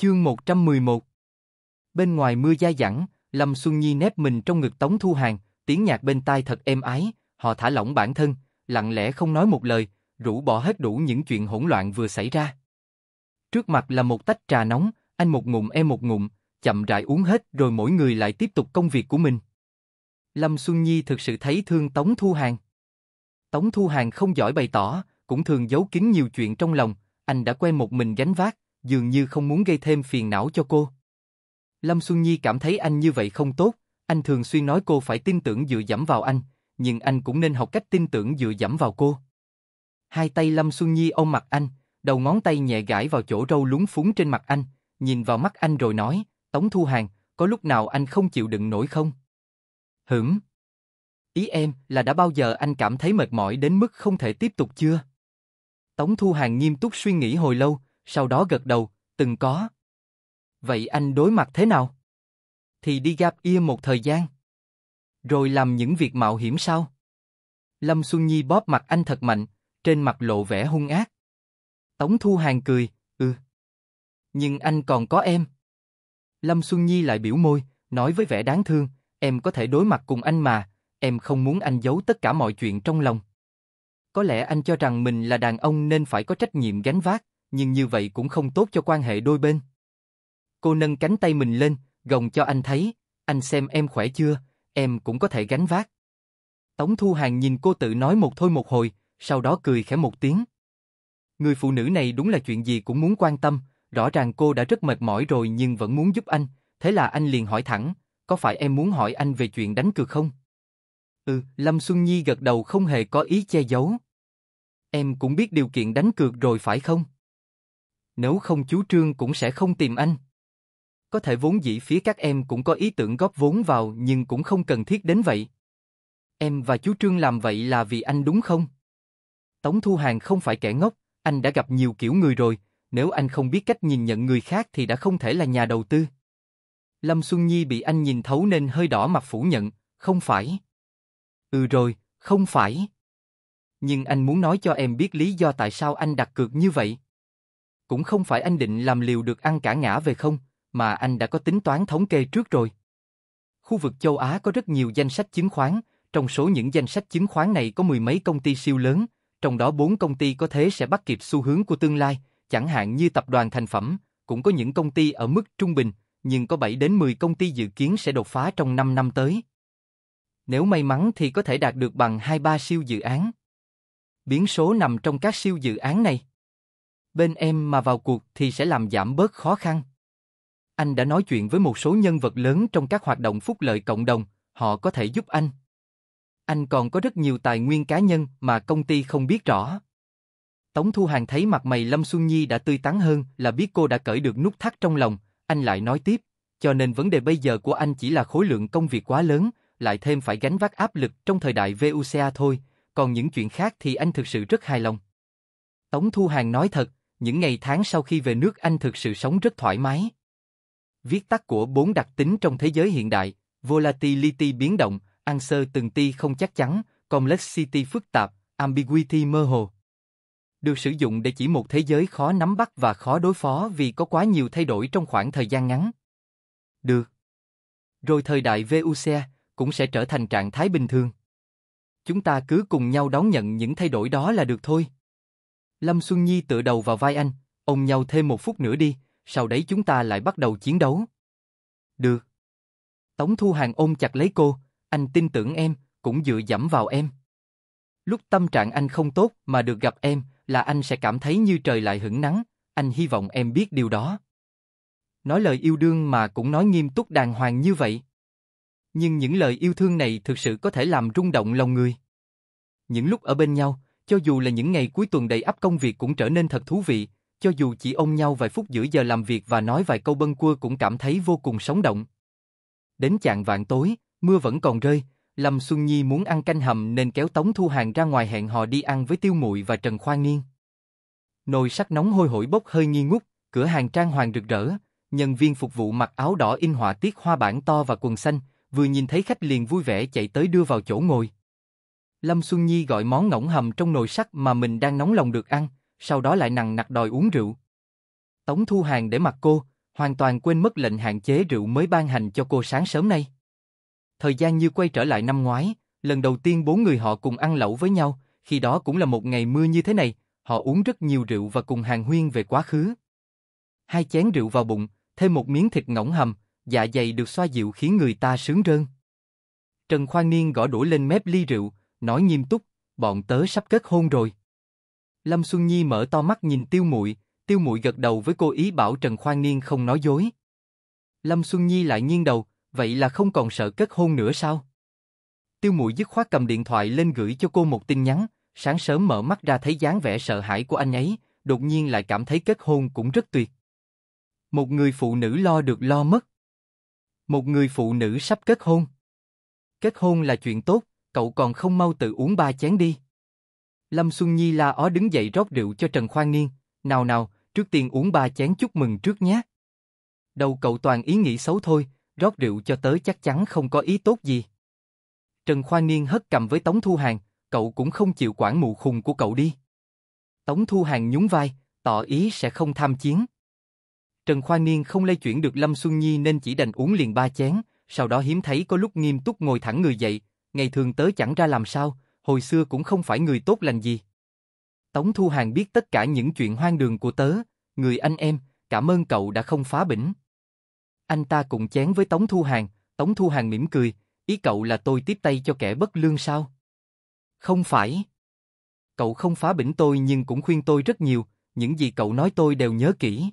Chương 111 Bên ngoài mưa dai dẳng, Lâm Xuân Nhi nép mình trong ngực Tống Thu Hàng, tiếng nhạc bên tai thật êm ái, họ thả lỏng bản thân, lặng lẽ không nói một lời, rũ bỏ hết đủ những chuyện hỗn loạn vừa xảy ra. Trước mặt là một tách trà nóng, anh một ngụm em một ngụm, chậm rãi uống hết rồi mỗi người lại tiếp tục công việc của mình. Lâm Xuân Nhi thực sự thấy thương Tống Thu Hàng. Tống Thu Hàng không giỏi bày tỏ, cũng thường giấu kín nhiều chuyện trong lòng, anh đã quen một mình gánh vác, dường như không muốn gây thêm phiền não cho cô. Lâm Xuân Nhi cảm thấy anh như vậy không tốt, anh thường xuyên nói cô phải tin tưởng dựa dẫm vào anh, nhưng anh cũng nên học cách tin tưởng dựa dẫm vào cô. Hai tay Lâm Xuân Nhi ôm mặt anh, đầu ngón tay nhẹ gãi vào chỗ râu lúng phúng trên mặt anh, nhìn vào mắt anh rồi nói, Tống Thu Hàng, có lúc nào anh không chịu đựng nổi không? Hửm. Ý em là đã bao giờ anh cảm thấy mệt mỏi đến mức không thể tiếp tục chưa? Tống Thu Hàng nghiêm túc suy nghĩ hồi lâu, sau đó gật đầu, từng có. Vậy anh đối mặt thế nào? Thì đi gap year một thời gian. Rồi làm những việc mạo hiểm sau. Lâm Xuân Nhi bóp mặt anh thật mạnh, trên mặt lộ vẻ hung ác. Tống Thu Hàng cười, ừ. Nhưng anh còn có em. Lâm Xuân Nhi lại biểu môi, nói với vẻ đáng thương, em có thể đối mặt cùng anh mà, em không muốn anh giấu tất cả mọi chuyện trong lòng. Có lẽ anh cho rằng mình là đàn ông nên phải có trách nhiệm gánh vác, nhưng như vậy cũng không tốt cho quan hệ đôi bên. Cô nâng cánh tay mình lên, gồng cho anh thấy, anh xem em khỏe chưa, em cũng có thể gánh vác. Tống Thu Hàng nhìn cô tự nói một thôi một hồi, sau đó cười khẽ một tiếng. Người phụ nữ này đúng là chuyện gì cũng muốn quan tâm, rõ ràng cô đã rất mệt mỏi rồi nhưng vẫn muốn giúp anh, thế là anh liền hỏi thẳng, có phải em muốn hỏi anh về chuyện đánh cược không? Ừ, Lâm Xuân Nhi gật đầu không hề có ý che giấu. Em cũng biết điều kiện đánh cược rồi phải không? nếu không chú Trương cũng sẽ không tìm anh. Có thể vốn dĩ phía các em cũng có ý tưởng góp vốn vào nhưng cũng không cần thiết đến vậy. Em và chú Trương làm vậy là vì anh đúng không? Tống Thu Hàng không phải kẻ ngốc, anh đã gặp nhiều kiểu người rồi, nếu anh không biết cách nhìn nhận người khác thì đã không thể là nhà đầu tư. Lâm Xuân Nhi bị anh nhìn thấu nên hơi đỏ mặt phủ nhận, không phải. Ừ rồi, không phải. Nhưng anh muốn nói cho em biết lý do tại sao anh đặt cược như vậy. Cũng không phải anh định làm liều được ăn cả ngã về không, mà anh đã có tính toán thống kê trước rồi. Khu vực châu Á có rất nhiều danh sách chứng khoán, trong số những danh sách chứng khoán này có mười mấy công ty siêu lớn, trong đó bốn công ty có thế sẽ bắt kịp xu hướng của tương lai, chẳng hạn như tập đoàn thành phẩm, cũng có những công ty ở mức trung bình, nhưng có 7 đến 10 công ty dự kiến sẽ đột phá trong 5 năm tới. Nếu may mắn thì có thể đạt được bằng 2-3 siêu dự án. Biến số nằm trong các siêu dự án này bên em mà vào cuộc thì sẽ làm giảm bớt khó khăn. Anh đã nói chuyện với một số nhân vật lớn trong các hoạt động phúc lợi cộng đồng, họ có thể giúp anh. Anh còn có rất nhiều tài nguyên cá nhân mà công ty không biết rõ. Tống Thu Hàng thấy mặt mày Lâm Xuân Nhi đã tươi tắn hơn là biết cô đã cởi được nút thắt trong lòng, anh lại nói tiếp, cho nên vấn đề bây giờ của anh chỉ là khối lượng công việc quá lớn, lại thêm phải gánh vác áp lực trong thời đại VUCA thôi, còn những chuyện khác thì anh thực sự rất hài lòng. Tống Thu Hàng nói thật, những ngày tháng sau khi về nước Anh thực sự sống rất thoải mái. Viết tắt của bốn đặc tính trong thế giới hiện đại, volatility biến động, answer từng ti không chắc chắn, complexity phức tạp, ambiguity mơ hồ. Được sử dụng để chỉ một thế giới khó nắm bắt và khó đối phó vì có quá nhiều thay đổi trong khoảng thời gian ngắn. Được. Rồi thời đại VUC cũng sẽ trở thành trạng thái bình thường. Chúng ta cứ cùng nhau đón nhận những thay đổi đó là được thôi. Lâm Xuân Nhi tựa đầu vào vai anh, ông nhau thêm một phút nữa đi, sau đấy chúng ta lại bắt đầu chiến đấu. Được. Tống Thu Hàng ôm chặt lấy cô, anh tin tưởng em, cũng dựa dẫm vào em. Lúc tâm trạng anh không tốt mà được gặp em là anh sẽ cảm thấy như trời lại hửng nắng, anh hy vọng em biết điều đó. Nói lời yêu đương mà cũng nói nghiêm túc đàng hoàng như vậy. Nhưng những lời yêu thương này thực sự có thể làm rung động lòng người. Những lúc ở bên nhau, cho dù là những ngày cuối tuần đầy ắp công việc cũng trở nên thật thú vị, cho dù chỉ ôm nhau vài phút giữa giờ làm việc và nói vài câu bâng quơ cũng cảm thấy vô cùng sống động. Đến chạng vạn tối, mưa vẫn còn rơi, Lâm Xuân Nhi muốn ăn canh hầm nên kéo Tống Thu Hàng ra ngoài hẹn họ đi ăn với Tiêu Muội và Trần Khoa Nghiên. Nồi sắt nóng hôi hổi bốc hơi nghi ngút, cửa hàng trang hoàng rực rỡ, nhân viên phục vụ mặc áo đỏ in họa tiết hoa bản to và quần xanh, vừa nhìn thấy khách liền vui vẻ chạy tới đưa vào chỗ ngồi. Lâm Xuân Nhi gọi món ngỗng hầm trong nồi sắt mà mình đang nóng lòng được ăn, sau đó lại nặng nặc đòi uống rượu. Tống Thu Hàng để mặt cô, hoàn toàn quên mất lệnh hạn chế rượu mới ban hành cho cô sáng sớm nay. Thời gian như quay trở lại năm ngoái, lần đầu tiên bốn người họ cùng ăn lẩu với nhau, khi đó cũng là một ngày mưa như thế này, họ uống rất nhiều rượu và cùng hàng huyên về quá khứ. Hai chén rượu vào bụng, thêm một miếng thịt ngỗng hầm, dạ dày được xoa dịu khiến người ta sướng rơn. Trần Khoan Niên gõ đũa lên mép ly rượu, nói nghiêm túc, bọn tớ sắp kết hôn rồi. Lâm Xuân Nhi mở to mắt nhìn Tiêu Muội, Tiêu Muội gật đầu với cô ý bảo Trần Khoan Niên không nói dối. Lâm Xuân Nhi lại nghiêng đầu, vậy là không còn sợ kết hôn nữa sao? Tiêu Muội dứt khoát cầm điện thoại lên gửi cho cô một tin nhắn, sáng sớm mở mắt ra thấy dáng vẻ sợ hãi của anh ấy, đột nhiên lại cảm thấy kết hôn cũng rất tuyệt. Một người phụ nữ lo được lo mất. Một người phụ nữ sắp kết hôn. Kết hôn là chuyện tốt, cậu còn không mau tự uống ba chén đi. Lâm Xuân Nhi la ó đứng dậy rót rượu cho Trần Khoan Niên, nào nào, trước tiên uống ba chén chúc mừng trước nhé. Đầu cậu toàn ý nghĩ xấu thôi, rót rượu cho tới chắc chắn không có ý tốt gì. Trần Khoan Niên hất cầm với Tống Thu Hàng, cậu cũng không chịu quản mụ khùng của cậu đi. Tống Thu Hàng nhún vai, tỏ ý sẽ không tham chiến. Trần Khoan Niên không lây chuyển được Lâm Xuân Nhi nên chỉ đành uống liền ba chén, sau đó hiếm thấy có lúc nghiêm túc ngồi thẳng người dậy, ngày thường tớ chẳng ra làm sao, hồi xưa cũng không phải người tốt lành gì. Tống Thu Hàng biết tất cả những chuyện hoang đường của tớ, người anh em, cảm ơn cậu đã không phá bỉnh. Anh ta cùng chén với Tống Thu Hàng, Tống Thu Hàng mỉm cười, ý cậu là tôi tiếp tay cho kẻ bất lương sao? Không phải. Cậu không phá bỉnh tôi nhưng cũng khuyên tôi rất nhiều, những gì cậu nói tôi đều nhớ kỹ.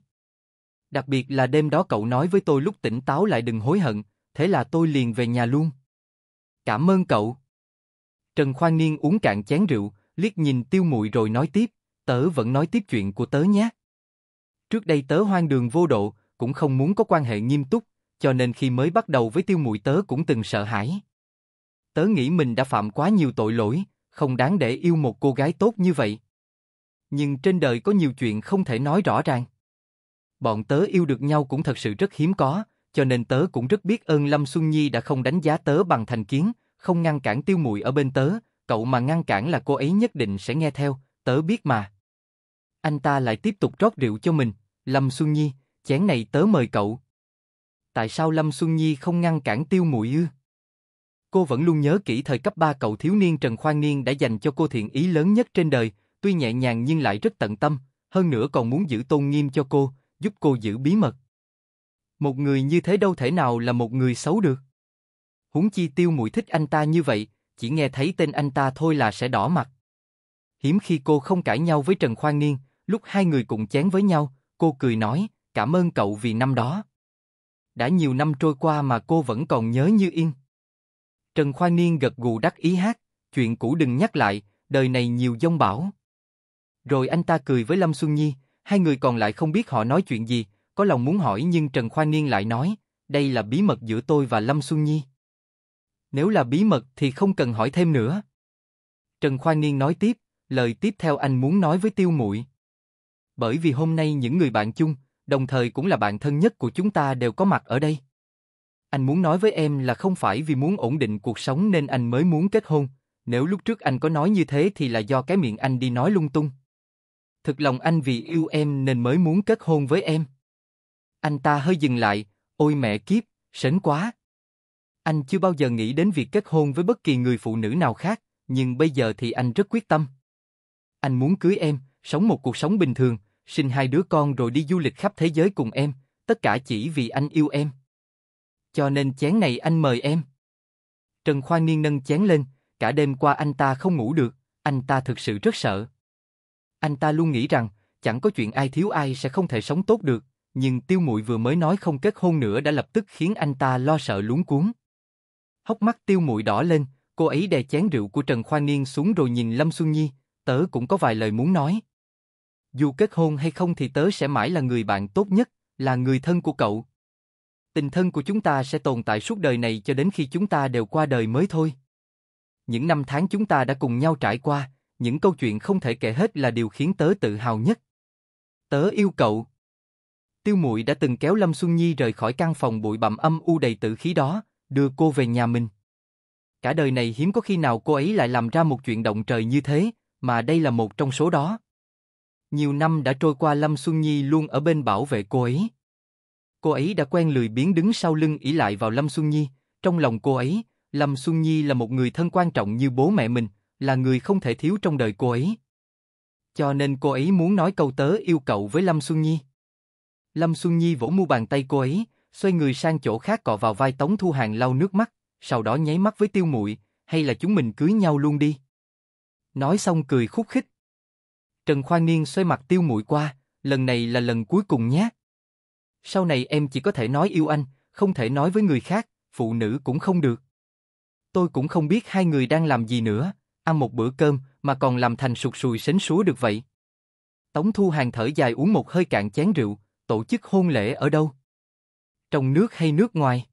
Đặc biệt là đêm đó cậu nói với tôi lúc tỉnh táo lại đừng hối hận, thế là tôi liền về nhà luôn. Cảm ơn cậu. Trần Khoan Niên uống cạn chén rượu, liếc nhìn tiêu Mụi rồi nói tiếp, tớ vẫn nói tiếp chuyện của tớ nhé. Trước đây tớ hoang đường vô độ, cũng không muốn có quan hệ nghiêm túc, cho nên khi mới bắt đầu với tiêu Mụi tớ cũng từng sợ hãi. Tớ nghĩ mình đã phạm quá nhiều tội lỗi, không đáng để yêu một cô gái tốt như vậy. Nhưng trên đời có nhiều chuyện không thể nói rõ ràng. Bọn tớ yêu được nhau cũng thật sự rất hiếm có, cho nên tớ cũng rất biết ơn Lâm Xuân Nhi đã không đánh giá tớ bằng thành kiến, không ngăn cản tiêu mùi ở bên tớ, cậu mà ngăn cản là cô ấy nhất định sẽ nghe theo, tớ biết mà. Anh ta lại tiếp tục rót rượu cho mình, Lâm Xuân Nhi, chén này tớ mời cậu. Tại sao Lâm Xuân Nhi không ngăn cản tiêu mùi ư? Cô vẫn luôn nhớ kỹ thời cấp 3 cậu thiếu niên Trần Khoan Niên đã dành cho cô thiện ý lớn nhất trên đời, tuy nhẹ nhàng nhưng lại rất tận tâm, hơn nữa còn muốn giữ tôn nghiêm cho cô, giúp cô giữ bí mật. Một người như thế đâu thể nào là một người xấu được. Huống chi tiêu mùi thích anh ta như vậy, chỉ nghe thấy tên anh ta thôi là sẽ đỏ mặt. Hiếm khi cô không cãi nhau với Trần Khoan Niên, lúc hai người cùng chén với nhau, cô cười nói, cảm ơn cậu vì năm đó. Đã nhiều năm trôi qua mà cô vẫn còn nhớ như yên. Trần Khoan Niên gật gù đắc ý hát, chuyện cũ đừng nhắc lại, đời này nhiều dông bão. Rồi anh ta cười với Lâm Xuân Nhi, hai người còn lại không biết họ nói chuyện gì, có lòng muốn hỏi nhưng Trần Khoa Niên lại nói, đây là bí mật giữa tôi và Lâm Xuân Nhi. Nếu là bí mật thì không cần hỏi thêm nữa. Trần Khoa Niên nói tiếp, lời tiếp theo anh muốn nói với Tiêu Muội. Bởi vì hôm nay những người bạn chung, đồng thời cũng là bạn thân nhất của chúng ta đều có mặt ở đây. Anh muốn nói với em là không phải vì muốn ổn định cuộc sống nên anh mới muốn kết hôn, nếu lúc trước anh có nói như thế thì là do cái miệng anh đi nói lung tung. Thực lòng anh vì yêu em nên mới muốn kết hôn với em. Anh ta hơi dừng lại, ôi mẹ kiếp, sến quá. Anh chưa bao giờ nghĩ đến việc kết hôn với bất kỳ người phụ nữ nào khác, nhưng bây giờ thì anh rất quyết tâm. Anh muốn cưới em, sống một cuộc sống bình thường, sinh hai đứa con rồi đi du lịch khắp thế giới cùng em, tất cả chỉ vì anh yêu em. Cho nên chén này anh mời em. Trần Khoa Niên nâng chén lên, cả đêm qua anh ta không ngủ được, anh ta thực sự rất sợ. Anh ta luôn nghĩ rằng, chẳng có chuyện ai thiếu ai sẽ không thể sống tốt được, nhưng tiêu muội vừa mới nói không kết hôn nữa đã lập tức khiến anh ta lo sợ luống cuốn. Hốc mắt tiêu muội đỏ lên, cô ấy đè chén rượu của Trần Khoa Niên xuống rồi nhìn Lâm Xuân Nhi, tớ cũng có vài lời muốn nói. Dù kết hôn hay không thì tớ sẽ mãi là người bạn tốt nhất, là người thân của cậu. Tình thân của chúng ta sẽ tồn tại suốt đời này cho đến khi chúng ta đều qua đời mới thôi. Những năm tháng chúng ta đã cùng nhau trải qua, những câu chuyện không thể kể hết là điều khiến tớ tự hào nhất. Tớ yêu cậu. Tiêu Muội đã từng kéo Lâm Xuân Nhi rời khỏi căn phòng bụi bặm âm u đầy tử khí đó, đưa cô về nhà mình. Cả đời này hiếm có khi nào cô ấy lại làm ra một chuyện động trời như thế, mà đây là một trong số đó. Nhiều năm đã trôi qua Lâm Xuân Nhi luôn ở bên bảo vệ cô ấy. Cô ấy đã quen lười biến đứng sau lưng ỉ lại vào Lâm Xuân Nhi, trong lòng cô ấy, Lâm Xuân Nhi là một người thân quan trọng như bố mẹ mình, là người không thể thiếu trong đời cô ấy. Cho nên cô ấy muốn nói câu tớ yêu cậu với Lâm Xuân Nhi. Lâm Xuân Nhi vỗ mu bàn tay cô ấy, xoay người sang chỗ khác cọ vào vai Tống Thu Hàng lau nước mắt, sau đó nháy mắt với Tiêu Muội, hay là chúng mình cưới nhau luôn đi. Nói xong cười khúc khích. Trần Khoa Niên xoay mặt Tiêu Muội qua, lần này là lần cuối cùng nhé. Sau này em chỉ có thể nói yêu anh, không thể nói với người khác, phụ nữ cũng không được. Tôi cũng không biết hai người đang làm gì nữa, ăn một bữa cơm mà còn làm thành sụt sùi sến súa được vậy. Tống Thu Hàng thở dài uống một hơi cạn chén rượu, Tổ chức hôn lễ ở đâu? Trong nước hay nước ngoài?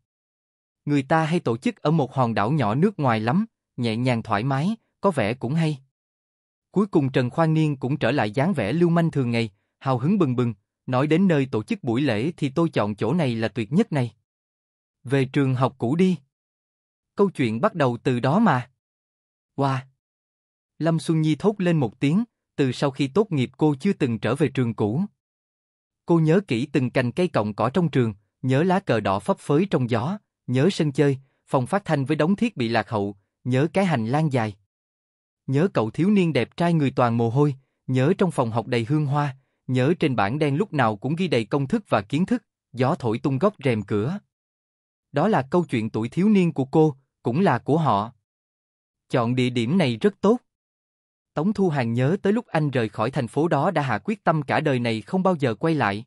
Người ta hay tổ chức ở một hòn đảo nhỏ nước ngoài lắm, nhẹ nhàng thoải mái, có vẻ cũng hay. Cuối cùng Trần Khoan Niên cũng trở lại dáng vẻ lưu manh thường ngày, hào hứng bừng bừng, nói đến nơi tổ chức buổi lễ thì tôi chọn chỗ này là tuyệt nhất này. Về trường học cũ đi. Câu chuyện bắt đầu từ đó mà. Wow! Lâm Xuân Nhi thốt lên một tiếng, từ sau khi tốt nghiệp cô chưa từng trở về trường cũ. Cô nhớ kỹ từng cành cây cọng cỏ trong trường, nhớ lá cờ đỏ phấp phới trong gió, nhớ sân chơi, phòng phát thanh với đống thiết bị lạc hậu, nhớ cái hành lang dài. Nhớ cậu thiếu niên đẹp trai người toàn mồ hôi, nhớ trong phòng học đầy hương hoa, nhớ trên bảng đen lúc nào cũng ghi đầy công thức và kiến thức, gió thổi tung góc rèm cửa. Đó là câu chuyện tuổi thiếu niên của cô, cũng là của họ. Chọn địa điểm này rất tốt. Tống Thu Hàng nhớ tới lúc anh rời khỏi thành phố đó đã hạ quyết tâm cả đời này không bao giờ quay lại.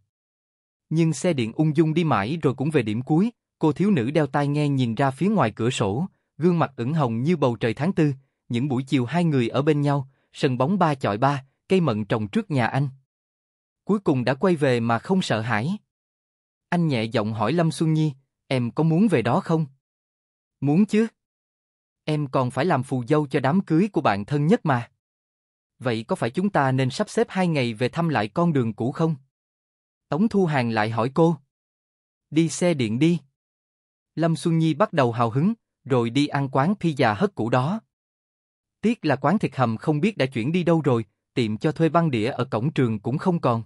Nhưng xe điện ung dung đi mãi rồi cũng về điểm cuối, cô thiếu nữ đeo tai nghe nhìn ra phía ngoài cửa sổ, gương mặt ửng hồng như bầu trời tháng tư, những buổi chiều hai người ở bên nhau, sân bóng ba chọi ba, cây mận trồng trước nhà anh. Cuối cùng đã quay về mà không sợ hãi. Anh nhẹ giọng hỏi Lâm Xuân Nhi, em có muốn về đó không? Muốn chứ. Em còn phải làm phù dâu cho đám cưới của bạn thân nhất mà vậy có phải chúng ta nên sắp xếp hai ngày về thăm lại con đường cũ không? Tống Thu Hàng lại hỏi cô. Đi xe điện đi. Lâm Xuân Nhi bắt đầu hào hứng, rồi đi ăn quán pizza hất cũ đó. Tiếc là quán thịt hầm không biết đã chuyển đi đâu rồi, tiệm cho thuê băng đĩa ở cổng trường cũng không còn.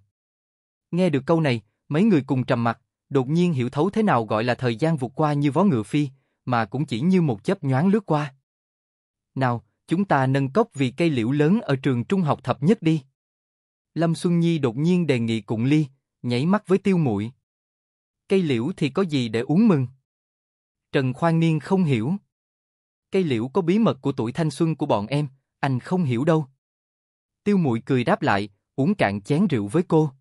Nghe được câu này, mấy người cùng trầm mặt, đột nhiên hiểu thấu thế nào gọi là thời gian vụt qua như vó ngựa phi, mà cũng chỉ như một chớp nhoáng lướt qua. Nào, chúng ta nâng cốc vì cây liễu lớn ở trường trung học thập nhất đi. Lâm Xuân Nhi đột nhiên đề nghị cùng ly, nhảy mắt với tiêu muội. Cây liễu thì có gì để uống mừng? Trần Khoan Niên không hiểu. Cây liễu có bí mật của tuổi thanh xuân của bọn em, anh không hiểu đâu. Tiêu muội cười đáp lại, uống cạn chén rượu với cô.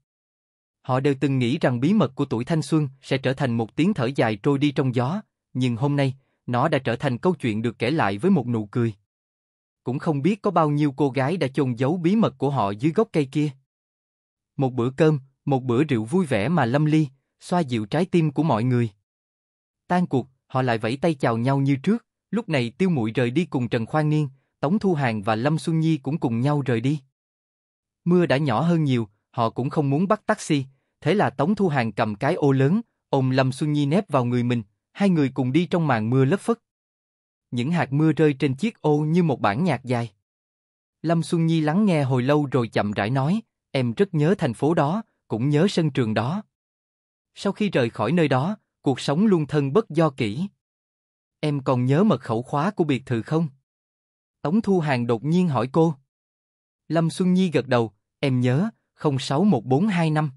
Họ đều từng nghĩ rằng bí mật của tuổi thanh xuân sẽ trở thành một tiếng thở dài trôi đi trong gió, nhưng hôm nay, nó đã trở thành câu chuyện được kể lại với một nụ cười cũng không biết có bao nhiêu cô gái đã chôn giấu bí mật của họ dưới gốc cây kia. Một bữa cơm, một bữa rượu vui vẻ mà lâm ly, xoa dịu trái tim của mọi người. Tan cuộc, họ lại vẫy tay chào nhau như trước, lúc này Tiêu Mụi rời đi cùng Trần Khoan Niên, Tống Thu Hàng và Lâm Xuân Nhi cũng cùng nhau rời đi. Mưa đã nhỏ hơn nhiều, họ cũng không muốn bắt taxi, thế là Tống Thu Hàng cầm cái ô lớn, ôm Lâm Xuân Nhi nép vào người mình, hai người cùng đi trong màn mưa lất phất những hạt mưa rơi trên chiếc ô như một bản nhạc dài. Lâm Xuân Nhi lắng nghe hồi lâu rồi chậm rãi nói, em rất nhớ thành phố đó, cũng nhớ sân trường đó. Sau khi rời khỏi nơi đó, cuộc sống luôn thân bất do kỹ. Em còn nhớ mật khẩu khóa của biệt thự không? Tống Thu Hàng đột nhiên hỏi cô. Lâm Xuân Nhi gật đầu, em nhớ, 061425.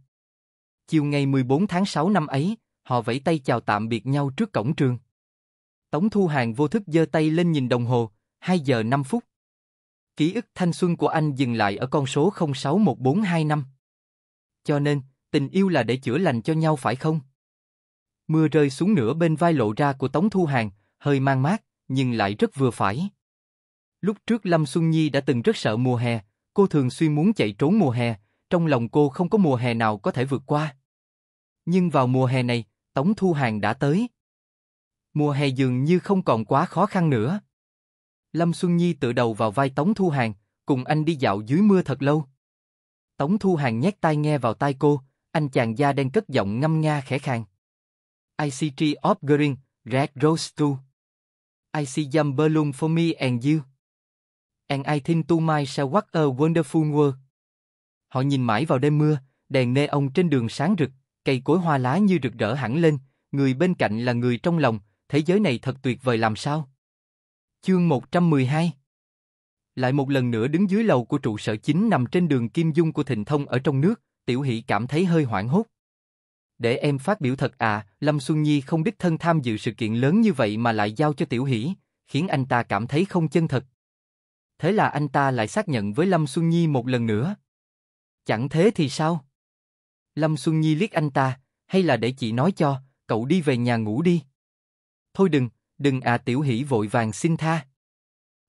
Chiều ngày 14 tháng 6 năm ấy, họ vẫy tay chào tạm biệt nhau trước cổng trường. Tống Thu Hàng vô thức giơ tay lên nhìn đồng hồ, 2 giờ 5 phút. Ký ức thanh xuân của anh dừng lại ở con số 061425. Cho nên, tình yêu là để chữa lành cho nhau phải không? Mưa rơi xuống nửa bên vai lộ ra của Tống Thu Hàng, hơi mang mát, nhưng lại rất vừa phải. Lúc trước Lâm Xuân Nhi đã từng rất sợ mùa hè, cô thường xuyên muốn chạy trốn mùa hè, trong lòng cô không có mùa hè nào có thể vượt qua. Nhưng vào mùa hè này, Tống Thu Hàng đã tới, mùa hè dường như không còn quá khó khăn nữa. Lâm Xuân Nhi tự đầu vào vai Tống Thu Hàng, cùng anh đi dạo dưới mưa thật lâu. Tống Thu Hàng nhét tai nghe vào tai cô, anh chàng da đen cất giọng ngâm nga khẽ khàng. ICT of Green, Red Rose Too. IC Jam Balloon for me and you. And I think to myself what a wonderful world. Họ nhìn mãi vào đêm mưa, đèn nê ông trên đường sáng rực, cây cối hoa lá như rực rỡ hẳn lên, người bên cạnh là người trong lòng, thế giới này thật tuyệt vời làm sao. Chương 112 Lại một lần nữa đứng dưới lầu của trụ sở chính nằm trên đường Kim Dung của Thịnh Thông ở trong nước, Tiểu Hỷ cảm thấy hơi hoảng hốt. Để em phát biểu thật à, Lâm Xuân Nhi không đích thân tham dự sự kiện lớn như vậy mà lại giao cho Tiểu Hỷ, khiến anh ta cảm thấy không chân thật. Thế là anh ta lại xác nhận với Lâm Xuân Nhi một lần nữa. Chẳng thế thì sao? Lâm Xuân Nhi liếc anh ta, hay là để chị nói cho, cậu đi về nhà ngủ đi. Thôi đừng, đừng à tiểu hỷ vội vàng xin tha.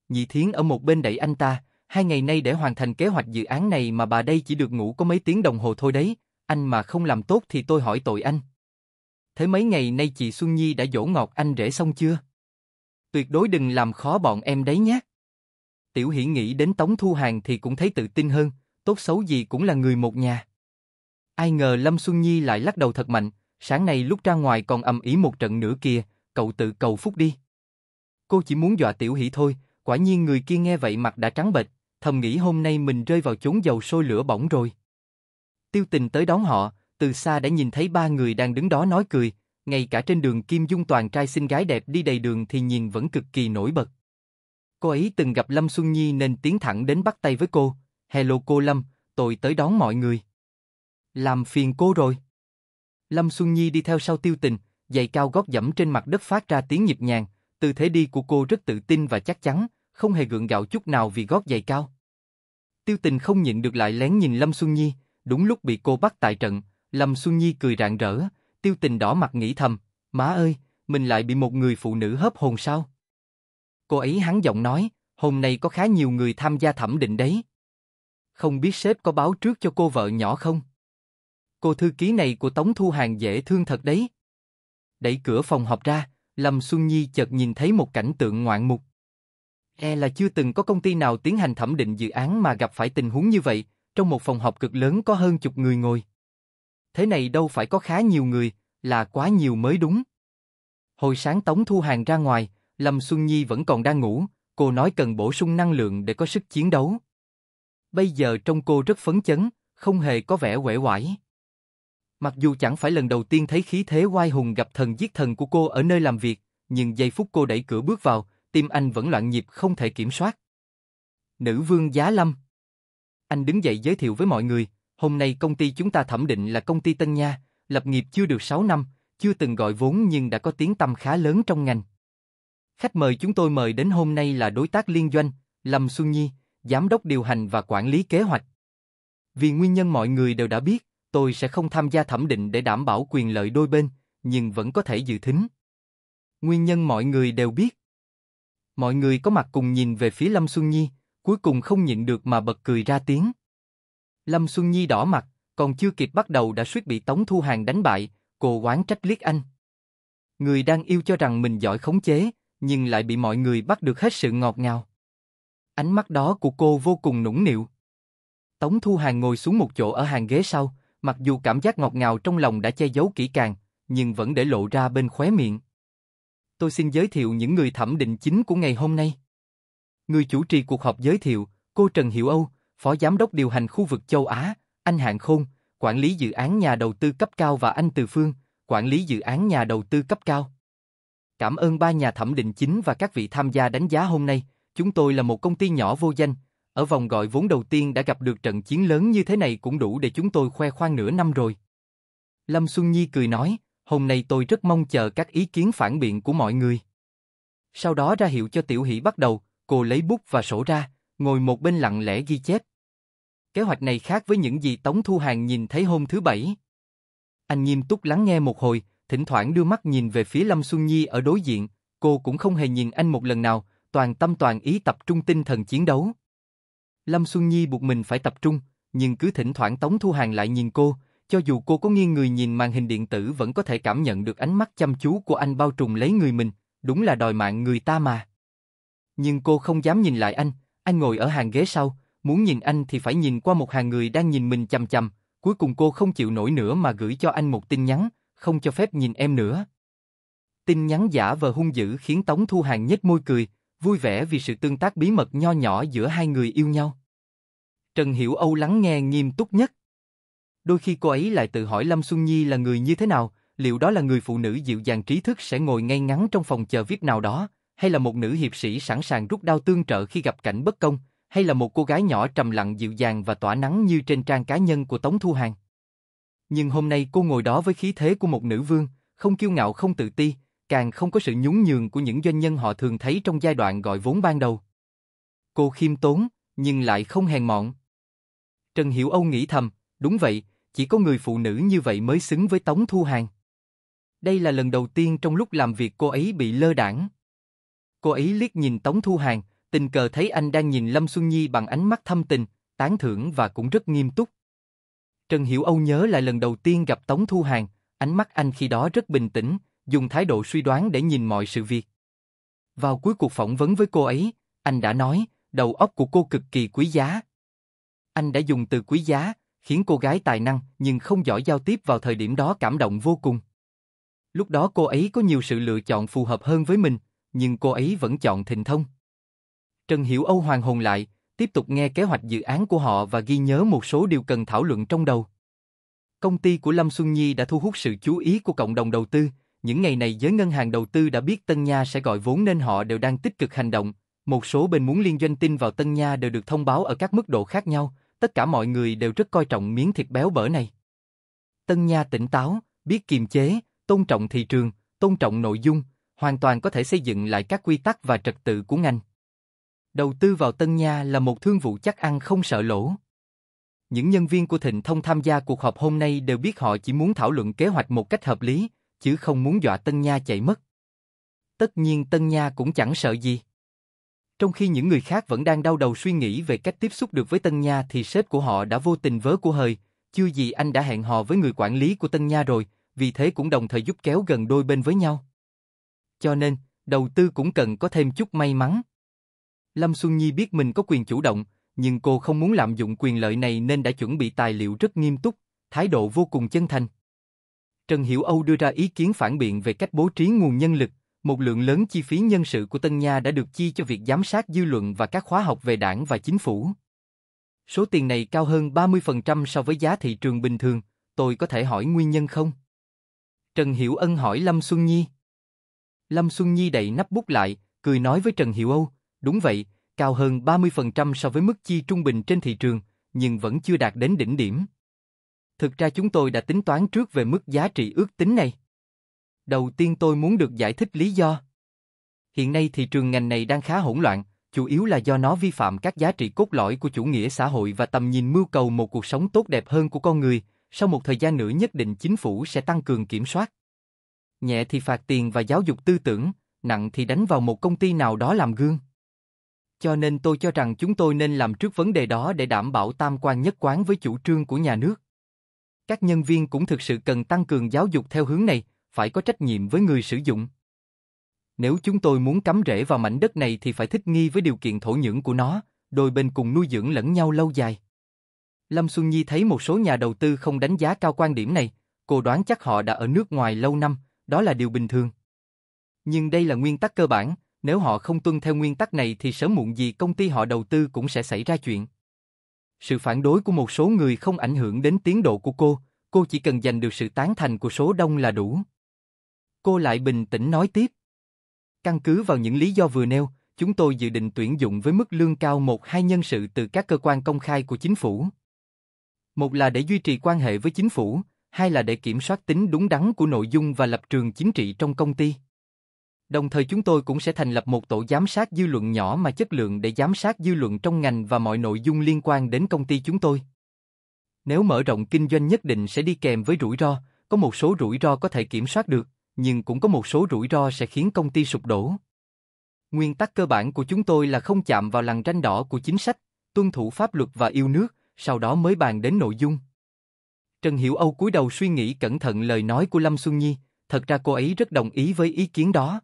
Nhị thiến ở một bên đẩy anh ta, hai ngày nay để hoàn thành kế hoạch dự án này mà bà đây chỉ được ngủ có mấy tiếng đồng hồ thôi đấy, anh mà không làm tốt thì tôi hỏi tội anh. Thế mấy ngày nay chị Xuân Nhi đã dỗ ngọt anh rể xong chưa? Tuyệt đối đừng làm khó bọn em đấy nhé. Tiểu Hỷ nghĩ đến Tống Thu Hàng thì cũng thấy tự tin hơn, tốt xấu gì cũng là người một nhà. Ai ngờ Lâm Xuân Nhi lại lắc đầu thật mạnh, sáng nay lúc ra ngoài còn âm ý một trận nữa kia, cậu tự cầu phúc đi. Cô chỉ muốn dọa tiểu hỷ thôi, quả nhiên người kia nghe vậy mặt đã trắng bệch, thầm nghĩ hôm nay mình rơi vào chốn dầu sôi lửa bỏng rồi. Tiêu tình tới đón họ, từ xa đã nhìn thấy ba người đang đứng đó nói cười, ngay cả trên đường Kim Dung toàn trai xinh gái đẹp đi đầy đường thì nhìn vẫn cực kỳ nổi bật. Cô ấy từng gặp Lâm Xuân Nhi nên tiến thẳng đến bắt tay với cô, hello cô Lâm, tôi tới đón mọi người. Làm phiền cô rồi. Lâm Xuân Nhi đi theo sau tiêu tình, giày cao gót dẫm trên mặt đất phát ra tiếng nhịp nhàng, tư thế đi của cô rất tự tin và chắc chắn, không hề gượng gạo chút nào vì gót giày cao. Tiêu tình không nhịn được lại lén nhìn Lâm Xuân Nhi, đúng lúc bị cô bắt tại trận, Lâm Xuân Nhi cười rạng rỡ, tiêu tình đỏ mặt nghĩ thầm, má ơi, mình lại bị một người phụ nữ hớp hồn sao? Cô ấy hắn giọng nói, hôm nay có khá nhiều người tham gia thẩm định đấy. Không biết sếp có báo trước cho cô vợ nhỏ không? Cô thư ký này của Tống Thu Hàng dễ thương thật đấy. Đẩy cửa phòng họp ra, Lâm Xuân Nhi chợt nhìn thấy một cảnh tượng ngoạn mục. E là chưa từng có công ty nào tiến hành thẩm định dự án mà gặp phải tình huống như vậy, trong một phòng họp cực lớn có hơn chục người ngồi. Thế này đâu phải có khá nhiều người, là quá nhiều mới đúng. Hồi sáng Tống Thu Hàng ra ngoài, Lâm Xuân Nhi vẫn còn đang ngủ, cô nói cần bổ sung năng lượng để có sức chiến đấu. Bây giờ trong cô rất phấn chấn, không hề có vẻ uể oải. Mặc dù chẳng phải lần đầu tiên thấy khí thế oai hùng gặp thần giết thần của cô ở nơi làm việc, nhưng giây phút cô đẩy cửa bước vào, tim anh vẫn loạn nhịp không thể kiểm soát. Nữ vương Giá Lâm Anh đứng dậy giới thiệu với mọi người, hôm nay công ty chúng ta thẩm định là công ty Tân Nha, lập nghiệp chưa được 6 năm, chưa từng gọi vốn nhưng đã có tiếng tăm khá lớn trong ngành. Khách mời chúng tôi mời đến hôm nay là đối tác liên doanh, Lâm Xuân Nhi, Giám đốc điều hành và quản lý kế hoạch. Vì nguyên nhân mọi người đều đã biết, Tôi sẽ không tham gia thẩm định để đảm bảo quyền lợi đôi bên, nhưng vẫn có thể dự thính. Nguyên nhân mọi người đều biết. Mọi người có mặt cùng nhìn về phía Lâm Xuân Nhi, cuối cùng không nhịn được mà bật cười ra tiếng. Lâm Xuân Nhi đỏ mặt, còn chưa kịp bắt đầu đã suýt bị Tống Thu Hàng đánh bại, cô oán trách liếc anh. Người đang yêu cho rằng mình giỏi khống chế, nhưng lại bị mọi người bắt được hết sự ngọt ngào. Ánh mắt đó của cô vô cùng nũng nịu. Tống Thu Hàng ngồi xuống một chỗ ở hàng ghế sau, Mặc dù cảm giác ngọt ngào trong lòng đã che giấu kỹ càng, nhưng vẫn để lộ ra bên khóe miệng. Tôi xin giới thiệu những người thẩm định chính của ngày hôm nay. Người chủ trì cuộc họp giới thiệu, cô Trần Hiểu Âu, Phó Giám đốc điều hành khu vực châu Á, anh Hạng Khôn, quản lý dự án nhà đầu tư cấp cao và anh Từ Phương, quản lý dự án nhà đầu tư cấp cao. Cảm ơn ba nhà thẩm định chính và các vị tham gia đánh giá hôm nay. Chúng tôi là một công ty nhỏ vô danh, ở vòng gọi vốn đầu tiên đã gặp được trận chiến lớn như thế này cũng đủ để chúng tôi khoe khoang nửa năm rồi. Lâm Xuân Nhi cười nói, hôm nay tôi rất mong chờ các ý kiến phản biện của mọi người. Sau đó ra hiệu cho Tiểu Hỷ bắt đầu, cô lấy bút và sổ ra, ngồi một bên lặng lẽ ghi chép. Kế hoạch này khác với những gì Tống Thu Hàng nhìn thấy hôm thứ Bảy. Anh nghiêm túc lắng nghe một hồi, thỉnh thoảng đưa mắt nhìn về phía Lâm Xuân Nhi ở đối diện, cô cũng không hề nhìn anh một lần nào, toàn tâm toàn ý tập trung tinh thần chiến đấu. Lâm Xuân Nhi buộc mình phải tập trung, nhưng cứ thỉnh thoảng Tống Thu Hàng lại nhìn cô, cho dù cô có nghiêng người nhìn màn hình điện tử vẫn có thể cảm nhận được ánh mắt chăm chú của anh bao trùm lấy người mình, đúng là đòi mạng người ta mà. Nhưng cô không dám nhìn lại anh, anh ngồi ở hàng ghế sau, muốn nhìn anh thì phải nhìn qua một hàng người đang nhìn mình chăm chăm. cuối cùng cô không chịu nổi nữa mà gửi cho anh một tin nhắn, không cho phép nhìn em nữa. Tin nhắn giả vờ hung dữ khiến Tống Thu Hàng nhếch môi cười, vui vẻ vì sự tương tác bí mật nho nhỏ giữa hai người yêu nhau. Trần Hiểu Âu lắng nghe nghiêm túc nhất. Đôi khi cô ấy lại tự hỏi Lâm Xuân Nhi là người như thế nào, liệu đó là người phụ nữ dịu dàng trí thức sẽ ngồi ngay ngắn trong phòng chờ viết nào đó, hay là một nữ hiệp sĩ sẵn sàng rút đao tương trợ khi gặp cảnh bất công, hay là một cô gái nhỏ trầm lặng dịu dàng và tỏa nắng như trên trang cá nhân của Tống Thu Hàng. Nhưng hôm nay cô ngồi đó với khí thế của một nữ vương, không kiêu ngạo không tự ti, càng không có sự nhún nhường của những doanh nhân họ thường thấy trong giai đoạn gọi vốn ban đầu. Cô khiêm tốn, nhưng lại không hèn mọn. Trần Hiểu Âu nghĩ thầm, đúng vậy, chỉ có người phụ nữ như vậy mới xứng với Tống Thu Hàng. Đây là lần đầu tiên trong lúc làm việc cô ấy bị lơ đảng. Cô ấy liếc nhìn Tống Thu Hàng, tình cờ thấy anh đang nhìn Lâm Xuân Nhi bằng ánh mắt thâm tình, tán thưởng và cũng rất nghiêm túc. Trần Hiểu Âu nhớ lại lần đầu tiên gặp Tống Thu Hàng, ánh mắt anh khi đó rất bình tĩnh, dùng thái độ suy đoán để nhìn mọi sự việc. Vào cuối cuộc phỏng vấn với cô ấy, anh đã nói, đầu óc của cô cực kỳ quý giá. Anh đã dùng từ quý giá, khiến cô gái tài năng nhưng không giỏi giao tiếp vào thời điểm đó cảm động vô cùng. Lúc đó cô ấy có nhiều sự lựa chọn phù hợp hơn với mình, nhưng cô ấy vẫn chọn thịnh thông. Trần Hiểu Âu hoàng hồn lại, tiếp tục nghe kế hoạch dự án của họ và ghi nhớ một số điều cần thảo luận trong đầu. Công ty của Lâm Xuân Nhi đã thu hút sự chú ý của cộng đồng đầu tư, những ngày này giới ngân hàng đầu tư đã biết Tân Nha sẽ gọi vốn nên họ đều đang tích cực hành động. Một số bên muốn liên doanh tin vào Tân Nha đều được thông báo ở các mức độ khác nhau, tất cả mọi người đều rất coi trọng miếng thịt béo bở này. Tân Nha tỉnh táo, biết kiềm chế, tôn trọng thị trường, tôn trọng nội dung, hoàn toàn có thể xây dựng lại các quy tắc và trật tự của ngành. Đầu tư vào Tân Nha là một thương vụ chắc ăn không sợ lỗ. Những nhân viên của Thịnh Thông tham gia cuộc họp hôm nay đều biết họ chỉ muốn thảo luận kế hoạch một cách hợp lý, chứ không muốn dọa Tân Nha chạy mất. Tất nhiên Tân Nha cũng chẳng sợ gì. Trong khi những người khác vẫn đang đau đầu suy nghĩ về cách tiếp xúc được với Tân Nha thì sếp của họ đã vô tình vớ của hời, chưa gì anh đã hẹn hò với người quản lý của Tân Nha rồi, vì thế cũng đồng thời giúp kéo gần đôi bên với nhau. Cho nên, đầu tư cũng cần có thêm chút may mắn. Lâm Xuân Nhi biết mình có quyền chủ động, nhưng cô không muốn lạm dụng quyền lợi này nên đã chuẩn bị tài liệu rất nghiêm túc, thái độ vô cùng chân thành. Trần Hiểu Âu đưa ra ý kiến phản biện về cách bố trí nguồn nhân lực, một lượng lớn chi phí nhân sự của Tân Nha đã được chi cho việc giám sát dư luận và các khóa học về đảng và chính phủ. Số tiền này cao hơn 30% so với giá thị trường bình thường, tôi có thể hỏi nguyên nhân không? Trần Hiểu Ân hỏi Lâm Xuân Nhi. Lâm Xuân Nhi đậy nắp bút lại, cười nói với Trần Hiểu Âu, đúng vậy, cao hơn 30% so với mức chi trung bình trên thị trường, nhưng vẫn chưa đạt đến đỉnh điểm. Thực ra chúng tôi đã tính toán trước về mức giá trị ước tính này. Đầu tiên tôi muốn được giải thích lý do. Hiện nay thị trường ngành này đang khá hỗn loạn, chủ yếu là do nó vi phạm các giá trị cốt lõi của chủ nghĩa xã hội và tầm nhìn mưu cầu một cuộc sống tốt đẹp hơn của con người, sau một thời gian nữa nhất định chính phủ sẽ tăng cường kiểm soát. Nhẹ thì phạt tiền và giáo dục tư tưởng, nặng thì đánh vào một công ty nào đó làm gương. Cho nên tôi cho rằng chúng tôi nên làm trước vấn đề đó để đảm bảo tam quan nhất quán với chủ trương của nhà nước. Các nhân viên cũng thực sự cần tăng cường giáo dục theo hướng này, phải có trách nhiệm với người sử dụng. Nếu chúng tôi muốn cắm rễ vào mảnh đất này thì phải thích nghi với điều kiện thổ nhưỡng của nó, đôi bên cùng nuôi dưỡng lẫn nhau lâu dài. Lâm Xuân Nhi thấy một số nhà đầu tư không đánh giá cao quan điểm này, cô đoán chắc họ đã ở nước ngoài lâu năm, đó là điều bình thường. Nhưng đây là nguyên tắc cơ bản, nếu họ không tuân theo nguyên tắc này thì sớm muộn gì công ty họ đầu tư cũng sẽ xảy ra chuyện sự phản đối của một số người không ảnh hưởng đến tiến độ của cô, cô chỉ cần giành được sự tán thành của số đông là đủ. Cô lại bình tĩnh nói tiếp. Căn cứ vào những lý do vừa nêu, chúng tôi dự định tuyển dụng với mức lương cao một hai nhân sự từ các cơ quan công khai của chính phủ. Một là để duy trì quan hệ với chính phủ, hai là để kiểm soát tính đúng đắn của nội dung và lập trường chính trị trong công ty. Đồng thời chúng tôi cũng sẽ thành lập một tổ giám sát dư luận nhỏ mà chất lượng để giám sát dư luận trong ngành và mọi nội dung liên quan đến công ty chúng tôi. Nếu mở rộng kinh doanh nhất định sẽ đi kèm với rủi ro, có một số rủi ro có thể kiểm soát được, nhưng cũng có một số rủi ro sẽ khiến công ty sụp đổ. Nguyên tắc cơ bản của chúng tôi là không chạm vào lằn ranh đỏ của chính sách, tuân thủ pháp luật và yêu nước, sau đó mới bàn đến nội dung. Trần Hiểu Âu cúi đầu suy nghĩ cẩn thận lời nói của Lâm Xuân Nhi, thật ra cô ấy rất đồng ý với ý kiến đó.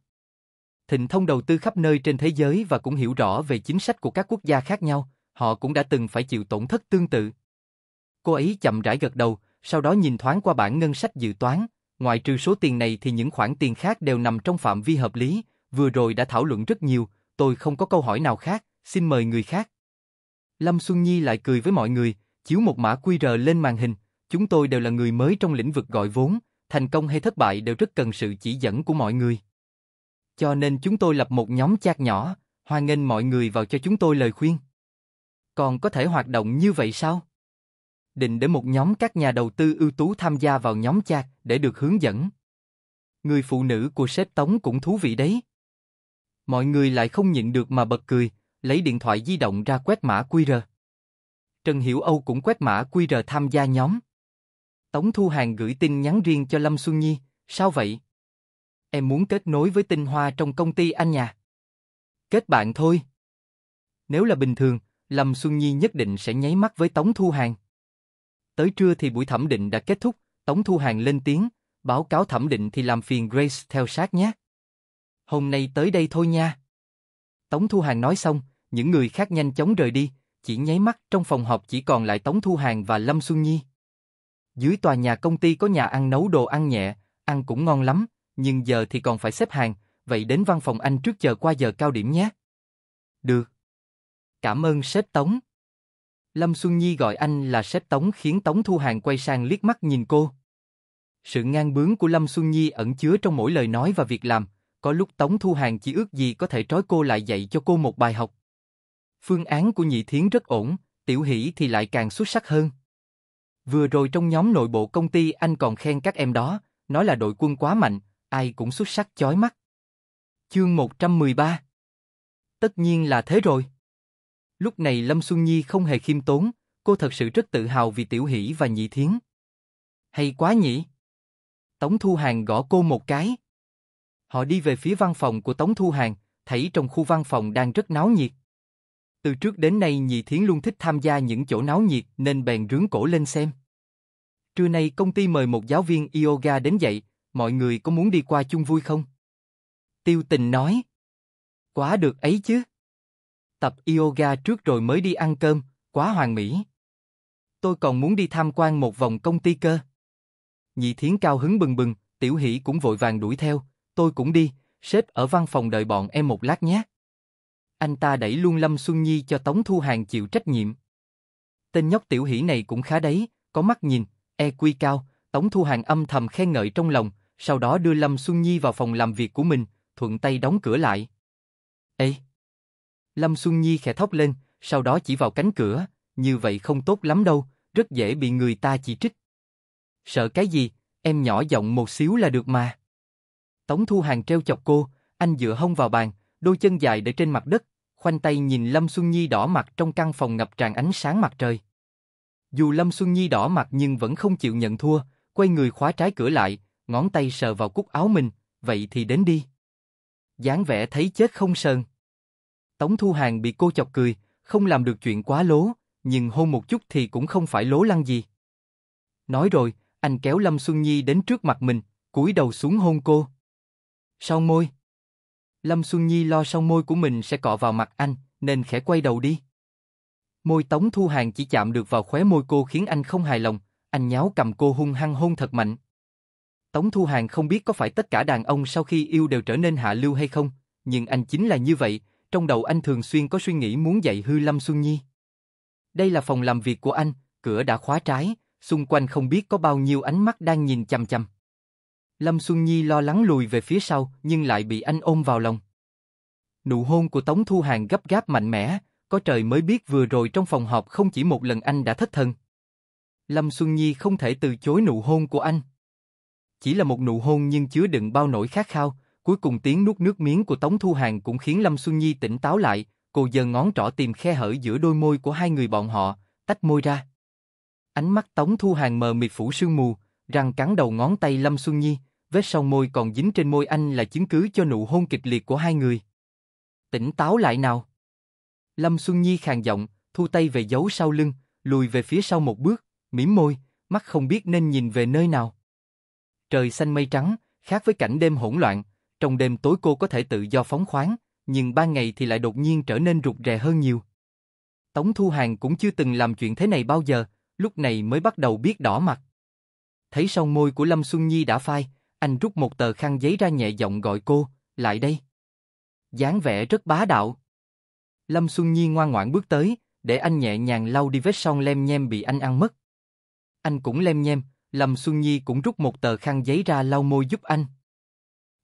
Thịnh Thông đầu tư khắp nơi trên thế giới và cũng hiểu rõ về chính sách của các quốc gia khác nhau, họ cũng đã từng phải chịu tổn thất tương tự. Cô ấy chậm rãi gật đầu, sau đó nhìn thoáng qua bản ngân sách dự toán, ngoài trừ số tiền này thì những khoản tiền khác đều nằm trong phạm vi hợp lý, vừa rồi đã thảo luận rất nhiều, tôi không có câu hỏi nào khác, xin mời người khác. Lâm Xuân Nhi lại cười với mọi người, chiếu một mã QR lên màn hình, chúng tôi đều là người mới trong lĩnh vực gọi vốn, thành công hay thất bại đều rất cần sự chỉ dẫn của mọi người. Cho nên chúng tôi lập một nhóm chat nhỏ, hoan nghênh mọi người vào cho chúng tôi lời khuyên. Còn có thể hoạt động như vậy sao? Định để một nhóm các nhà đầu tư ưu tú tham gia vào nhóm chat để được hướng dẫn. Người phụ nữ của sếp Tống cũng thú vị đấy. Mọi người lại không nhịn được mà bật cười, lấy điện thoại di động ra quét mã QR. Trần Hiểu Âu cũng quét mã QR tham gia nhóm. Tống Thu Hàng gửi tin nhắn riêng cho Lâm Xuân Nhi, sao vậy? Em muốn kết nối với tinh hoa trong công ty anh nhà. Kết bạn thôi. Nếu là bình thường, Lâm Xuân Nhi nhất định sẽ nháy mắt với Tống Thu Hàng. Tới trưa thì buổi thẩm định đã kết thúc, Tống Thu Hàng lên tiếng, báo cáo thẩm định thì làm phiền Grace theo sát nhé. Hôm nay tới đây thôi nha. Tống Thu Hàng nói xong, những người khác nhanh chóng rời đi, chỉ nháy mắt trong phòng họp chỉ còn lại Tống Thu Hàng và Lâm Xuân Nhi. Dưới tòa nhà công ty có nhà ăn nấu đồ ăn nhẹ, ăn cũng ngon lắm, nhưng giờ thì còn phải xếp hàng, vậy đến văn phòng anh trước giờ qua giờ cao điểm nhé. Được. Cảm ơn sếp Tống. Lâm Xuân Nhi gọi anh là sếp Tống khiến Tống Thu Hàng quay sang liếc mắt nhìn cô. Sự ngang bướng của Lâm Xuân Nhi ẩn chứa trong mỗi lời nói và việc làm, có lúc Tống Thu Hàng chỉ ước gì có thể trói cô lại dạy cho cô một bài học. Phương án của Nhị Thiến rất ổn, Tiểu Hỷ thì lại càng xuất sắc hơn. Vừa rồi trong nhóm nội bộ công ty anh còn khen các em đó, nói là đội quân quá mạnh, ai cũng xuất sắc chói mắt. Chương 113 Tất nhiên là thế rồi. Lúc này Lâm Xuân Nhi không hề khiêm tốn, cô thật sự rất tự hào vì Tiểu Hỷ và Nhị Thiến. Hay quá nhỉ? Tống Thu Hàng gõ cô một cái. Họ đi về phía văn phòng của Tống Thu Hàng, thấy trong khu văn phòng đang rất náo nhiệt. Từ trước đến nay Nhị Thiến luôn thích tham gia những chỗ náo nhiệt nên bèn rướng cổ lên xem. Trưa nay công ty mời một giáo viên yoga đến dạy, mọi người có muốn đi qua chung vui không? Tiêu tình nói. Quá được ấy chứ. Tập yoga trước rồi mới đi ăn cơm, quá hoàn mỹ. Tôi còn muốn đi tham quan một vòng công ty cơ. Nhị thiến cao hứng bừng bừng, tiểu hỷ cũng vội vàng đuổi theo, tôi cũng đi, sếp ở văn phòng đợi bọn em một lát nhé. Anh ta đẩy luôn Lâm Xuân Nhi cho Tống Thu Hàng chịu trách nhiệm. Tên nhóc tiểu hỷ này cũng khá đấy, có mắt nhìn, EQ cao, Tống Thu Hàng âm thầm khen ngợi trong lòng, sau đó đưa Lâm Xuân Nhi vào phòng làm việc của mình, thuận tay đóng cửa lại. Ê! Lâm Xuân Nhi khẽ thốc lên, sau đó chỉ vào cánh cửa, như vậy không tốt lắm đâu, rất dễ bị người ta chỉ trích. Sợ cái gì, em nhỏ giọng một xíu là được mà. Tống Thu Hàng treo chọc cô, anh dựa hông vào bàn, đôi chân dài để trên mặt đất, khoanh tay nhìn Lâm Xuân Nhi đỏ mặt trong căn phòng ngập tràn ánh sáng mặt trời. Dù Lâm Xuân Nhi đỏ mặt nhưng vẫn không chịu nhận thua, quay người khóa trái cửa lại, ngón tay sờ vào cúc áo mình, vậy thì đến đi. dáng vẽ thấy chết không sờn. Tống Thu Hàng bị cô chọc cười, không làm được chuyện quá lố, nhưng hôn một chút thì cũng không phải lố lăng gì. Nói rồi, anh kéo Lâm Xuân Nhi đến trước mặt mình, cúi đầu xuống hôn cô. Sau môi. Lâm Xuân Nhi lo sau môi của mình sẽ cọ vào mặt anh, nên khẽ quay đầu đi. Môi Tống Thu Hàng chỉ chạm được vào khóe môi cô khiến anh không hài lòng, anh nháo cầm cô hung hăng hôn thật mạnh. Tống Thu Hàng không biết có phải tất cả đàn ông sau khi yêu đều trở nên hạ lưu hay không, nhưng anh chính là như vậy, trong đầu anh thường xuyên có suy nghĩ muốn dạy hư Lâm Xuân Nhi. Đây là phòng làm việc của anh, cửa đã khóa trái, xung quanh không biết có bao nhiêu ánh mắt đang nhìn chằm chằm. Lâm Xuân Nhi lo lắng lùi về phía sau nhưng lại bị anh ôm vào lòng. Nụ hôn của Tống Thu Hàng gấp gáp mạnh mẽ, có trời mới biết vừa rồi trong phòng họp không chỉ một lần anh đã thất thần. Lâm Xuân Nhi không thể từ chối nụ hôn của anh. Chỉ là một nụ hôn nhưng chứa đựng bao nỗi khát khao, cuối cùng tiếng nuốt nước miếng của Tống Thu Hàng cũng khiến Lâm Xuân Nhi tỉnh táo lại, cô giơ ngón trỏ tìm khe hở giữa đôi môi của hai người bọn họ, tách môi ra. Ánh mắt Tống Thu Hàng mờ mịt phủ sương mù, răng cắn đầu ngón tay Lâm Xuân Nhi, vết sâu môi còn dính trên môi anh là chứng cứ cho nụ hôn kịch liệt của hai người. Tỉnh táo lại nào. Lâm Xuân Nhi khàn giọng, thu tay về giấu sau lưng, lùi về phía sau một bước, mỉm môi, mắt không biết nên nhìn về nơi nào. Trời xanh mây trắng, khác với cảnh đêm hỗn loạn, trong đêm tối cô có thể tự do phóng khoáng, nhưng ban ngày thì lại đột nhiên trở nên rụt rè hơn nhiều. Tống Thu Hàng cũng chưa từng làm chuyện thế này bao giờ, lúc này mới bắt đầu biết đỏ mặt. Thấy song môi của Lâm Xuân Nhi đã phai, anh rút một tờ khăn giấy ra nhẹ giọng gọi cô, lại đây. dáng vẻ rất bá đạo. Lâm Xuân Nhi ngoan ngoãn bước tới, để anh nhẹ nhàng lau đi vết son lem nhem bị anh ăn mất. Anh cũng lem nhem, Lâm Xuân Nhi cũng rút một tờ khăn giấy ra lau môi giúp anh.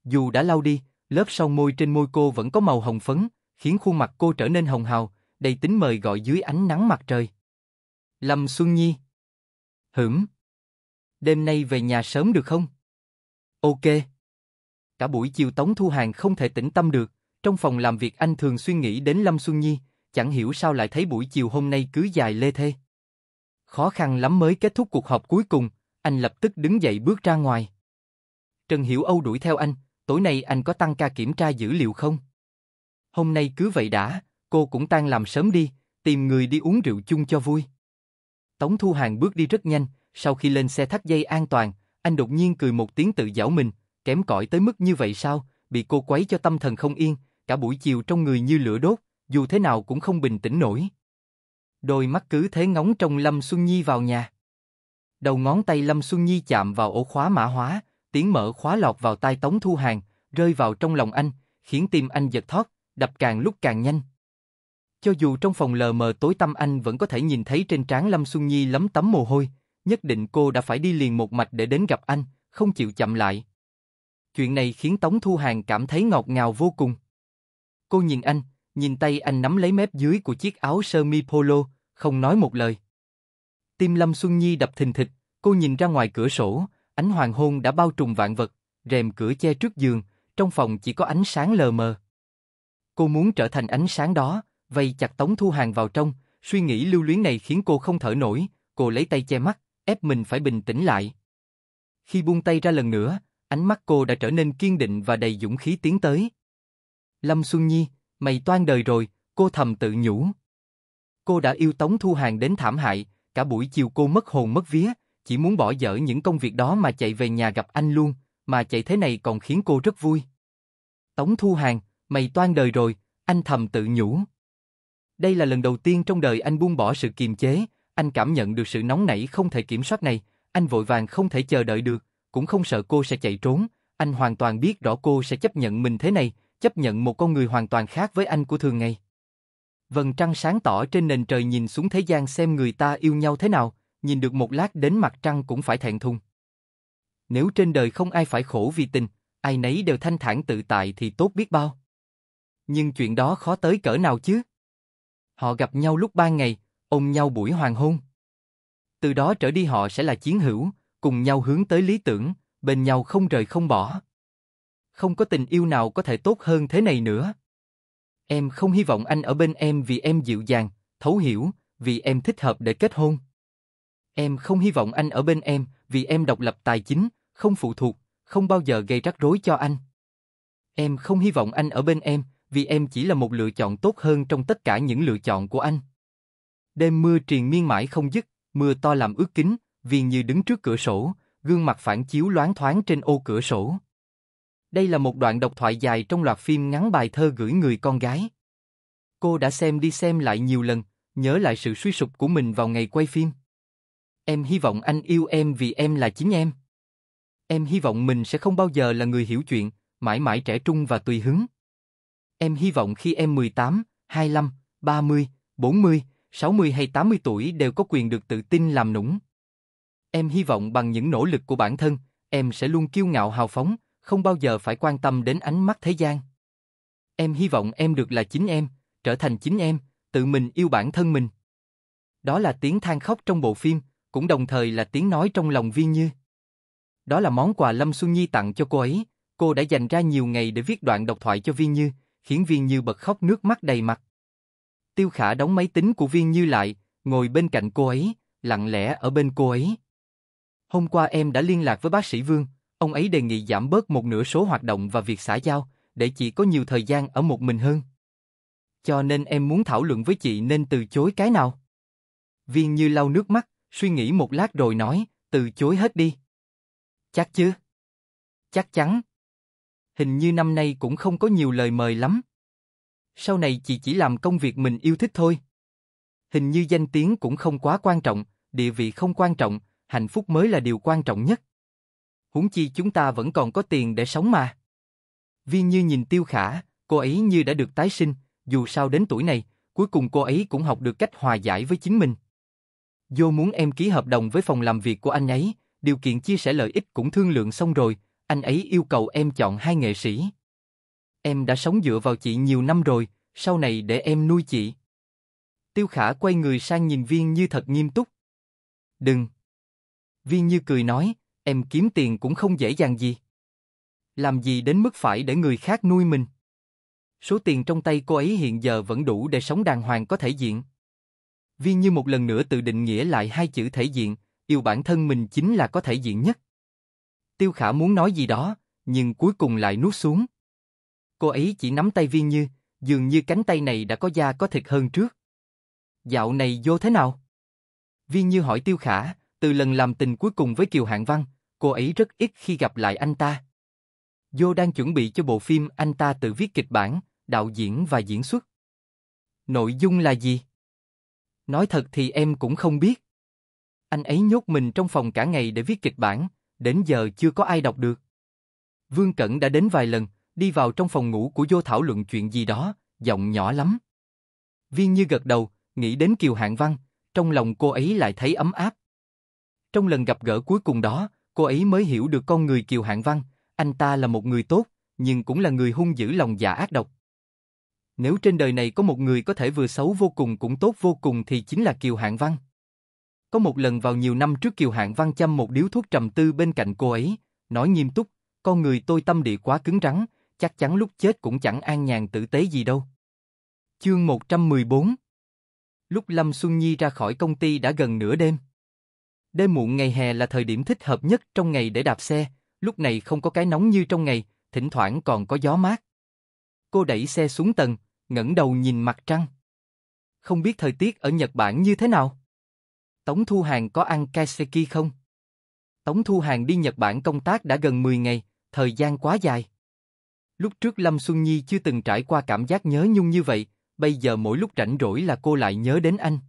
Dù đã lau đi, lớp sau môi trên môi cô vẫn có màu hồng phấn, khiến khuôn mặt cô trở nên hồng hào, đầy tính mời gọi dưới ánh nắng mặt trời. Lâm Xuân Nhi Hửm Đêm nay về nhà sớm được không? Ok Cả buổi chiều Tống Thu Hàng không thể tĩnh tâm được, trong phòng làm việc anh thường suy nghĩ đến Lâm Xuân Nhi, chẳng hiểu sao lại thấy buổi chiều hôm nay cứ dài lê thê. Khó khăn lắm mới kết thúc cuộc họp cuối cùng, anh lập tức đứng dậy bước ra ngoài. Trần Hiểu Âu đuổi theo anh, tối nay anh có tăng ca kiểm tra dữ liệu không? Hôm nay cứ vậy đã, cô cũng tan làm sớm đi, tìm người đi uống rượu chung cho vui. Tống Thu Hàng bước đi rất nhanh, sau khi lên xe thắt dây an toàn, anh đột nhiên cười một tiếng tự giảo mình, kém cỏi tới mức như vậy sao, bị cô quấy cho tâm thần không yên, cả buổi chiều trong người như lửa đốt, dù thế nào cũng không bình tĩnh nổi. Đôi mắt cứ thế ngóng trông Lâm Xuân Nhi vào nhà. Đầu ngón tay Lâm Xuân Nhi chạm vào ổ khóa mã hóa, tiếng mở khóa lọt vào tai Tống Thu Hàng, rơi vào trong lòng anh, khiến tim anh giật thót, đập càng lúc càng nhanh. Cho dù trong phòng lờ mờ tối tăm anh vẫn có thể nhìn thấy trên trán Lâm Xuân Nhi lấm tấm mồ hôi, nhất định cô đã phải đi liền một mạch để đến gặp anh, không chịu chậm lại. Chuyện này khiến Tống Thu Hàng cảm thấy ngọt ngào vô cùng. Cô nhìn anh, nhìn tay anh nắm lấy mép dưới của chiếc áo sơ mi polo, không nói một lời. Tim Lâm Xuân Nhi đập thình thịch, cô nhìn ra ngoài cửa sổ, ánh hoàng hôn đã bao trùm vạn vật, rèm cửa che trước giường, trong phòng chỉ có ánh sáng lờ mờ. Cô muốn trở thành ánh sáng đó, vây chặt Tống Thu Hàng vào trong, suy nghĩ lưu luyến này khiến cô không thở nổi, cô lấy tay che mắt, ép mình phải bình tĩnh lại. Khi buông tay ra lần nữa, ánh mắt cô đã trở nên kiên định và đầy dũng khí tiến tới. Lâm Xuân Nhi, mày toan đời rồi, cô thầm tự nhủ. Cô đã yêu Tống Thu Hàng đến thảm hại, Cả buổi chiều cô mất hồn mất vía, chỉ muốn bỏ dở những công việc đó mà chạy về nhà gặp anh luôn, mà chạy thế này còn khiến cô rất vui. Tống Thu Hàng, mày toan đời rồi, anh thầm tự nhủ. Đây là lần đầu tiên trong đời anh buông bỏ sự kiềm chế, anh cảm nhận được sự nóng nảy không thể kiểm soát này, anh vội vàng không thể chờ đợi được, cũng không sợ cô sẽ chạy trốn, anh hoàn toàn biết rõ cô sẽ chấp nhận mình thế này, chấp nhận một con người hoàn toàn khác với anh của thường ngày vầng trăng sáng tỏ trên nền trời nhìn xuống thế gian xem người ta yêu nhau thế nào, nhìn được một lát đến mặt trăng cũng phải thẹn thùng. Nếu trên đời không ai phải khổ vì tình, ai nấy đều thanh thản tự tại thì tốt biết bao. Nhưng chuyện đó khó tới cỡ nào chứ? Họ gặp nhau lúc ban ngày, ôm nhau buổi hoàng hôn. Từ đó trở đi họ sẽ là chiến hữu, cùng nhau hướng tới lý tưởng, bên nhau không rời không bỏ. Không có tình yêu nào có thể tốt hơn thế này nữa. Em không hy vọng anh ở bên em vì em dịu dàng, thấu hiểu, vì em thích hợp để kết hôn. Em không hy vọng anh ở bên em vì em độc lập tài chính, không phụ thuộc, không bao giờ gây rắc rối cho anh. Em không hy vọng anh ở bên em vì em chỉ là một lựa chọn tốt hơn trong tất cả những lựa chọn của anh. Đêm mưa triền miên mãi không dứt, mưa to làm ướt kính, Viên Như đứng trước cửa sổ, gương mặt phản chiếu loáng thoáng trên ô cửa sổ. Đây là một đoạn độc thoại dài trong loạt phim ngắn bài thơ gửi người con gái. Cô đã xem đi xem lại nhiều lần, nhớ lại sự suy sụp của mình vào ngày quay phim. Em hy vọng anh yêu em vì em là chính em. Em hy vọng mình sẽ không bao giờ là người hiểu chuyện, mãi mãi trẻ trung và tùy hứng. Em hy vọng khi em 18, 25, 30, 40, 60 hay 80 tuổi đều có quyền được tự tin làm nũng. Em hy vọng bằng những nỗ lực của bản thân, em sẽ luôn kiêu ngạo hào phóng, không bao giờ phải quan tâm đến ánh mắt thế gian. Em hy vọng em được là chính em, trở thành chính em, tự mình yêu bản thân mình. Đó là tiếng than khóc trong bộ phim, cũng đồng thời là tiếng nói trong lòng Viên Như. Đó là món quà Lâm Xuân Nhi tặng cho cô ấy, cô đã dành ra nhiều ngày để viết đoạn độc thoại cho Viên Như, khiến Viên Như bật khóc nước mắt đầy mặt. Tiêu Khả đóng máy tính của Viên Như lại, ngồi bên cạnh cô ấy, lặng lẽ ở bên cô ấy. Hôm qua em đã liên lạc với bác sĩ Vương, Ông ấy đề nghị giảm bớt một nửa số hoạt động và việc xã giao, để chị có nhiều thời gian ở một mình hơn. Cho nên em muốn thảo luận với chị nên từ chối cái nào. Viên như lau nước mắt, suy nghĩ một lát rồi nói, từ chối hết đi. Chắc chứ? Chắc chắn. Hình như năm nay cũng không có nhiều lời mời lắm. Sau này chị chỉ làm công việc mình yêu thích thôi. Hình như danh tiếng cũng không quá quan trọng, địa vị không quan trọng, hạnh phúc mới là điều quan trọng nhất huống chi chúng ta vẫn còn có tiền để sống mà. Viên Như nhìn Tiêu Khả, cô ấy như đã được tái sinh, dù sao đến tuổi này, cuối cùng cô ấy cũng học được cách hòa giải với chính mình. Vô muốn em ký hợp đồng với phòng làm việc của anh ấy, điều kiện chia sẻ lợi ích cũng thương lượng xong rồi, anh ấy yêu cầu em chọn hai nghệ sĩ. Em đã sống dựa vào chị nhiều năm rồi, sau này để em nuôi chị. Tiêu Khả quay người sang nhìn Viên Như thật nghiêm túc. Đừng. Viên Như cười nói, Em kiếm tiền cũng không dễ dàng gì. Làm gì đến mức phải để người khác nuôi mình. Số tiền trong tay cô ấy hiện giờ vẫn đủ để sống đàng hoàng có thể diện. Viên như một lần nữa tự định nghĩa lại hai chữ thể diện, yêu bản thân mình chính là có thể diện nhất. Tiêu Khả muốn nói gì đó, nhưng cuối cùng lại nuốt xuống. Cô ấy chỉ nắm tay Viên Như, dường như cánh tay này đã có da có thịt hơn trước. Dạo này vô thế nào? Viên Như hỏi Tiêu Khả, từ lần làm tình cuối cùng với Kiều Hạng Văn, cô ấy rất ít khi gặp lại anh ta. Joe đang chuẩn bị cho bộ phim anh ta tự viết kịch bản, đạo diễn và diễn xuất. Nội dung là gì? Nói thật thì em cũng không biết. Anh ấy nhốt mình trong phòng cả ngày để viết kịch bản, đến giờ chưa có ai đọc được. Vương Cẩn đã đến vài lần, đi vào trong phòng ngủ của Vô thảo luận chuyện gì đó, giọng nhỏ lắm. Viên Như gật đầu, nghĩ đến Kiều Hạng Văn, trong lòng cô ấy lại thấy ấm áp. Trong lần gặp gỡ cuối cùng đó, cô ấy mới hiểu được con người Kiều Hạng Văn, anh ta là một người tốt, nhưng cũng là người hung dữ lòng dạ ác độc. Nếu trên đời này có một người có thể vừa xấu vô cùng cũng tốt vô cùng thì chính là Kiều Hạng Văn. Có một lần vào nhiều năm trước Kiều Hạng Văn chăm một điếu thuốc trầm tư bên cạnh cô ấy, nói nghiêm túc, con người tôi tâm địa quá cứng rắn, chắc chắn lúc chết cũng chẳng an nhàn tử tế gì đâu. Chương 114 Lúc Lâm Xuân Nhi ra khỏi công ty đã gần nửa đêm. Đêm muộn ngày hè là thời điểm thích hợp nhất trong ngày để đạp xe, lúc này không có cái nóng như trong ngày, thỉnh thoảng còn có gió mát. Cô đẩy xe xuống tầng, ngẩng đầu nhìn mặt trăng. Không biết thời tiết ở Nhật Bản như thế nào? Tống Thu Hàng có ăn kaiseki không? Tống Thu Hàng đi Nhật Bản công tác đã gần 10 ngày, thời gian quá dài. Lúc trước Lâm Xuân Nhi chưa từng trải qua cảm giác nhớ nhung như vậy, bây giờ mỗi lúc rảnh rỗi là cô lại nhớ đến anh.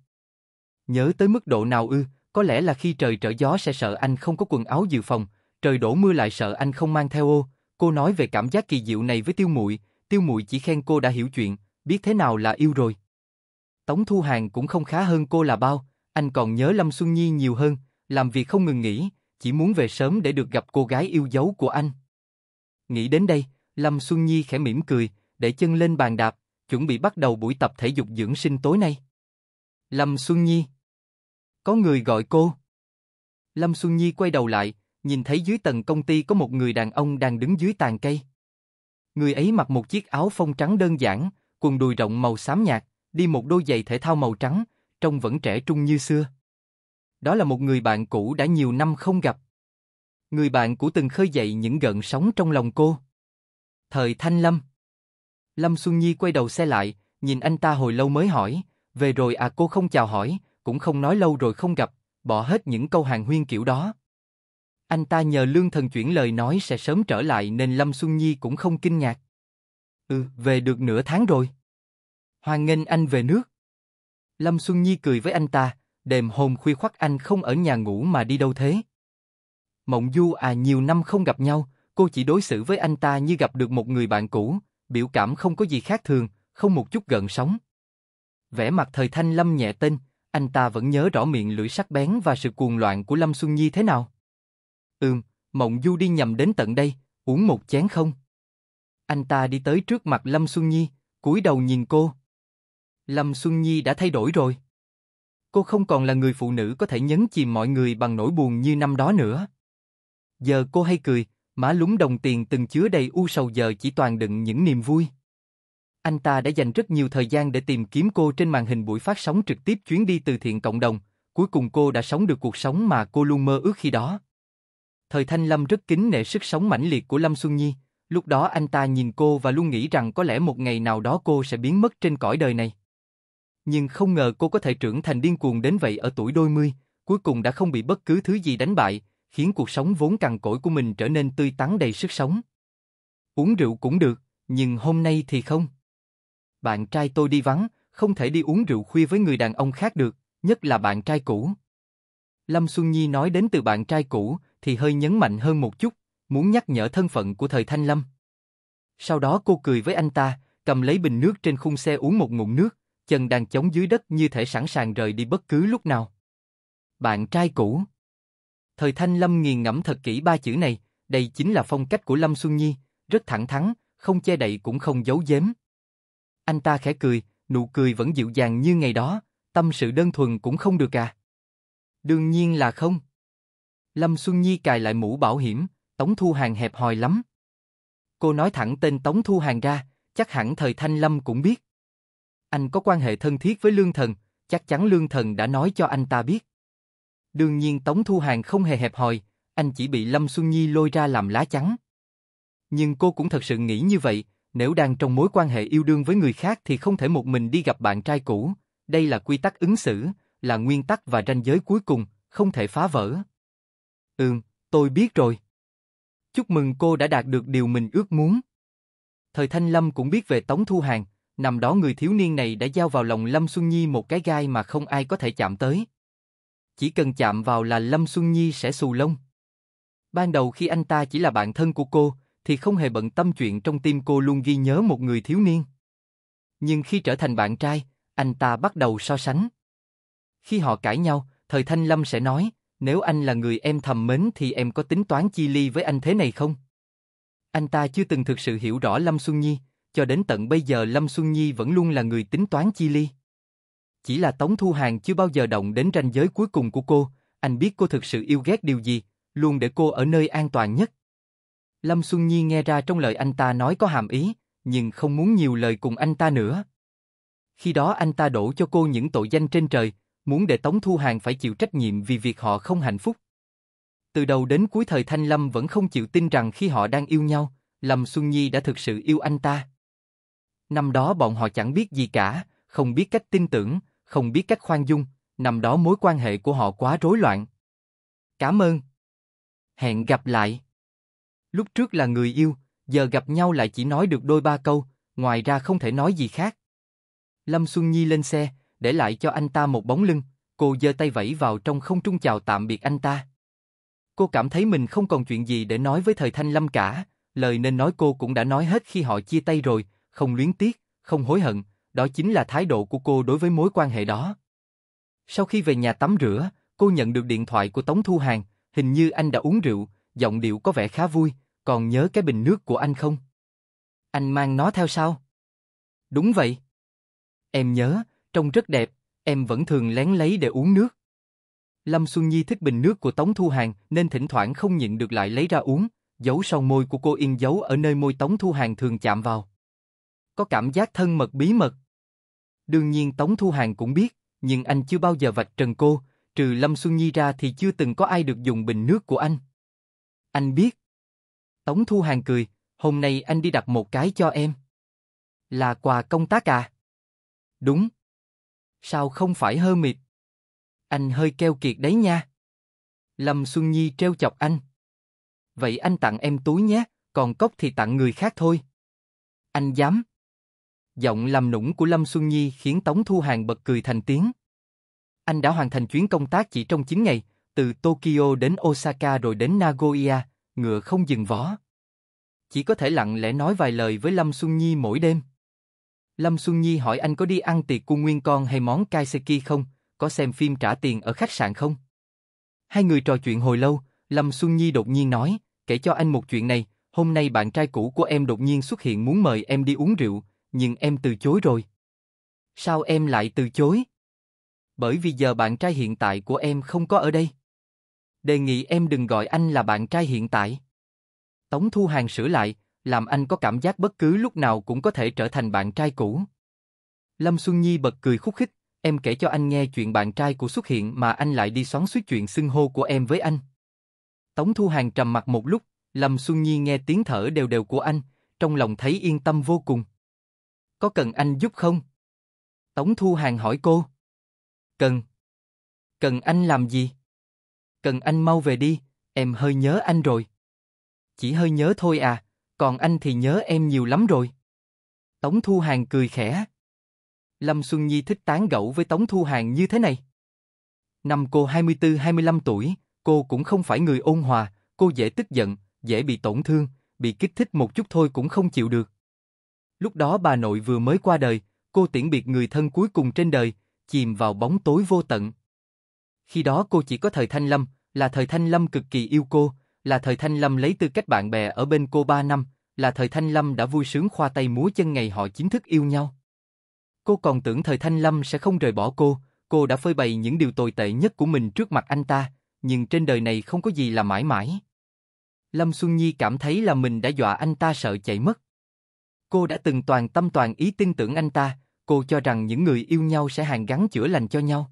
Nhớ tới mức độ nào ư, có lẽ là khi trời trở gió sẽ sợ anh không có quần áo dự phòng, trời đổ mưa lại sợ anh không mang theo ô. Cô nói về cảm giác kỳ diệu này với Tiêu Muội, Tiêu Muội chỉ khen cô đã hiểu chuyện, biết thế nào là yêu rồi. Tống Thu Hàng cũng không khá hơn cô là bao, anh còn nhớ Lâm Xuân Nhi nhiều hơn, làm việc không ngừng nghỉ, chỉ muốn về sớm để được gặp cô gái yêu dấu của anh. Nghĩ đến đây, Lâm Xuân Nhi khẽ mỉm cười, để chân lên bàn đạp, chuẩn bị bắt đầu buổi tập thể dục dưỡng sinh tối nay. Lâm Xuân Nhi có người gọi cô. Lâm Xuân Nhi quay đầu lại, nhìn thấy dưới tầng công ty có một người đàn ông đang đứng dưới tàn cây. Người ấy mặc một chiếc áo phông trắng đơn giản, quần đùi rộng màu xám nhạt, đi một đôi giày thể thao màu trắng, trông vẫn trẻ trung như xưa. Đó là một người bạn cũ đã nhiều năm không gặp. Người bạn cũ từng khơi dậy những gợn sóng trong lòng cô. Thời Thanh Lâm. Lâm Xuân Nhi quay đầu xe lại, nhìn anh ta hồi lâu mới hỏi, về rồi à cô không chào hỏi, cũng không nói lâu rồi không gặp, bỏ hết những câu hàng huyên kiểu đó. Anh ta nhờ lương thần chuyển lời nói sẽ sớm trở lại nên Lâm Xuân Nhi cũng không kinh ngạc. Ừ, về được nửa tháng rồi. Hoan nghênh anh về nước. Lâm Xuân Nhi cười với anh ta, đềm hôm khuya khoắt anh không ở nhà ngủ mà đi đâu thế. Mộng Du à nhiều năm không gặp nhau, cô chỉ đối xử với anh ta như gặp được một người bạn cũ, biểu cảm không có gì khác thường, không một chút gần sống Vẻ mặt thời thanh lâm nhẹ tên, anh ta vẫn nhớ rõ miệng lưỡi sắc bén và sự cuồng loạn của Lâm Xuân Nhi thế nào. Ừm, Mộng Du đi nhầm đến tận đây, uống một chén không? Anh ta đi tới trước mặt Lâm Xuân Nhi, cúi đầu nhìn cô. Lâm Xuân Nhi đã thay đổi rồi. Cô không còn là người phụ nữ có thể nhấn chìm mọi người bằng nỗi buồn như năm đó nữa. Giờ cô hay cười, má lúng đồng tiền từng chứa đầy u sầu giờ chỉ toàn đựng những niềm vui. Anh ta đã dành rất nhiều thời gian để tìm kiếm cô trên màn hình buổi phát sóng trực tiếp chuyến đi từ thiện cộng đồng, cuối cùng cô đã sống được cuộc sống mà cô luôn mơ ước khi đó. Thời Thanh Lâm rất kính nể sức sống mãnh liệt của Lâm Xuân Nhi, lúc đó anh ta nhìn cô và luôn nghĩ rằng có lẽ một ngày nào đó cô sẽ biến mất trên cõi đời này. Nhưng không ngờ cô có thể trưởng thành điên cuồng đến vậy ở tuổi đôi mươi, cuối cùng đã không bị bất cứ thứ gì đánh bại, khiến cuộc sống vốn cằn cỗi của mình trở nên tươi tắn đầy sức sống. Uống rượu cũng được, nhưng hôm nay thì không. Bạn trai tôi đi vắng, không thể đi uống rượu khuya với người đàn ông khác được, nhất là bạn trai cũ. Lâm Xuân Nhi nói đến từ bạn trai cũ thì hơi nhấn mạnh hơn một chút, muốn nhắc nhở thân phận của thời Thanh Lâm. Sau đó cô cười với anh ta, cầm lấy bình nước trên khung xe uống một ngụm nước, chân đang chống dưới đất như thể sẵn sàng rời đi bất cứ lúc nào. Bạn trai cũ. Thời Thanh Lâm nghiền ngẫm thật kỹ ba chữ này, đây chính là phong cách của Lâm Xuân Nhi, rất thẳng thắn, không che đậy cũng không giấu giếm. Anh ta khẽ cười, nụ cười vẫn dịu dàng như ngày đó, tâm sự đơn thuần cũng không được à. Đương nhiên là không. Lâm Xuân Nhi cài lại mũ bảo hiểm, Tống Thu Hàng hẹp hòi lắm. Cô nói thẳng tên Tống Thu Hàng ra, chắc hẳn thời Thanh Lâm cũng biết. Anh có quan hệ thân thiết với Lương Thần, chắc chắn Lương Thần đã nói cho anh ta biết. Đương nhiên Tống Thu Hàng không hề hẹp hòi, anh chỉ bị Lâm Xuân Nhi lôi ra làm lá chắn. Nhưng cô cũng thật sự nghĩ như vậy, nếu đang trong mối quan hệ yêu đương với người khác thì không thể một mình đi gặp bạn trai cũ, đây là quy tắc ứng xử, là nguyên tắc và ranh giới cuối cùng, không thể phá vỡ. Ừm, tôi biết rồi. Chúc mừng cô đã đạt được điều mình ước muốn. Thời Thanh Lâm cũng biết về Tống Thu Hàng, nằm đó người thiếu niên này đã giao vào lòng Lâm Xuân Nhi một cái gai mà không ai có thể chạm tới. Chỉ cần chạm vào là Lâm Xuân Nhi sẽ xù lông. Ban đầu khi anh ta chỉ là bạn thân của cô, thì không hề bận tâm chuyện trong tim cô luôn ghi nhớ một người thiếu niên. Nhưng khi trở thành bạn trai, anh ta bắt đầu so sánh. Khi họ cãi nhau, thời Thanh Lâm sẽ nói, nếu anh là người em thầm mến thì em có tính toán chi ly với anh thế này không? Anh ta chưa từng thực sự hiểu rõ Lâm Xuân Nhi, cho đến tận bây giờ Lâm Xuân Nhi vẫn luôn là người tính toán chi ly. Chỉ là Tống Thu Hàng chưa bao giờ động đến ranh giới cuối cùng của cô, anh biết cô thực sự yêu ghét điều gì, luôn để cô ở nơi an toàn nhất. Lâm Xuân Nhi nghe ra trong lời anh ta nói có hàm ý, nhưng không muốn nhiều lời cùng anh ta nữa. Khi đó anh ta đổ cho cô những tội danh trên trời, muốn để Tống Thu Hàng phải chịu trách nhiệm vì việc họ không hạnh phúc. Từ đầu đến cuối thời Thanh Lâm vẫn không chịu tin rằng khi họ đang yêu nhau, Lâm Xuân Nhi đã thực sự yêu anh ta. Năm đó bọn họ chẳng biết gì cả, không biết cách tin tưởng, không biết cách khoan dung, năm đó mối quan hệ của họ quá rối loạn. Cảm ơn. Hẹn gặp lại. Lúc trước là người yêu, giờ gặp nhau lại chỉ nói được đôi ba câu, ngoài ra không thể nói gì khác. Lâm Xuân Nhi lên xe, để lại cho anh ta một bóng lưng, cô giơ tay vẫy vào trong không trung chào tạm biệt anh ta. Cô cảm thấy mình không còn chuyện gì để nói với thời thanh lâm cả, lời nên nói cô cũng đã nói hết khi họ chia tay rồi, không luyến tiếc, không hối hận, đó chính là thái độ của cô đối với mối quan hệ đó. Sau khi về nhà tắm rửa, cô nhận được điện thoại của Tống Thu Hàng, hình như anh đã uống rượu, giọng điệu có vẻ khá vui, còn nhớ cái bình nước của anh không? Anh mang nó theo sao? Đúng vậy. Em nhớ, trông rất đẹp, em vẫn thường lén lấy để uống nước. Lâm Xuân Nhi thích bình nước của Tống Thu Hàng nên thỉnh thoảng không nhịn được lại lấy ra uống, dấu sau môi của cô yên dấu ở nơi môi Tống Thu Hàng thường chạm vào. Có cảm giác thân mật bí mật. Đương nhiên Tống Thu Hàng cũng biết, nhưng anh chưa bao giờ vạch trần cô, trừ Lâm Xuân Nhi ra thì chưa từng có ai được dùng bình nước của anh. Anh biết. Tống Thu Hàng cười, hôm nay anh đi đặt một cái cho em. Là quà công tác à? Đúng. Sao không phải hơ mịt? Anh hơi keo kiệt đấy nha. Lâm Xuân Nhi treo chọc anh. Vậy anh tặng em túi nhé, còn cốc thì tặng người khác thôi. Anh dám. Giọng làm nũng của Lâm Xuân Nhi khiến Tống Thu Hàng bật cười thành tiếng. Anh đã hoàn thành chuyến công tác chỉ trong 9 ngày, từ Tokyo đến Osaka rồi đến Nagoya, ngựa không dừng vó. Chỉ có thể lặng lẽ nói vài lời với Lâm Xuân Nhi mỗi đêm. Lâm Xuân Nhi hỏi anh có đi ăn tiệc cùng nguyên con hay món kaiseki không, có xem phim trả tiền ở khách sạn không? Hai người trò chuyện hồi lâu, Lâm Xuân Nhi đột nhiên nói, kể cho anh một chuyện này, hôm nay bạn trai cũ của em đột nhiên xuất hiện muốn mời em đi uống rượu, nhưng em từ chối rồi. Sao em lại từ chối? Bởi vì giờ bạn trai hiện tại của em không có ở đây. Đề nghị em đừng gọi anh là bạn trai hiện tại. Tống Thu Hàng sửa lại, làm anh có cảm giác bất cứ lúc nào cũng có thể trở thành bạn trai cũ. Lâm Xuân Nhi bật cười khúc khích, em kể cho anh nghe chuyện bạn trai của xuất hiện mà anh lại đi xoắn suýt chuyện xưng hô của em với anh. Tống Thu Hàng trầm mặt một lúc, Lâm Xuân Nhi nghe tiếng thở đều đều của anh, trong lòng thấy yên tâm vô cùng. Có cần anh giúp không? Tống Thu Hàng hỏi cô. Cần. Cần anh làm gì? cần anh mau về đi, em hơi nhớ anh rồi. Chỉ hơi nhớ thôi à, còn anh thì nhớ em nhiều lắm rồi. Tống Thu Hàng cười khẽ. Lâm Xuân Nhi thích tán gẫu với Tống Thu Hàng như thế này. Năm cô 24-25 tuổi, cô cũng không phải người ôn hòa, cô dễ tức giận, dễ bị tổn thương, bị kích thích một chút thôi cũng không chịu được. Lúc đó bà nội vừa mới qua đời, cô tiễn biệt người thân cuối cùng trên đời, chìm vào bóng tối vô tận. Khi đó cô chỉ có thời Thanh Lâm, là thời Thanh Lâm cực kỳ yêu cô, là thời Thanh Lâm lấy tư cách bạn bè ở bên cô 3 năm, là thời Thanh Lâm đã vui sướng khoa tay múa chân ngày họ chính thức yêu nhau. Cô còn tưởng thời Thanh Lâm sẽ không rời bỏ cô, cô đã phơi bày những điều tồi tệ nhất của mình trước mặt anh ta, nhưng trên đời này không có gì là mãi mãi. Lâm Xuân Nhi cảm thấy là mình đã dọa anh ta sợ chạy mất. Cô đã từng toàn tâm toàn ý tin tưởng anh ta, cô cho rằng những người yêu nhau sẽ hàn gắn chữa lành cho nhau.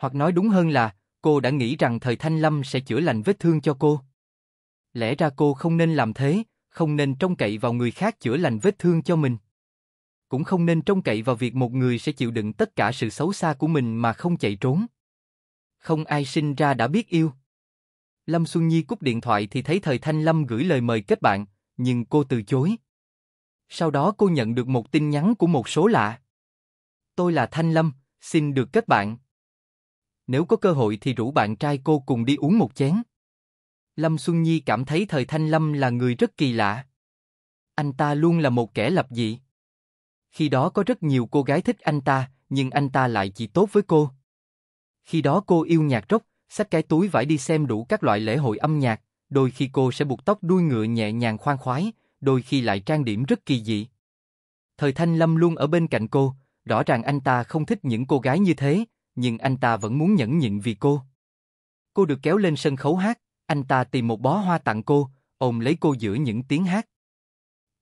Hoặc nói đúng hơn là, cô đã nghĩ rằng thời Thanh Lâm sẽ chữa lành vết thương cho cô. Lẽ ra cô không nên làm thế, không nên trông cậy vào người khác chữa lành vết thương cho mình. Cũng không nên trông cậy vào việc một người sẽ chịu đựng tất cả sự xấu xa của mình mà không chạy trốn. Không ai sinh ra đã biết yêu. Lâm Xuân Nhi cúp điện thoại thì thấy thời Thanh Lâm gửi lời mời kết bạn, nhưng cô từ chối. Sau đó cô nhận được một tin nhắn của một số lạ. Tôi là Thanh Lâm, xin được kết bạn nếu có cơ hội thì rủ bạn trai cô cùng đi uống một chén. Lâm Xuân Nhi cảm thấy thời Thanh Lâm là người rất kỳ lạ. Anh ta luôn là một kẻ lập dị. Khi đó có rất nhiều cô gái thích anh ta, nhưng anh ta lại chỉ tốt với cô. Khi đó cô yêu nhạc rock, xách cái túi vải đi xem đủ các loại lễ hội âm nhạc, đôi khi cô sẽ buộc tóc đuôi ngựa nhẹ nhàng khoan khoái, đôi khi lại trang điểm rất kỳ dị. Thời Thanh Lâm luôn ở bên cạnh cô, rõ ràng anh ta không thích những cô gái như thế, nhưng anh ta vẫn muốn nhẫn nhịn vì cô. Cô được kéo lên sân khấu hát, anh ta tìm một bó hoa tặng cô, ôm lấy cô giữa những tiếng hát.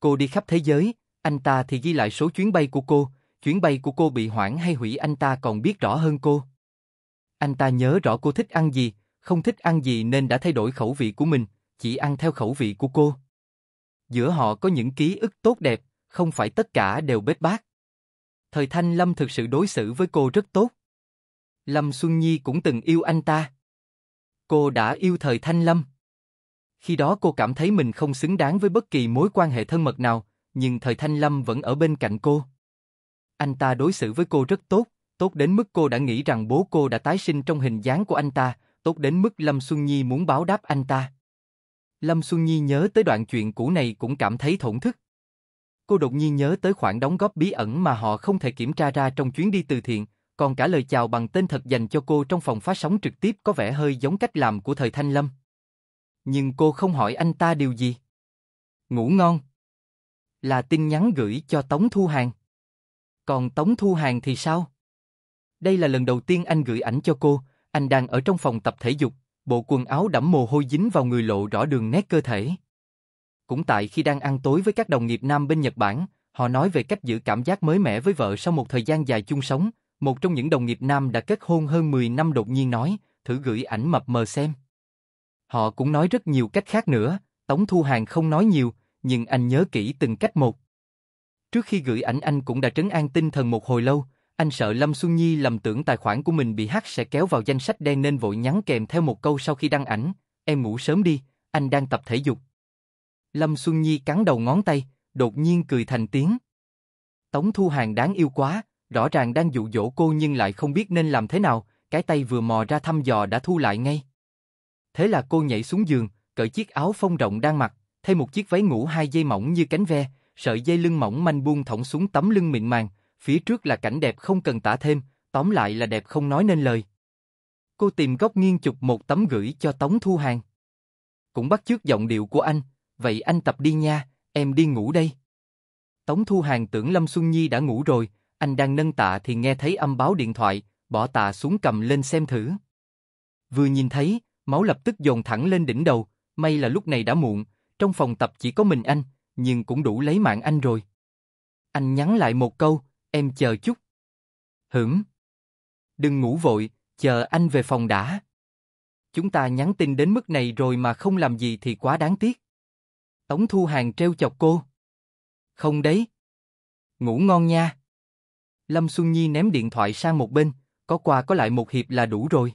Cô đi khắp thế giới, anh ta thì ghi lại số chuyến bay của cô, chuyến bay của cô bị hoãn hay hủy anh ta còn biết rõ hơn cô. Anh ta nhớ rõ cô thích ăn gì, không thích ăn gì nên đã thay đổi khẩu vị của mình, chỉ ăn theo khẩu vị của cô. Giữa họ có những ký ức tốt đẹp, không phải tất cả đều bết bát. Thời Thanh Lâm thực sự đối xử với cô rất tốt. Lâm Xuân Nhi cũng từng yêu anh ta. Cô đã yêu thời Thanh Lâm. Khi đó cô cảm thấy mình không xứng đáng với bất kỳ mối quan hệ thân mật nào, nhưng thời Thanh Lâm vẫn ở bên cạnh cô. Anh ta đối xử với cô rất tốt, tốt đến mức cô đã nghĩ rằng bố cô đã tái sinh trong hình dáng của anh ta, tốt đến mức Lâm Xuân Nhi muốn báo đáp anh ta. Lâm Xuân Nhi nhớ tới đoạn chuyện cũ này cũng cảm thấy thổn thức. Cô đột nhiên nhớ tới khoản đóng góp bí ẩn mà họ không thể kiểm tra ra trong chuyến đi từ thiện, còn cả lời chào bằng tên thật dành cho cô trong phòng phát sóng trực tiếp có vẻ hơi giống cách làm của thời Thanh Lâm. Nhưng cô không hỏi anh ta điều gì. Ngủ ngon. Là tin nhắn gửi cho Tống Thu Hàng. Còn Tống Thu Hàng thì sao? Đây là lần đầu tiên anh gửi ảnh cho cô, anh đang ở trong phòng tập thể dục, bộ quần áo đẫm mồ hôi dính vào người lộ rõ đường nét cơ thể. Cũng tại khi đang ăn tối với các đồng nghiệp nam bên Nhật Bản, họ nói về cách giữ cảm giác mới mẻ với vợ sau một thời gian dài chung sống, một trong những đồng nghiệp nam đã kết hôn hơn 10 năm đột nhiên nói, thử gửi ảnh mập mờ xem. Họ cũng nói rất nhiều cách khác nữa, Tống Thu Hàng không nói nhiều, nhưng anh nhớ kỹ từng cách một. Trước khi gửi ảnh anh cũng đã trấn an tinh thần một hồi lâu, anh sợ Lâm Xuân Nhi lầm tưởng tài khoản của mình bị hack sẽ kéo vào danh sách đen nên vội nhắn kèm theo một câu sau khi đăng ảnh, em ngủ sớm đi, anh đang tập thể dục. Lâm Xuân Nhi cắn đầu ngón tay, đột nhiên cười thành tiếng. Tống Thu Hàng đáng yêu quá, rõ ràng đang dụ dỗ cô nhưng lại không biết nên làm thế nào, cái tay vừa mò ra thăm dò đã thu lại ngay. Thế là cô nhảy xuống giường, cởi chiếc áo phông rộng đang mặc, thay một chiếc váy ngủ hai dây mỏng như cánh ve, sợi dây lưng mỏng manh buông thõng xuống tấm lưng mịn màng, phía trước là cảnh đẹp không cần tả thêm, tóm lại là đẹp không nói nên lời. Cô tìm góc nghiêng chụp một tấm gửi cho Tống Thu Hàng. Cũng bắt chước giọng điệu của anh, vậy anh tập đi nha, em đi ngủ đây. Tống Thu Hàng tưởng Lâm Xuân Nhi đã ngủ rồi, anh đang nâng tạ thì nghe thấy âm báo điện thoại, bỏ tạ xuống cầm lên xem thử. Vừa nhìn thấy, máu lập tức dồn thẳng lên đỉnh đầu, may là lúc này đã muộn, trong phòng tập chỉ có mình anh, nhưng cũng đủ lấy mạng anh rồi. Anh nhắn lại một câu, em chờ chút. Hửng. Đừng ngủ vội, chờ anh về phòng đã. Chúng ta nhắn tin đến mức này rồi mà không làm gì thì quá đáng tiếc. Tống Thu Hàng treo chọc cô. Không đấy. Ngủ ngon nha. Lâm Xuân Nhi ném điện thoại sang một bên, có quà có lại một hiệp là đủ rồi.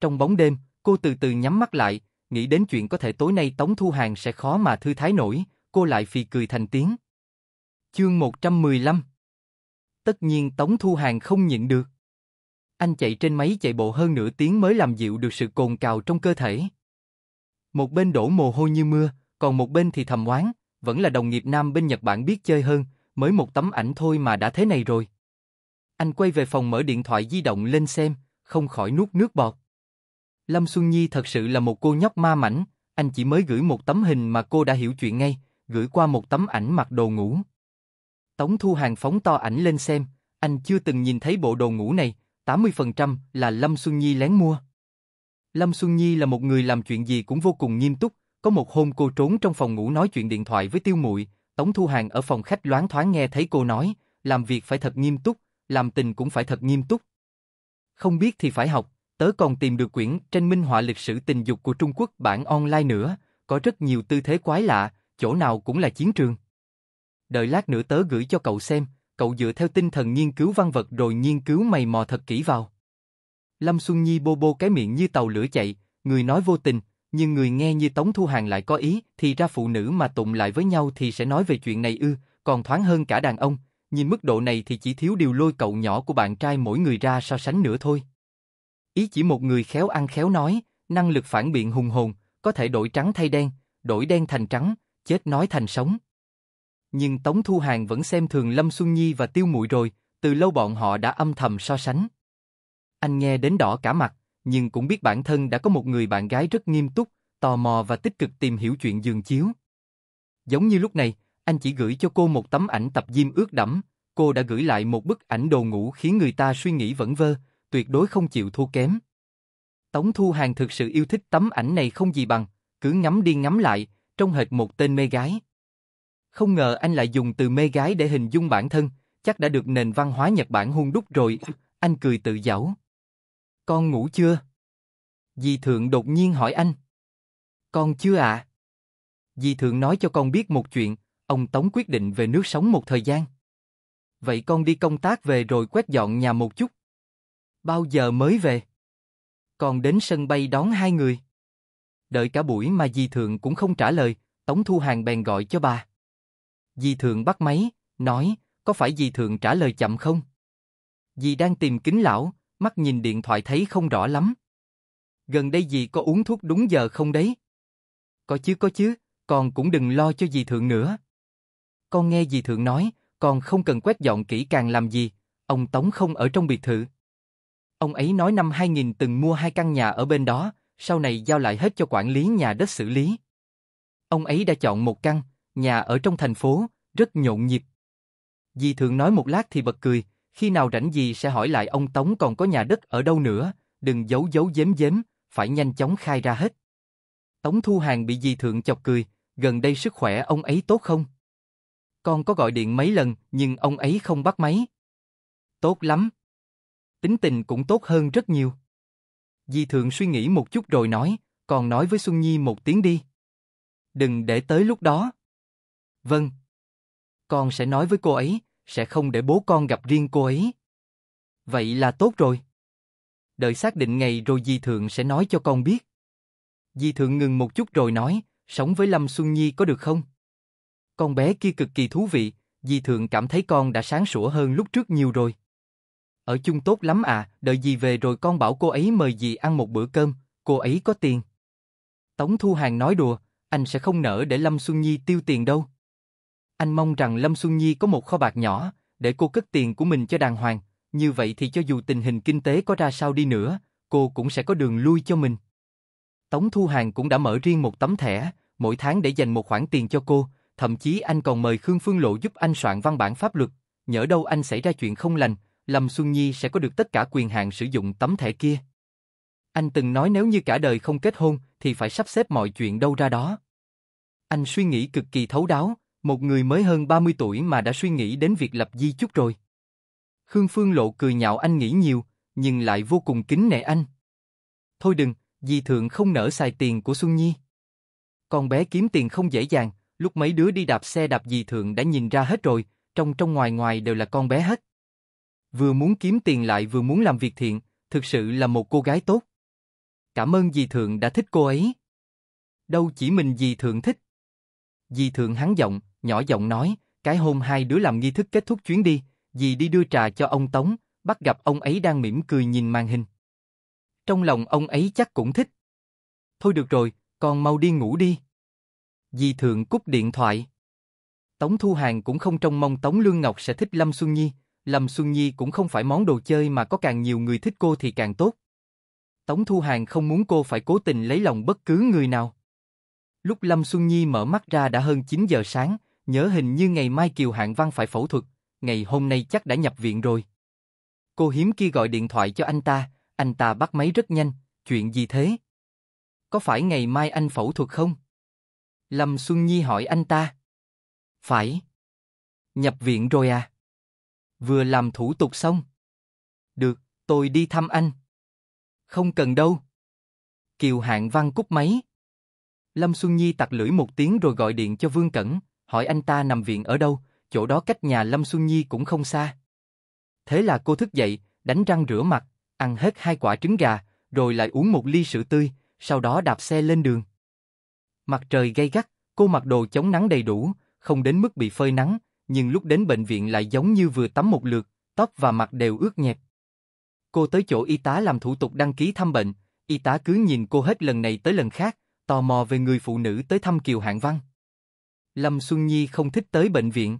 Trong bóng đêm, cô từ từ nhắm mắt lại, nghĩ đến chuyện có thể tối nay Tống Thu Hàng sẽ khó mà thư thái nổi, cô lại phì cười thành tiếng. Chương 115 Tất nhiên Tống Thu Hàng không nhịn được. Anh chạy trên máy chạy bộ hơn nửa tiếng mới làm dịu được sự cồn cào trong cơ thể. Một bên đổ mồ hôi như mưa, còn một bên thì thầm oán, vẫn là đồng nghiệp nam bên Nhật Bản biết chơi hơn, mới một tấm ảnh thôi mà đã thế này rồi. Anh quay về phòng mở điện thoại di động lên xem, không khỏi nuốt nước bọt. Lâm Xuân Nhi thật sự là một cô nhóc ma mảnh, anh chỉ mới gửi một tấm hình mà cô đã hiểu chuyện ngay, gửi qua một tấm ảnh mặc đồ ngủ. Tống Thu Hàng phóng to ảnh lên xem, anh chưa từng nhìn thấy bộ đồ ngủ này, 80% là Lâm Xuân Nhi lén mua. Lâm Xuân Nhi là một người làm chuyện gì cũng vô cùng nghiêm túc, có một hôm cô trốn trong phòng ngủ nói chuyện điện thoại với Tiêu Muội, Tống Thu Hàng ở phòng khách loáng thoáng nghe thấy cô nói, làm việc phải thật nghiêm túc, làm tình cũng phải thật nghiêm túc. Không biết thì phải học, tớ còn tìm được quyển tranh minh họa lịch sử tình dục của Trung Quốc bản online nữa, có rất nhiều tư thế quái lạ, chỗ nào cũng là chiến trường. Đợi lát nữa tớ gửi cho cậu xem, cậu dựa theo tinh thần nghiên cứu văn vật rồi nghiên cứu mày mò thật kỹ vào. Lâm Xuân Nhi bô bô cái miệng như tàu lửa chạy, người nói vô tình, nhưng người nghe như Tống Thu Hàng lại có ý, thì ra phụ nữ mà tụng lại với nhau thì sẽ nói về chuyện này ư, còn thoáng hơn cả đàn ông, nhìn mức độ này thì chỉ thiếu điều lôi cậu nhỏ của bạn trai mỗi người ra so sánh nữa thôi. Ý chỉ một người khéo ăn khéo nói, năng lực phản biện hùng hồn, có thể đổi trắng thay đen, đổi đen thành trắng, chết nói thành sống. Nhưng Tống Thu Hàng vẫn xem thường Lâm Xuân Nhi và Tiêu Mụi rồi, từ lâu bọn họ đã âm thầm so sánh. Anh nghe đến đỏ cả mặt, nhưng cũng biết bản thân đã có một người bạn gái rất nghiêm túc, tò mò và tích cực tìm hiểu chuyện giường chiếu. Giống như lúc này, anh chỉ gửi cho cô một tấm ảnh tập gym ướt đẫm, cô đã gửi lại một bức ảnh đồ ngủ khiến người ta suy nghĩ vẫn vơ, tuyệt đối không chịu thua kém. Tống Thu Hàng thực sự yêu thích tấm ảnh này không gì bằng, cứ ngắm đi ngắm lại, trông hệt một tên mê gái. Không ngờ anh lại dùng từ mê gái để hình dung bản thân, chắc đã được nền văn hóa Nhật Bản hung đúc rồi, anh cười tự giảo. Con ngủ chưa? Dì Thượng đột nhiên hỏi anh. Con chưa ạ. Dì Di Thượng nói cho con biết một chuyện, ông Tống quyết định về nước sống một thời gian. Vậy con đi công tác về rồi quét dọn nhà một chút. Bao giờ mới về? Con đến sân bay đón hai người. Đợi cả buổi mà Dì Thượng cũng không trả lời, Tống Thu Hàng bèn gọi cho bà. Dì Thượng bắt máy, nói, có phải Dì Thượng trả lời chậm không? Dì đang tìm kính lão, mắt nhìn điện thoại thấy không rõ lắm. Gần đây dì có uống thuốc đúng giờ không đấy? Có chứ có chứ, con cũng đừng lo cho dì thượng nữa. Con nghe dì thượng nói, con không cần quét dọn kỹ càng làm gì, ông Tống không ở trong biệt thự. Ông ấy nói năm 2000 từng mua hai căn nhà ở bên đó, sau này giao lại hết cho quản lý nhà đất xử lý. Ông ấy đã chọn một căn, nhà ở trong thành phố, rất nhộn nhịp. Dì Thượng nói một lát thì bật cười, khi nào rảnh gì sẽ hỏi lại ông Tống còn có nhà đất ở đâu nữa, đừng giấu giấu giếm giếm, phải nhanh chóng khai ra hết. Tống Thu Hàng bị dì thượng chọc cười, gần đây sức khỏe ông ấy tốt không? Con có gọi điện mấy lần, nhưng ông ấy không bắt máy. Tốt lắm. Tính tình cũng tốt hơn rất nhiều. Dì thượng suy nghĩ một chút rồi nói, còn nói với Xuân Nhi một tiếng đi. Đừng để tới lúc đó. Vâng. Con sẽ nói với cô ấy, sẽ không để bố con gặp riêng cô ấy. Vậy là tốt rồi. Đợi xác định ngày rồi Di Thượng sẽ nói cho con biết. Di Thượng ngừng một chút rồi nói, sống với Lâm Xuân Nhi có được không? Con bé kia cực kỳ thú vị, Di Thượng cảm thấy con đã sáng sủa hơn lúc trước nhiều rồi. Ở chung tốt lắm à, đợi gì về rồi con bảo cô ấy mời dì ăn một bữa cơm, cô ấy có tiền. Tống Thu Hàng nói đùa, anh sẽ không nỡ để Lâm Xuân Nhi tiêu tiền đâu. Anh mong rằng Lâm Xuân Nhi có một kho bạc nhỏ, để cô cất tiền của mình cho đàng hoàng, như vậy thì cho dù tình hình kinh tế có ra sao đi nữa, cô cũng sẽ có đường lui cho mình. Tống Thu Hàng cũng đã mở riêng một tấm thẻ, mỗi tháng để dành một khoản tiền cho cô, thậm chí anh còn mời Khương Phương Lộ giúp anh soạn văn bản pháp luật, nhỡ đâu anh xảy ra chuyện không lành, Lâm Xuân Nhi sẽ có được tất cả quyền hạn sử dụng tấm thẻ kia. Anh từng nói nếu như cả đời không kết hôn thì phải sắp xếp mọi chuyện đâu ra đó. Anh suy nghĩ cực kỳ thấu đáo, một người mới hơn 30 tuổi mà đã suy nghĩ đến việc lập di chúc rồi. Khương Phương Lộ cười nhạo anh nghĩ nhiều, nhưng lại vô cùng kính nể anh. Thôi đừng, Dì thượng không nỡ xài tiền của Xuân Nhi. Con bé kiếm tiền không dễ dàng, lúc mấy đứa đi đạp xe đạp dì thượng đã nhìn ra hết rồi, trong trong ngoài ngoài đều là con bé hết. Vừa muốn kiếm tiền lại vừa muốn làm việc thiện, thực sự là một cô gái tốt. Cảm ơn dì thượng đã thích cô ấy. Đâu chỉ mình dì thượng thích. Dì thượng hắn giọng, nhỏ giọng nói, cái hôm hai đứa làm nghi thức kết thúc chuyến đi, dì đi đưa trà cho ông Tống, bắt gặp ông ấy đang mỉm cười nhìn màn hình. Trong lòng ông ấy chắc cũng thích. Thôi được rồi, con mau đi ngủ đi. Dì thường cúp điện thoại. Tống Thu Hàng cũng không trông mong Tống Lương Ngọc sẽ thích Lâm Xuân Nhi, Lâm Xuân Nhi cũng không phải món đồ chơi mà có càng nhiều người thích cô thì càng tốt. Tống Thu Hàng không muốn cô phải cố tình lấy lòng bất cứ người nào. Lúc Lâm Xuân Nhi mở mắt ra đã hơn 9 giờ sáng, Nhớ hình như ngày mai Kiều Hạng Văn phải phẫu thuật, ngày hôm nay chắc đã nhập viện rồi. Cô hiếm khi gọi điện thoại cho anh ta, anh ta bắt máy rất nhanh, chuyện gì thế? Có phải ngày mai anh phẫu thuật không? Lâm Xuân Nhi hỏi anh ta. Phải. Nhập viện rồi à? Vừa làm thủ tục xong. Được, tôi đi thăm anh. Không cần đâu. Kiều Hạng Văn cúp máy. Lâm Xuân Nhi tặc lưỡi một tiếng rồi gọi điện cho Vương Cẩn hỏi anh ta nằm viện ở đâu, chỗ đó cách nhà Lâm Xuân Nhi cũng không xa. Thế là cô thức dậy, đánh răng rửa mặt, ăn hết hai quả trứng gà, rồi lại uống một ly sữa tươi, sau đó đạp xe lên đường. Mặt trời gay gắt, cô mặc đồ chống nắng đầy đủ, không đến mức bị phơi nắng, nhưng lúc đến bệnh viện lại giống như vừa tắm một lượt, tóc và mặt đều ướt nhẹp. Cô tới chỗ y tá làm thủ tục đăng ký thăm bệnh, y tá cứ nhìn cô hết lần này tới lần khác, tò mò về người phụ nữ tới thăm Kiều Hạng Văn. Lâm Xuân Nhi không thích tới bệnh viện.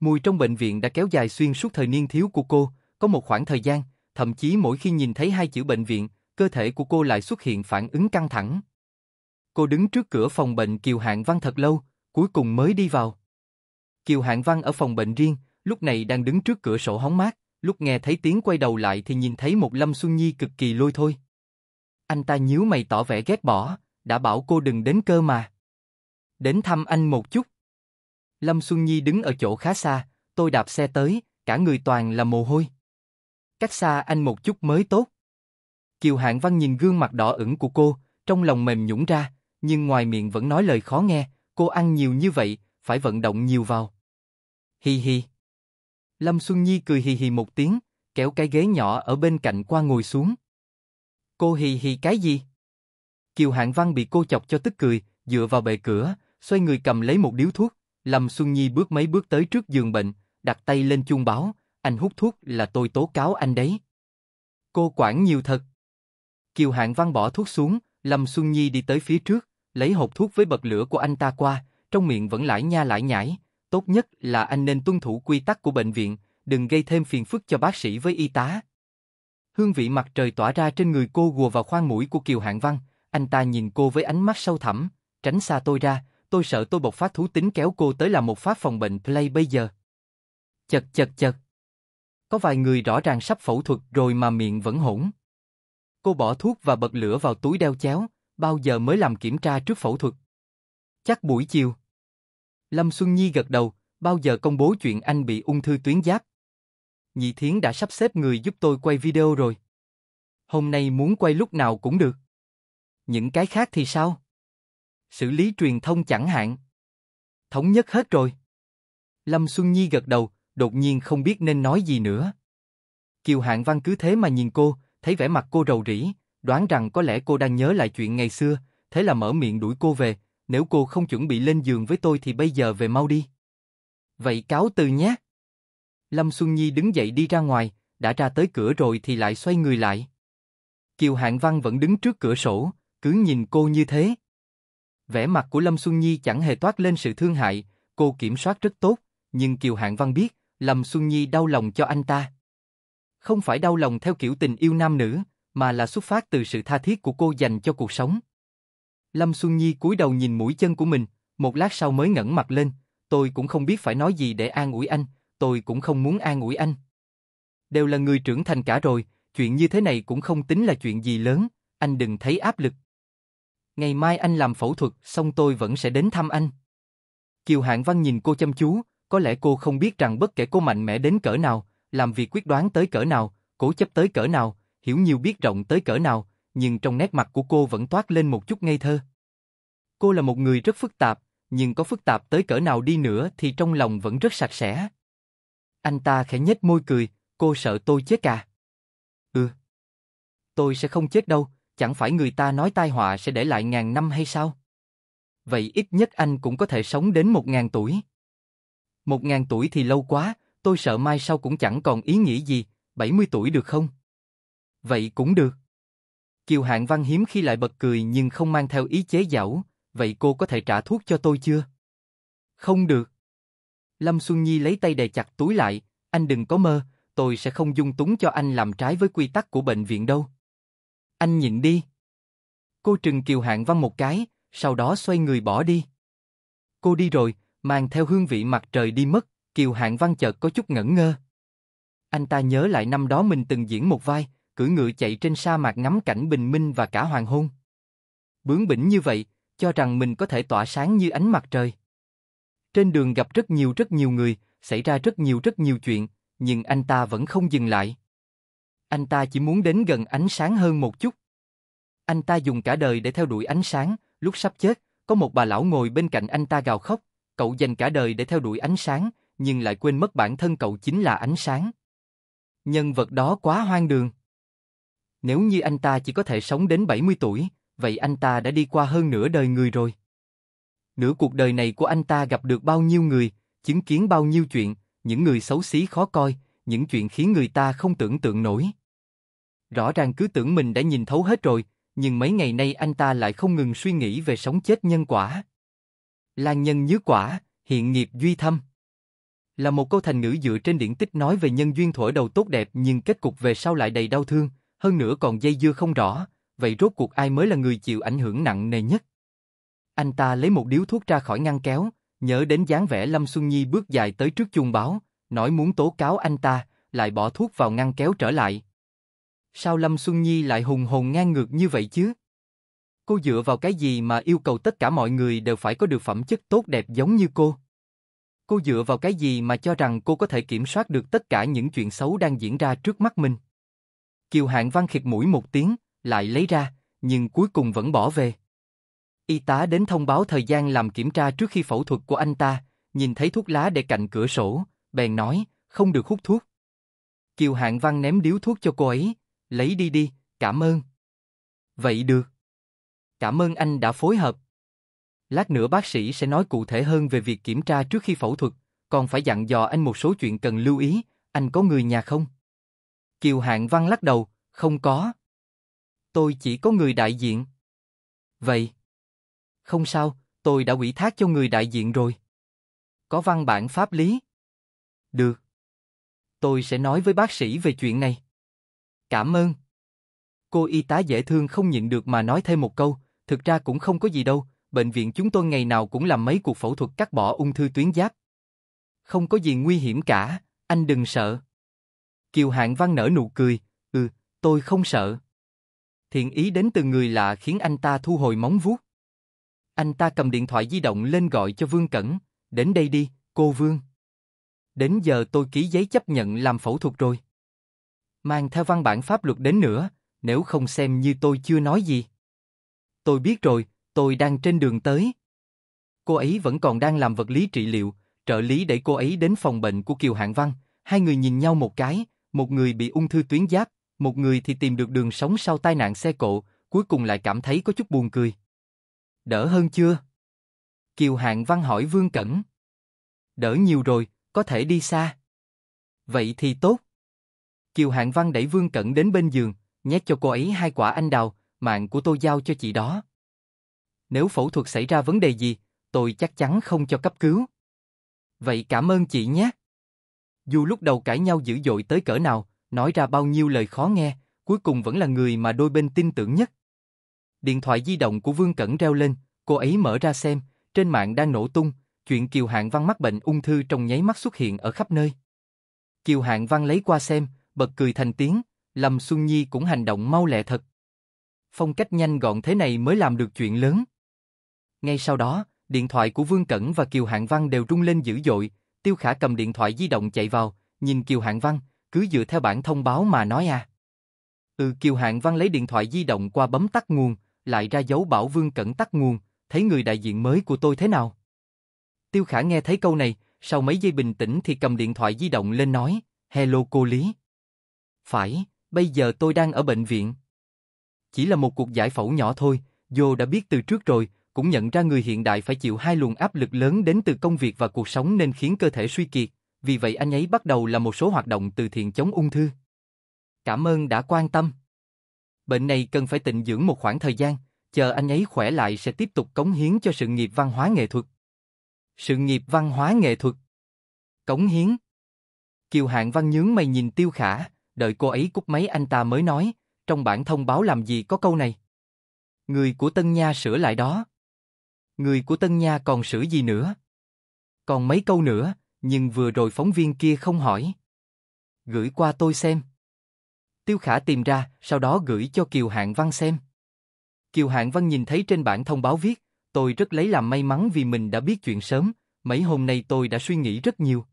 Mùi trong bệnh viện đã kéo dài xuyên suốt thời niên thiếu của cô, có một khoảng thời gian, thậm chí mỗi khi nhìn thấy hai chữ bệnh viện, cơ thể của cô lại xuất hiện phản ứng căng thẳng. Cô đứng trước cửa phòng bệnh Kiều Hạng Văn thật lâu, cuối cùng mới đi vào. Kiều Hạng Văn ở phòng bệnh riêng, lúc này đang đứng trước cửa sổ hóng mát, lúc nghe thấy tiếng quay đầu lại thì nhìn thấy một Lâm Xuân Nhi cực kỳ lôi thôi. Anh ta nhíu mày tỏ vẻ ghét bỏ, đã bảo cô đừng đến cơ mà đến thăm anh một chút. Lâm Xuân Nhi đứng ở chỗ khá xa, tôi đạp xe tới, cả người toàn là mồ hôi. Cách xa anh một chút mới tốt. Kiều Hạng Văn nhìn gương mặt đỏ ửng của cô, trong lòng mềm nhũn ra, nhưng ngoài miệng vẫn nói lời khó nghe, cô ăn nhiều như vậy, phải vận động nhiều vào. Hi hi. Lâm Xuân Nhi cười hì hì một tiếng, kéo cái ghế nhỏ ở bên cạnh qua ngồi xuống. Cô hì hì cái gì? Kiều Hạng Văn bị cô chọc cho tức cười, dựa vào bệ cửa, xoay người cầm lấy một điếu thuốc, Lâm Xuân Nhi bước mấy bước tới trước giường bệnh, đặt tay lên chuông báo, anh hút thuốc là tôi tố cáo anh đấy. Cô quản nhiều thật. Kiều Hạng Văn bỏ thuốc xuống, Lâm Xuân Nhi đi tới phía trước, lấy hộp thuốc với bật lửa của anh ta qua, trong miệng vẫn lại nha lại nhảy. tốt nhất là anh nên tuân thủ quy tắc của bệnh viện, đừng gây thêm phiền phức cho bác sĩ với y tá. Hương vị mặt trời tỏa ra trên người cô gùa vào khoang mũi của Kiều Hạng Văn, anh ta nhìn cô với ánh mắt sâu thẳm, tránh xa tôi ra, tôi sợ tôi bộc phát thú tính kéo cô tới là một phát phòng bệnh play bây giờ. Chật chật chật. Có vài người rõ ràng sắp phẫu thuật rồi mà miệng vẫn hỗn. Cô bỏ thuốc và bật lửa vào túi đeo chéo, bao giờ mới làm kiểm tra trước phẫu thuật? Chắc buổi chiều. Lâm Xuân Nhi gật đầu, bao giờ công bố chuyện anh bị ung thư tuyến giáp? Nhị Thiến đã sắp xếp người giúp tôi quay video rồi. Hôm nay muốn quay lúc nào cũng được. Những cái khác thì sao? xử lý truyền thông chẳng hạn. Thống nhất hết rồi. Lâm Xuân Nhi gật đầu, đột nhiên không biết nên nói gì nữa. Kiều Hạng Văn cứ thế mà nhìn cô, thấy vẻ mặt cô rầu rĩ, đoán rằng có lẽ cô đang nhớ lại chuyện ngày xưa, thế là mở miệng đuổi cô về, nếu cô không chuẩn bị lên giường với tôi thì bây giờ về mau đi. Vậy cáo từ nhé. Lâm Xuân Nhi đứng dậy đi ra ngoài, đã ra tới cửa rồi thì lại xoay người lại. Kiều Hạng Văn vẫn đứng trước cửa sổ, cứ nhìn cô như thế. Vẻ mặt của Lâm Xuân Nhi chẳng hề toát lên sự thương hại, cô kiểm soát rất tốt, nhưng Kiều Hạng Văn biết, Lâm Xuân Nhi đau lòng cho anh ta. Không phải đau lòng theo kiểu tình yêu nam nữ, mà là xuất phát từ sự tha thiết của cô dành cho cuộc sống. Lâm Xuân Nhi cúi đầu nhìn mũi chân của mình, một lát sau mới ngẩng mặt lên, tôi cũng không biết phải nói gì để an ủi anh, tôi cũng không muốn an ủi anh. Đều là người trưởng thành cả rồi, chuyện như thế này cũng không tính là chuyện gì lớn, anh đừng thấy áp lực ngày mai anh làm phẫu thuật, xong tôi vẫn sẽ đến thăm anh. Kiều Hạng Văn nhìn cô chăm chú, có lẽ cô không biết rằng bất kể cô mạnh mẽ đến cỡ nào, làm việc quyết đoán tới cỡ nào, cố chấp tới cỡ nào, hiểu nhiều biết rộng tới cỡ nào, nhưng trong nét mặt của cô vẫn toát lên một chút ngây thơ. Cô là một người rất phức tạp, nhưng có phức tạp tới cỡ nào đi nữa thì trong lòng vẫn rất sạch sẽ. Anh ta khẽ nhếch môi cười, cô sợ tôi chết cả. À? Ừ. Tôi sẽ không chết đâu, chẳng phải người ta nói tai họa sẽ để lại ngàn năm hay sao? Vậy ít nhất anh cũng có thể sống đến một ngàn tuổi. Một ngàn tuổi thì lâu quá, tôi sợ mai sau cũng chẳng còn ý nghĩ gì, 70 tuổi được không? Vậy cũng được. Kiều Hạng Văn hiếm khi lại bật cười nhưng không mang theo ý chế giảo, vậy cô có thể trả thuốc cho tôi chưa? Không được. Lâm Xuân Nhi lấy tay đè chặt túi lại, anh đừng có mơ, tôi sẽ không dung túng cho anh làm trái với quy tắc của bệnh viện đâu. Anh nhịn đi. Cô Trừng Kiều Hạng văng một cái, sau đó xoay người bỏ đi. Cô đi rồi, mang theo hương vị mặt trời đi mất, Kiều Hạng Văn chợt có chút ngẩn ngơ. Anh ta nhớ lại năm đó mình từng diễn một vai, cử ngựa chạy trên sa mạc ngắm cảnh bình minh và cả hoàng hôn. Bướng bỉnh như vậy, cho rằng mình có thể tỏa sáng như ánh mặt trời. Trên đường gặp rất nhiều rất nhiều người, xảy ra rất nhiều rất nhiều chuyện, nhưng anh ta vẫn không dừng lại. Anh ta chỉ muốn đến gần ánh sáng hơn một chút. Anh ta dùng cả đời để theo đuổi ánh sáng, lúc sắp chết, có một bà lão ngồi bên cạnh anh ta gào khóc, cậu dành cả đời để theo đuổi ánh sáng, nhưng lại quên mất bản thân cậu chính là ánh sáng. Nhân vật đó quá hoang đường. Nếu như anh ta chỉ có thể sống đến 70 tuổi, vậy anh ta đã đi qua hơn nửa đời người rồi. Nửa cuộc đời này của anh ta gặp được bao nhiêu người, chứng kiến bao nhiêu chuyện, những người xấu xí khó coi, những chuyện khiến người ta không tưởng tượng nổi. Rõ ràng cứ tưởng mình đã nhìn thấu hết rồi, nhưng mấy ngày nay anh ta lại không ngừng suy nghĩ về sống chết nhân quả. Lan nhân như quả, hiện nghiệp duy thâm. Là một câu thành ngữ dựa trên điển tích nói về nhân duyên thổi đầu tốt đẹp nhưng kết cục về sau lại đầy đau thương, hơn nữa còn dây dưa không rõ, vậy rốt cuộc ai mới là người chịu ảnh hưởng nặng nề nhất? Anh ta lấy một điếu thuốc ra khỏi ngăn kéo, nhớ đến dáng vẻ Lâm Xuân Nhi bước dài tới trước chuông báo, nói muốn tố cáo anh ta, lại bỏ thuốc vào ngăn kéo trở lại, Sao Lâm Xuân Nhi lại hùng hồn ngang ngược như vậy chứ? Cô dựa vào cái gì mà yêu cầu tất cả mọi người đều phải có được phẩm chất tốt đẹp giống như cô? Cô dựa vào cái gì mà cho rằng cô có thể kiểm soát được tất cả những chuyện xấu đang diễn ra trước mắt mình? Kiều Hạng Văn khịt mũi một tiếng, lại lấy ra, nhưng cuối cùng vẫn bỏ về. Y tá đến thông báo thời gian làm kiểm tra trước khi phẫu thuật của anh ta, nhìn thấy thuốc lá để cạnh cửa sổ, bèn nói, không được hút thuốc. Kiều Hạng Văn ném điếu thuốc cho cô ấy, lấy đi đi, cảm ơn. Vậy được. Cảm ơn anh đã phối hợp. Lát nữa bác sĩ sẽ nói cụ thể hơn về việc kiểm tra trước khi phẫu thuật, còn phải dặn dò anh một số chuyện cần lưu ý, anh có người nhà không? Kiều Hạng Văn lắc đầu, không có. Tôi chỉ có người đại diện. Vậy? Không sao, tôi đã ủy thác cho người đại diện rồi. Có văn bản pháp lý. Được. Tôi sẽ nói với bác sĩ về chuyện này. Cảm ơn. Cô y tá dễ thương không nhịn được mà nói thêm một câu, thực ra cũng không có gì đâu, bệnh viện chúng tôi ngày nào cũng làm mấy cuộc phẫu thuật cắt bỏ ung thư tuyến giáp. Không có gì nguy hiểm cả, anh đừng sợ. Kiều Hạng Văn nở nụ cười, ừ, tôi không sợ. Thiện ý đến từ người lạ khiến anh ta thu hồi móng vuốt. Anh ta cầm điện thoại di động lên gọi cho Vương Cẩn, đến đây đi, cô Vương. Đến giờ tôi ký giấy chấp nhận làm phẫu thuật rồi mang theo văn bản pháp luật đến nữa, nếu không xem như tôi chưa nói gì. Tôi biết rồi, tôi đang trên đường tới. Cô ấy vẫn còn đang làm vật lý trị liệu, trợ lý đẩy cô ấy đến phòng bệnh của Kiều Hạng Văn, hai người nhìn nhau một cái, một người bị ung thư tuyến giáp, một người thì tìm được đường sống sau tai nạn xe cộ, cuối cùng lại cảm thấy có chút buồn cười. Đỡ hơn chưa? Kiều Hạng Văn hỏi Vương Cẩn. Đỡ nhiều rồi, có thể đi xa. Vậy thì tốt. Kiều Hạng Văn đẩy Vương Cẩn đến bên giường, nhét cho cô ấy hai quả anh đào, mạng của tôi giao cho chị đó. Nếu phẫu thuật xảy ra vấn đề gì, tôi chắc chắn không cho cấp cứu. Vậy cảm ơn chị nhé. Dù lúc đầu cãi nhau dữ dội tới cỡ nào, nói ra bao nhiêu lời khó nghe, cuối cùng vẫn là người mà đôi bên tin tưởng nhất. Điện thoại di động của Vương Cẩn reo lên, cô ấy mở ra xem, trên mạng đang nổ tung, chuyện Kiều Hạng Văn mắc bệnh ung thư trong nháy mắt xuất hiện ở khắp nơi. Kiều Hạng Văn lấy qua xem, bật cười thành tiếng, Lâm Xuân Nhi cũng hành động mau lẹ thật. Phong cách nhanh gọn thế này mới làm được chuyện lớn. Ngay sau đó, điện thoại của Vương Cẩn và Kiều Hạng Văn đều rung lên dữ dội, Tiêu Khả cầm điện thoại di động chạy vào, nhìn Kiều Hạng Văn, cứ dựa theo bản thông báo mà nói à. Ừ Kiều Hạng Văn lấy điện thoại di động qua bấm tắt nguồn, lại ra dấu bảo Vương Cẩn tắt nguồn, thấy người đại diện mới của tôi thế nào. Tiêu Khả nghe thấy câu này, sau mấy giây bình tĩnh thì cầm điện thoại di động lên nói, hello cô Lý. Phải, bây giờ tôi đang ở bệnh viện. Chỉ là một cuộc giải phẫu nhỏ thôi, Joe đã biết từ trước rồi, cũng nhận ra người hiện đại phải chịu hai luồng áp lực lớn đến từ công việc và cuộc sống nên khiến cơ thể suy kiệt, vì vậy anh ấy bắt đầu là một số hoạt động từ thiện chống ung thư. Cảm ơn đã quan tâm. Bệnh này cần phải tịnh dưỡng một khoảng thời gian, chờ anh ấy khỏe lại sẽ tiếp tục cống hiến cho sự nghiệp văn hóa nghệ thuật. Sự nghiệp văn hóa nghệ thuật Cống hiến Kiều Hạng Văn nhướng mày nhìn Tiêu Khả, đợi cô ấy cúp máy anh ta mới nói, trong bản thông báo làm gì có câu này. Người của Tân Nha sửa lại đó. Người của Tân Nha còn sửa gì nữa? Còn mấy câu nữa, nhưng vừa rồi phóng viên kia không hỏi. Gửi qua tôi xem. Tiêu Khả tìm ra, sau đó gửi cho Kiều Hạng Văn xem. Kiều Hạng Văn nhìn thấy trên bản thông báo viết, tôi rất lấy làm may mắn vì mình đã biết chuyện sớm, mấy hôm nay tôi đã suy nghĩ rất nhiều.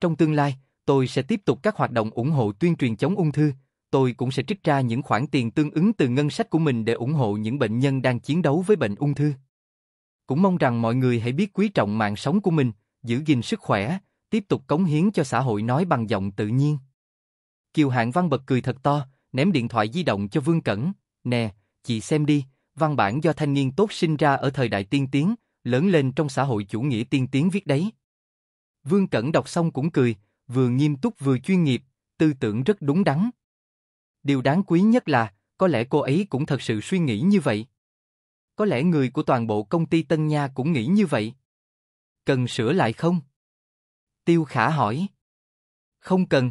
Trong tương lai, tôi sẽ tiếp tục các hoạt động ủng hộ tuyên truyền chống ung thư. Tôi cũng sẽ trích ra những khoản tiền tương ứng từ ngân sách của mình để ủng hộ những bệnh nhân đang chiến đấu với bệnh ung thư. Cũng mong rằng mọi người hãy biết quý trọng mạng sống của mình, giữ gìn sức khỏe, tiếp tục cống hiến cho xã hội nói bằng giọng tự nhiên. Kiều Hạng Văn bật cười thật to, ném điện thoại di động cho Vương Cẩn. Nè, chị xem đi, văn bản do thanh niên tốt sinh ra ở thời đại tiên tiến, lớn lên trong xã hội chủ nghĩa tiên tiến viết đấy. Vương Cẩn đọc xong cũng cười, vừa nghiêm túc vừa chuyên nghiệp, tư tưởng rất đúng đắn. Điều đáng quý nhất là, có lẽ cô ấy cũng thật sự suy nghĩ như vậy. Có lẽ người của toàn bộ công ty Tân Nha cũng nghĩ như vậy. Cần sửa lại không? Tiêu Khả hỏi. Không cần.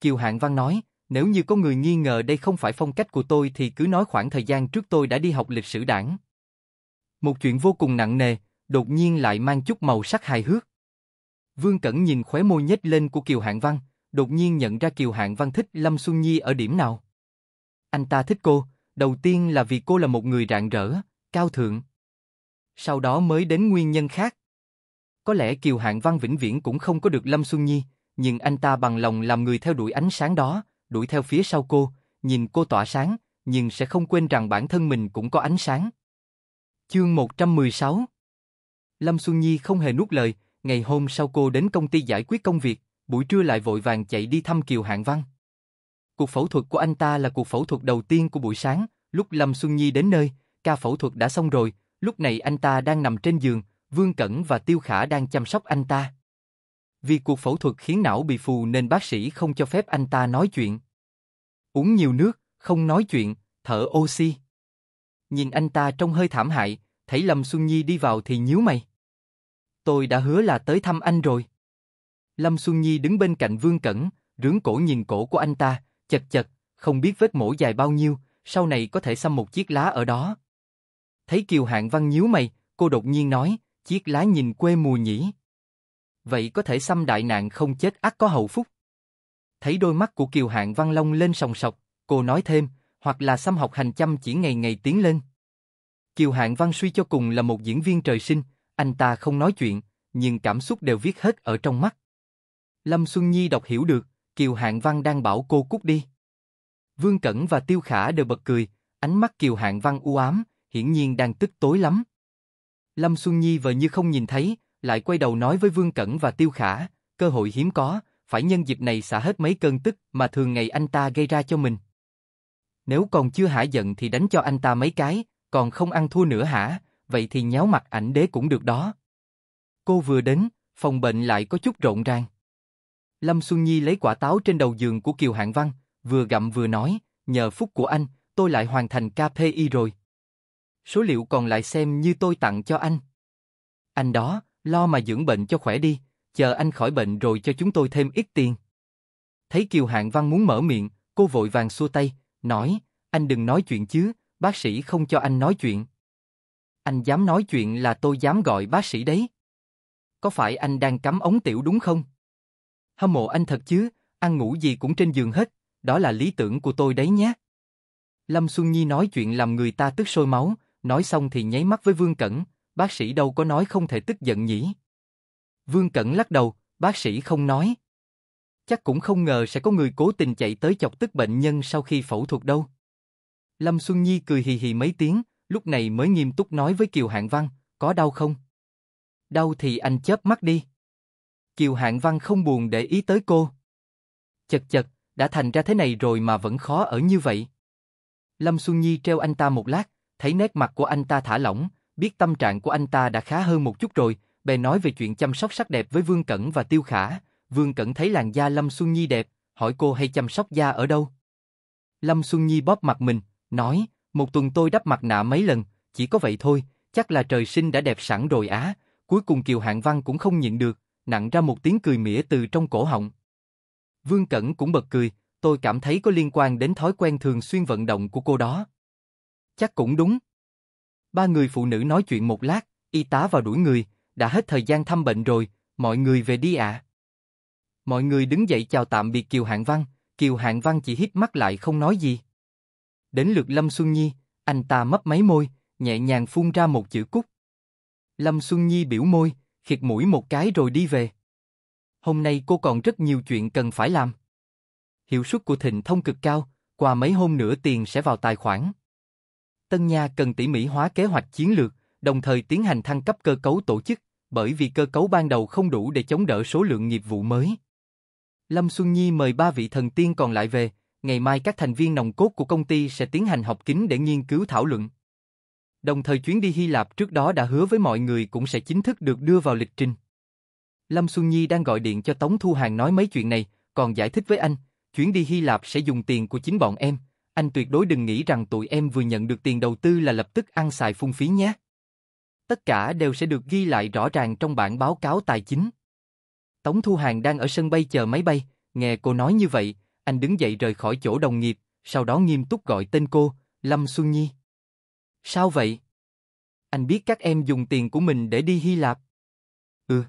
Kiều Hạng Văn nói, nếu như có người nghi ngờ đây không phải phong cách của tôi thì cứ nói khoảng thời gian trước tôi đã đi học lịch sử đảng. Một chuyện vô cùng nặng nề, đột nhiên lại mang chút màu sắc hài hước. Vương Cẩn nhìn khóe môi nhếch lên của Kiều Hạng Văn, đột nhiên nhận ra Kiều Hạng Văn thích Lâm Xuân Nhi ở điểm nào. Anh ta thích cô, đầu tiên là vì cô là một người rạng rỡ, cao thượng. Sau đó mới đến nguyên nhân khác. Có lẽ Kiều Hạng Văn vĩnh viễn cũng không có được Lâm Xuân Nhi, nhưng anh ta bằng lòng làm người theo đuổi ánh sáng đó, đuổi theo phía sau cô, nhìn cô tỏa sáng, nhưng sẽ không quên rằng bản thân mình cũng có ánh sáng. Chương 116 Lâm Xuân Nhi không hề nuốt lời, ngày hôm sau cô đến công ty giải quyết công việc, buổi trưa lại vội vàng chạy đi thăm Kiều Hạng Văn. Cuộc phẫu thuật của anh ta là cuộc phẫu thuật đầu tiên của buổi sáng, lúc Lâm Xuân Nhi đến nơi, ca phẫu thuật đã xong rồi, lúc này anh ta đang nằm trên giường, Vương Cẩn và Tiêu Khả đang chăm sóc anh ta. Vì cuộc phẫu thuật khiến não bị phù nên bác sĩ không cho phép anh ta nói chuyện. Uống nhiều nước, không nói chuyện, thở oxy. Nhìn anh ta trông hơi thảm hại, thấy Lâm Xuân Nhi đi vào thì nhíu mày tôi đã hứa là tới thăm anh rồi. Lâm Xuân Nhi đứng bên cạnh Vương Cẩn, rướng cổ nhìn cổ của anh ta, chật chật, không biết vết mổ dài bao nhiêu, sau này có thể xăm một chiếc lá ở đó. Thấy Kiều Hạng Văn nhíu mày, cô đột nhiên nói, chiếc lá nhìn quê mùa nhỉ. Vậy có thể xăm đại nạn không chết ác có hậu phúc. Thấy đôi mắt của Kiều Hạng Văn Long lên sòng sọc, cô nói thêm, hoặc là xăm học hành chăm chỉ ngày ngày tiến lên. Kiều Hạng Văn suy cho cùng là một diễn viên trời sinh, anh ta không nói chuyện, nhưng cảm xúc đều viết hết ở trong mắt. Lâm Xuân Nhi đọc hiểu được, Kiều Hạng Văn đang bảo cô cút đi. Vương Cẩn và Tiêu Khả đều bật cười, ánh mắt Kiều Hạng Văn u ám, hiển nhiên đang tức tối lắm. Lâm Xuân Nhi vờ như không nhìn thấy, lại quay đầu nói với Vương Cẩn và Tiêu Khả, cơ hội hiếm có, phải nhân dịp này xả hết mấy cơn tức mà thường ngày anh ta gây ra cho mình. Nếu còn chưa hả giận thì đánh cho anh ta mấy cái, còn không ăn thua nữa hả, vậy thì nhéo mặt ảnh đế cũng được đó. Cô vừa đến, phòng bệnh lại có chút rộn ràng. Lâm Xuân Nhi lấy quả táo trên đầu giường của Kiều Hạng Văn, vừa gặm vừa nói, nhờ phúc của anh, tôi lại hoàn thành KPI rồi. Số liệu còn lại xem như tôi tặng cho anh. Anh đó, lo mà dưỡng bệnh cho khỏe đi, chờ anh khỏi bệnh rồi cho chúng tôi thêm ít tiền. Thấy Kiều Hạng Văn muốn mở miệng, cô vội vàng xua tay, nói, anh đừng nói chuyện chứ, bác sĩ không cho anh nói chuyện. Anh dám nói chuyện là tôi dám gọi bác sĩ đấy. Có phải anh đang cắm ống tiểu đúng không? Hâm mộ anh thật chứ, ăn ngủ gì cũng trên giường hết, đó là lý tưởng của tôi đấy nhé. Lâm Xuân Nhi nói chuyện làm người ta tức sôi máu, nói xong thì nháy mắt với Vương Cẩn, bác sĩ đâu có nói không thể tức giận nhỉ. Vương Cẩn lắc đầu, bác sĩ không nói. Chắc cũng không ngờ sẽ có người cố tình chạy tới chọc tức bệnh nhân sau khi phẫu thuật đâu. Lâm Xuân Nhi cười hì hì mấy tiếng, lúc này mới nghiêm túc nói với Kiều Hạng Văn, có đau không? Đau thì anh chớp mắt đi. Kiều Hạng Văn không buồn để ý tới cô. Chật chật, đã thành ra thế này rồi mà vẫn khó ở như vậy. Lâm Xuân Nhi treo anh ta một lát, thấy nét mặt của anh ta thả lỏng, biết tâm trạng của anh ta đã khá hơn một chút rồi, bè nói về chuyện chăm sóc sắc đẹp với Vương Cẩn và Tiêu Khả. Vương Cẩn thấy làn da Lâm Xuân Nhi đẹp, hỏi cô hay chăm sóc da ở đâu. Lâm Xuân Nhi bóp mặt mình, nói, một tuần tôi đắp mặt nạ mấy lần, chỉ có vậy thôi, chắc là trời sinh đã đẹp sẵn rồi á. Cuối cùng Kiều Hạng Văn cũng không nhịn được, nặng ra một tiếng cười mỉa từ trong cổ họng. Vương Cẩn cũng bật cười, tôi cảm thấy có liên quan đến thói quen thường xuyên vận động của cô đó. Chắc cũng đúng. Ba người phụ nữ nói chuyện một lát, y tá vào đuổi người, đã hết thời gian thăm bệnh rồi, mọi người về đi ạ. Mọi người đứng dậy chào tạm biệt Kiều Hạng Văn, Kiều Hạng Văn chỉ hít mắt lại không nói gì. Đến lượt Lâm Xuân Nhi, anh ta mấp máy môi, nhẹ nhàng phun ra một chữ cúc. Lâm Xuân Nhi biểu môi, khịt mũi một cái rồi đi về. Hôm nay cô còn rất nhiều chuyện cần phải làm. Hiệu suất của Thịnh Thông cực cao, qua mấy hôm nữa tiền sẽ vào tài khoản. Tân Nha cần tỉ mỉ hóa kế hoạch chiến lược, đồng thời tiến hành thăng cấp cơ cấu tổ chức, bởi vì cơ cấu ban đầu không đủ để chống đỡ số lượng nghiệp vụ mới. Lâm Xuân Nhi mời ba vị thần tiên còn lại về, ngày mai các thành viên nòng cốt của công ty sẽ tiến hành học kín để nghiên cứu thảo luận. Đồng thời chuyến đi Hy Lạp trước đó đã hứa với mọi người cũng sẽ chính thức được đưa vào lịch trình. Lâm Xuân Nhi đang gọi điện cho Tống Thu Hàng nói mấy chuyện này, còn giải thích với anh, chuyến đi Hy Lạp sẽ dùng tiền của chính bọn em, anh tuyệt đối đừng nghĩ rằng tụi em vừa nhận được tiền đầu tư là lập tức ăn xài phung phí nhé. Tất cả đều sẽ được ghi lại rõ ràng trong bản báo cáo tài chính. Tống Thu Hàng đang ở sân bay chờ máy bay, nghe cô nói như vậy, anh đứng dậy rời khỏi chỗ đồng nghiệp, sau đó nghiêm túc gọi tên cô, Lâm Xuân Nhi. Sao vậy? Anh biết các em dùng tiền của mình để đi Hy Lạp. Ừ.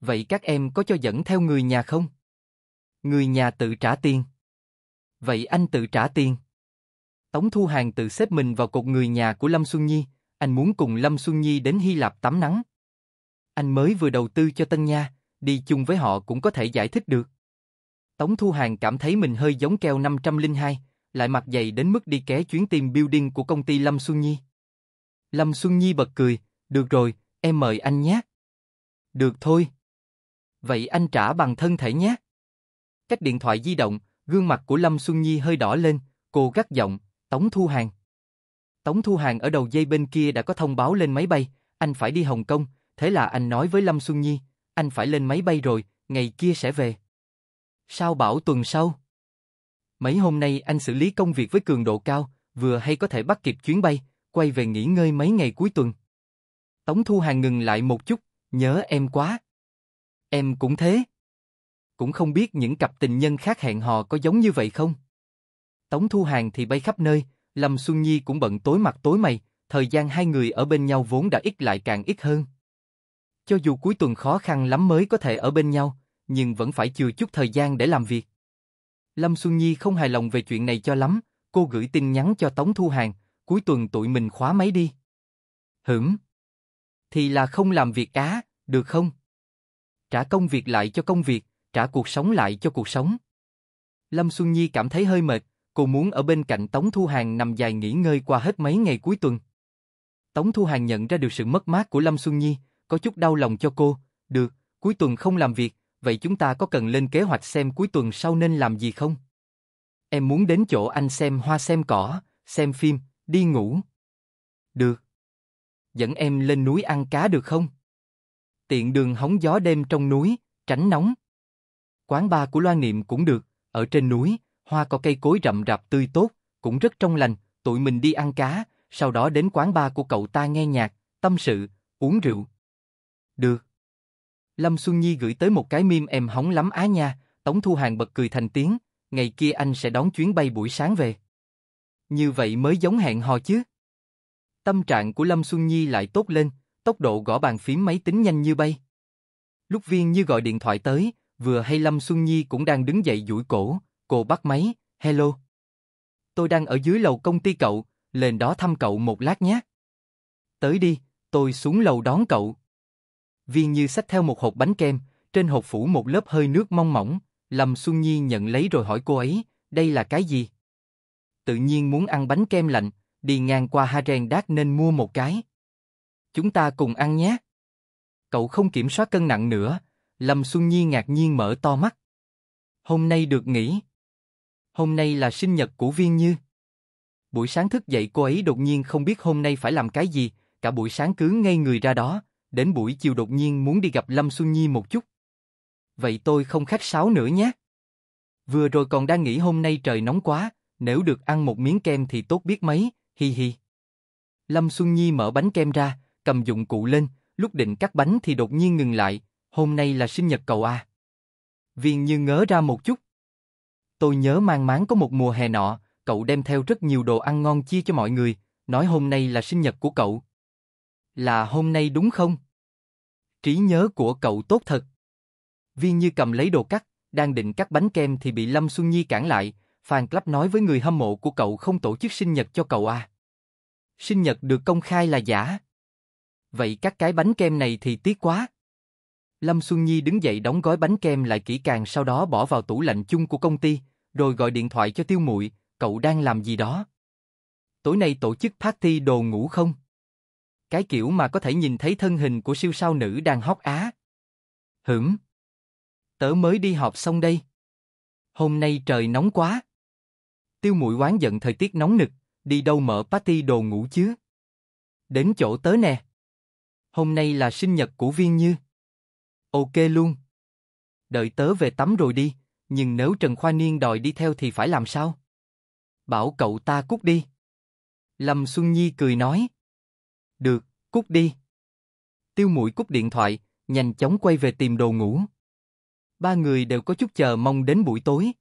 Vậy các em có cho dẫn theo người nhà không? Người nhà tự trả tiền. Vậy anh tự trả tiền. Tống Thu Hàng tự xếp mình vào cột người nhà của Lâm Xuân Nhi, anh muốn cùng Lâm Xuân Nhi đến Hy Lạp tắm nắng. Anh mới vừa đầu tư cho Tân Nha, đi chung với họ cũng có thể giải thích được. Tống Thu Hàng cảm thấy mình hơi giống keo 502, lại mặt dày đến mức đi ké chuyến tìm building của công ty Lâm Xuân Nhi. Lâm Xuân Nhi bật cười, được rồi, em mời anh nhé. Được thôi. Vậy anh trả bằng thân thể nhé. Cách điện thoại di động, gương mặt của Lâm Xuân Nhi hơi đỏ lên, cô gắt giọng, Tống Thu Hàng. Tống Thu Hàng ở đầu dây bên kia đã có thông báo lên máy bay, anh phải đi Hồng Kông, thế là anh nói với Lâm Xuân Nhi, anh phải lên máy bay rồi, ngày kia sẽ về. Sao bảo tuần sau? Mấy hôm nay anh xử lý công việc với cường độ cao, vừa hay có thể bắt kịp chuyến bay, quay về nghỉ ngơi mấy ngày cuối tuần. Tống Thu Hàng ngừng lại một chút, nhớ em quá. Em cũng thế. Cũng không biết những cặp tình nhân khác hẹn hò có giống như vậy không? Tống Thu Hàng thì bay khắp nơi, Lâm Xuân Nhi cũng bận tối mặt tối mày, thời gian hai người ở bên nhau vốn đã ít lại càng ít hơn. Cho dù cuối tuần khó khăn lắm mới có thể ở bên nhau, nhưng vẫn phải chừa chút thời gian để làm việc. Lâm Xuân Nhi không hài lòng về chuyện này cho lắm, cô gửi tin nhắn cho Tống Thu Hàng, cuối tuần tụi mình khóa máy đi. Hửm. Thì là không làm việc á, được không? Trả công việc lại cho công việc, trả cuộc sống lại cho cuộc sống. Lâm Xuân Nhi cảm thấy hơi mệt, cô muốn ở bên cạnh Tống Thu Hàng nằm dài nghỉ ngơi qua hết mấy ngày cuối tuần. Tống Thu Hàng nhận ra được sự mất mát của Lâm Xuân Nhi, có chút đau lòng cho cô, được, cuối tuần không làm việc, vậy chúng ta có cần lên kế hoạch xem cuối tuần sau nên làm gì không? Em muốn đến chỗ anh xem hoa xem cỏ, xem phim, đi ngủ. Được. Dẫn em lên núi ăn cá được không? Tiện đường hóng gió đêm trong núi, tránh nóng. Quán bar của Loan Niệm cũng được, ở trên núi, hoa có cây cối rậm rạp tươi tốt, cũng rất trong lành, tụi mình đi ăn cá, sau đó đến quán bar của cậu ta nghe nhạc, tâm sự, uống rượu. Được. Lâm Xuân Nhi gửi tới một cái meme em hóng lắm á nha, Tống Thu Hàng bật cười thành tiếng, ngày kia anh sẽ đón chuyến bay buổi sáng về. Như vậy mới giống hẹn hò chứ. Tâm trạng của Lâm Xuân Nhi lại tốt lên, tốc độ gõ bàn phím máy tính nhanh như bay. Lúc viên như gọi điện thoại tới, vừa hay Lâm Xuân Nhi cũng đang đứng dậy duỗi cổ, cô bắt máy, hello. Tôi đang ở dưới lầu công ty cậu, lên đó thăm cậu một lát nhé. Tới đi, tôi xuống lầu đón cậu. Viên Như xách theo một hộp bánh kem, trên hộp phủ một lớp hơi nước mong mỏng, Lâm Xuân Nhi nhận lấy rồi hỏi cô ấy, đây là cái gì? Tự nhiên muốn ăn bánh kem lạnh, đi ngang qua Ha Ren Đát nên mua một cái. Chúng ta cùng ăn nhé. Cậu không kiểm soát cân nặng nữa, Lâm Xuân Nhi ngạc nhiên mở to mắt. Hôm nay được nghỉ. Hôm nay là sinh nhật của Viên Như. Buổi sáng thức dậy cô ấy đột nhiên không biết hôm nay phải làm cái gì, cả buổi sáng cứ ngây người ra đó, đến buổi chiều đột nhiên muốn đi gặp Lâm Xuân Nhi một chút. Vậy tôi không khách sáo nữa nhé. Vừa rồi còn đang nghĩ hôm nay trời nóng quá, nếu được ăn một miếng kem thì tốt biết mấy, hi hi. Lâm Xuân Nhi mở bánh kem ra, cầm dụng cụ lên, lúc định cắt bánh thì đột nhiên ngừng lại, hôm nay là sinh nhật cậu à. Viên như ngớ ra một chút. Tôi nhớ mang máng có một mùa hè nọ, cậu đem theo rất nhiều đồ ăn ngon chia cho mọi người, nói hôm nay là sinh nhật của cậu, là hôm nay đúng không? Trí nhớ của cậu tốt thật. Viên Như cầm lấy đồ cắt, đang định cắt bánh kem thì bị Lâm Xuân Nhi cản lại, Phan Club nói với người hâm mộ của cậu không tổ chức sinh nhật cho cậu à. Sinh nhật được công khai là giả. Vậy cắt cái bánh kem này thì tiếc quá. Lâm Xuân Nhi đứng dậy đóng gói bánh kem lại kỹ càng sau đó bỏ vào tủ lạnh chung của công ty, rồi gọi điện thoại cho Tiêu Muội, cậu đang làm gì đó? Tối nay tổ chức party đồ ngủ không? Cái kiểu mà có thể nhìn thấy thân hình của siêu sao nữ đang hóc á. Hửm. Tớ mới đi họp xong đây. Hôm nay trời nóng quá. Tiêu mũi quán giận thời tiết nóng nực, đi đâu mở party đồ ngủ chứ? Đến chỗ tớ nè. Hôm nay là sinh nhật của Viên Như. Ok luôn. Đợi tớ về tắm rồi đi, nhưng nếu Trần Khoa Niên đòi đi theo thì phải làm sao? Bảo cậu ta cút đi. Lâm Xuân Nhi cười nói. Được, cút đi. Tiêu mũi cút điện thoại, nhanh chóng quay về tìm đồ ngủ. Ba người đều có chút chờ mong đến buổi tối.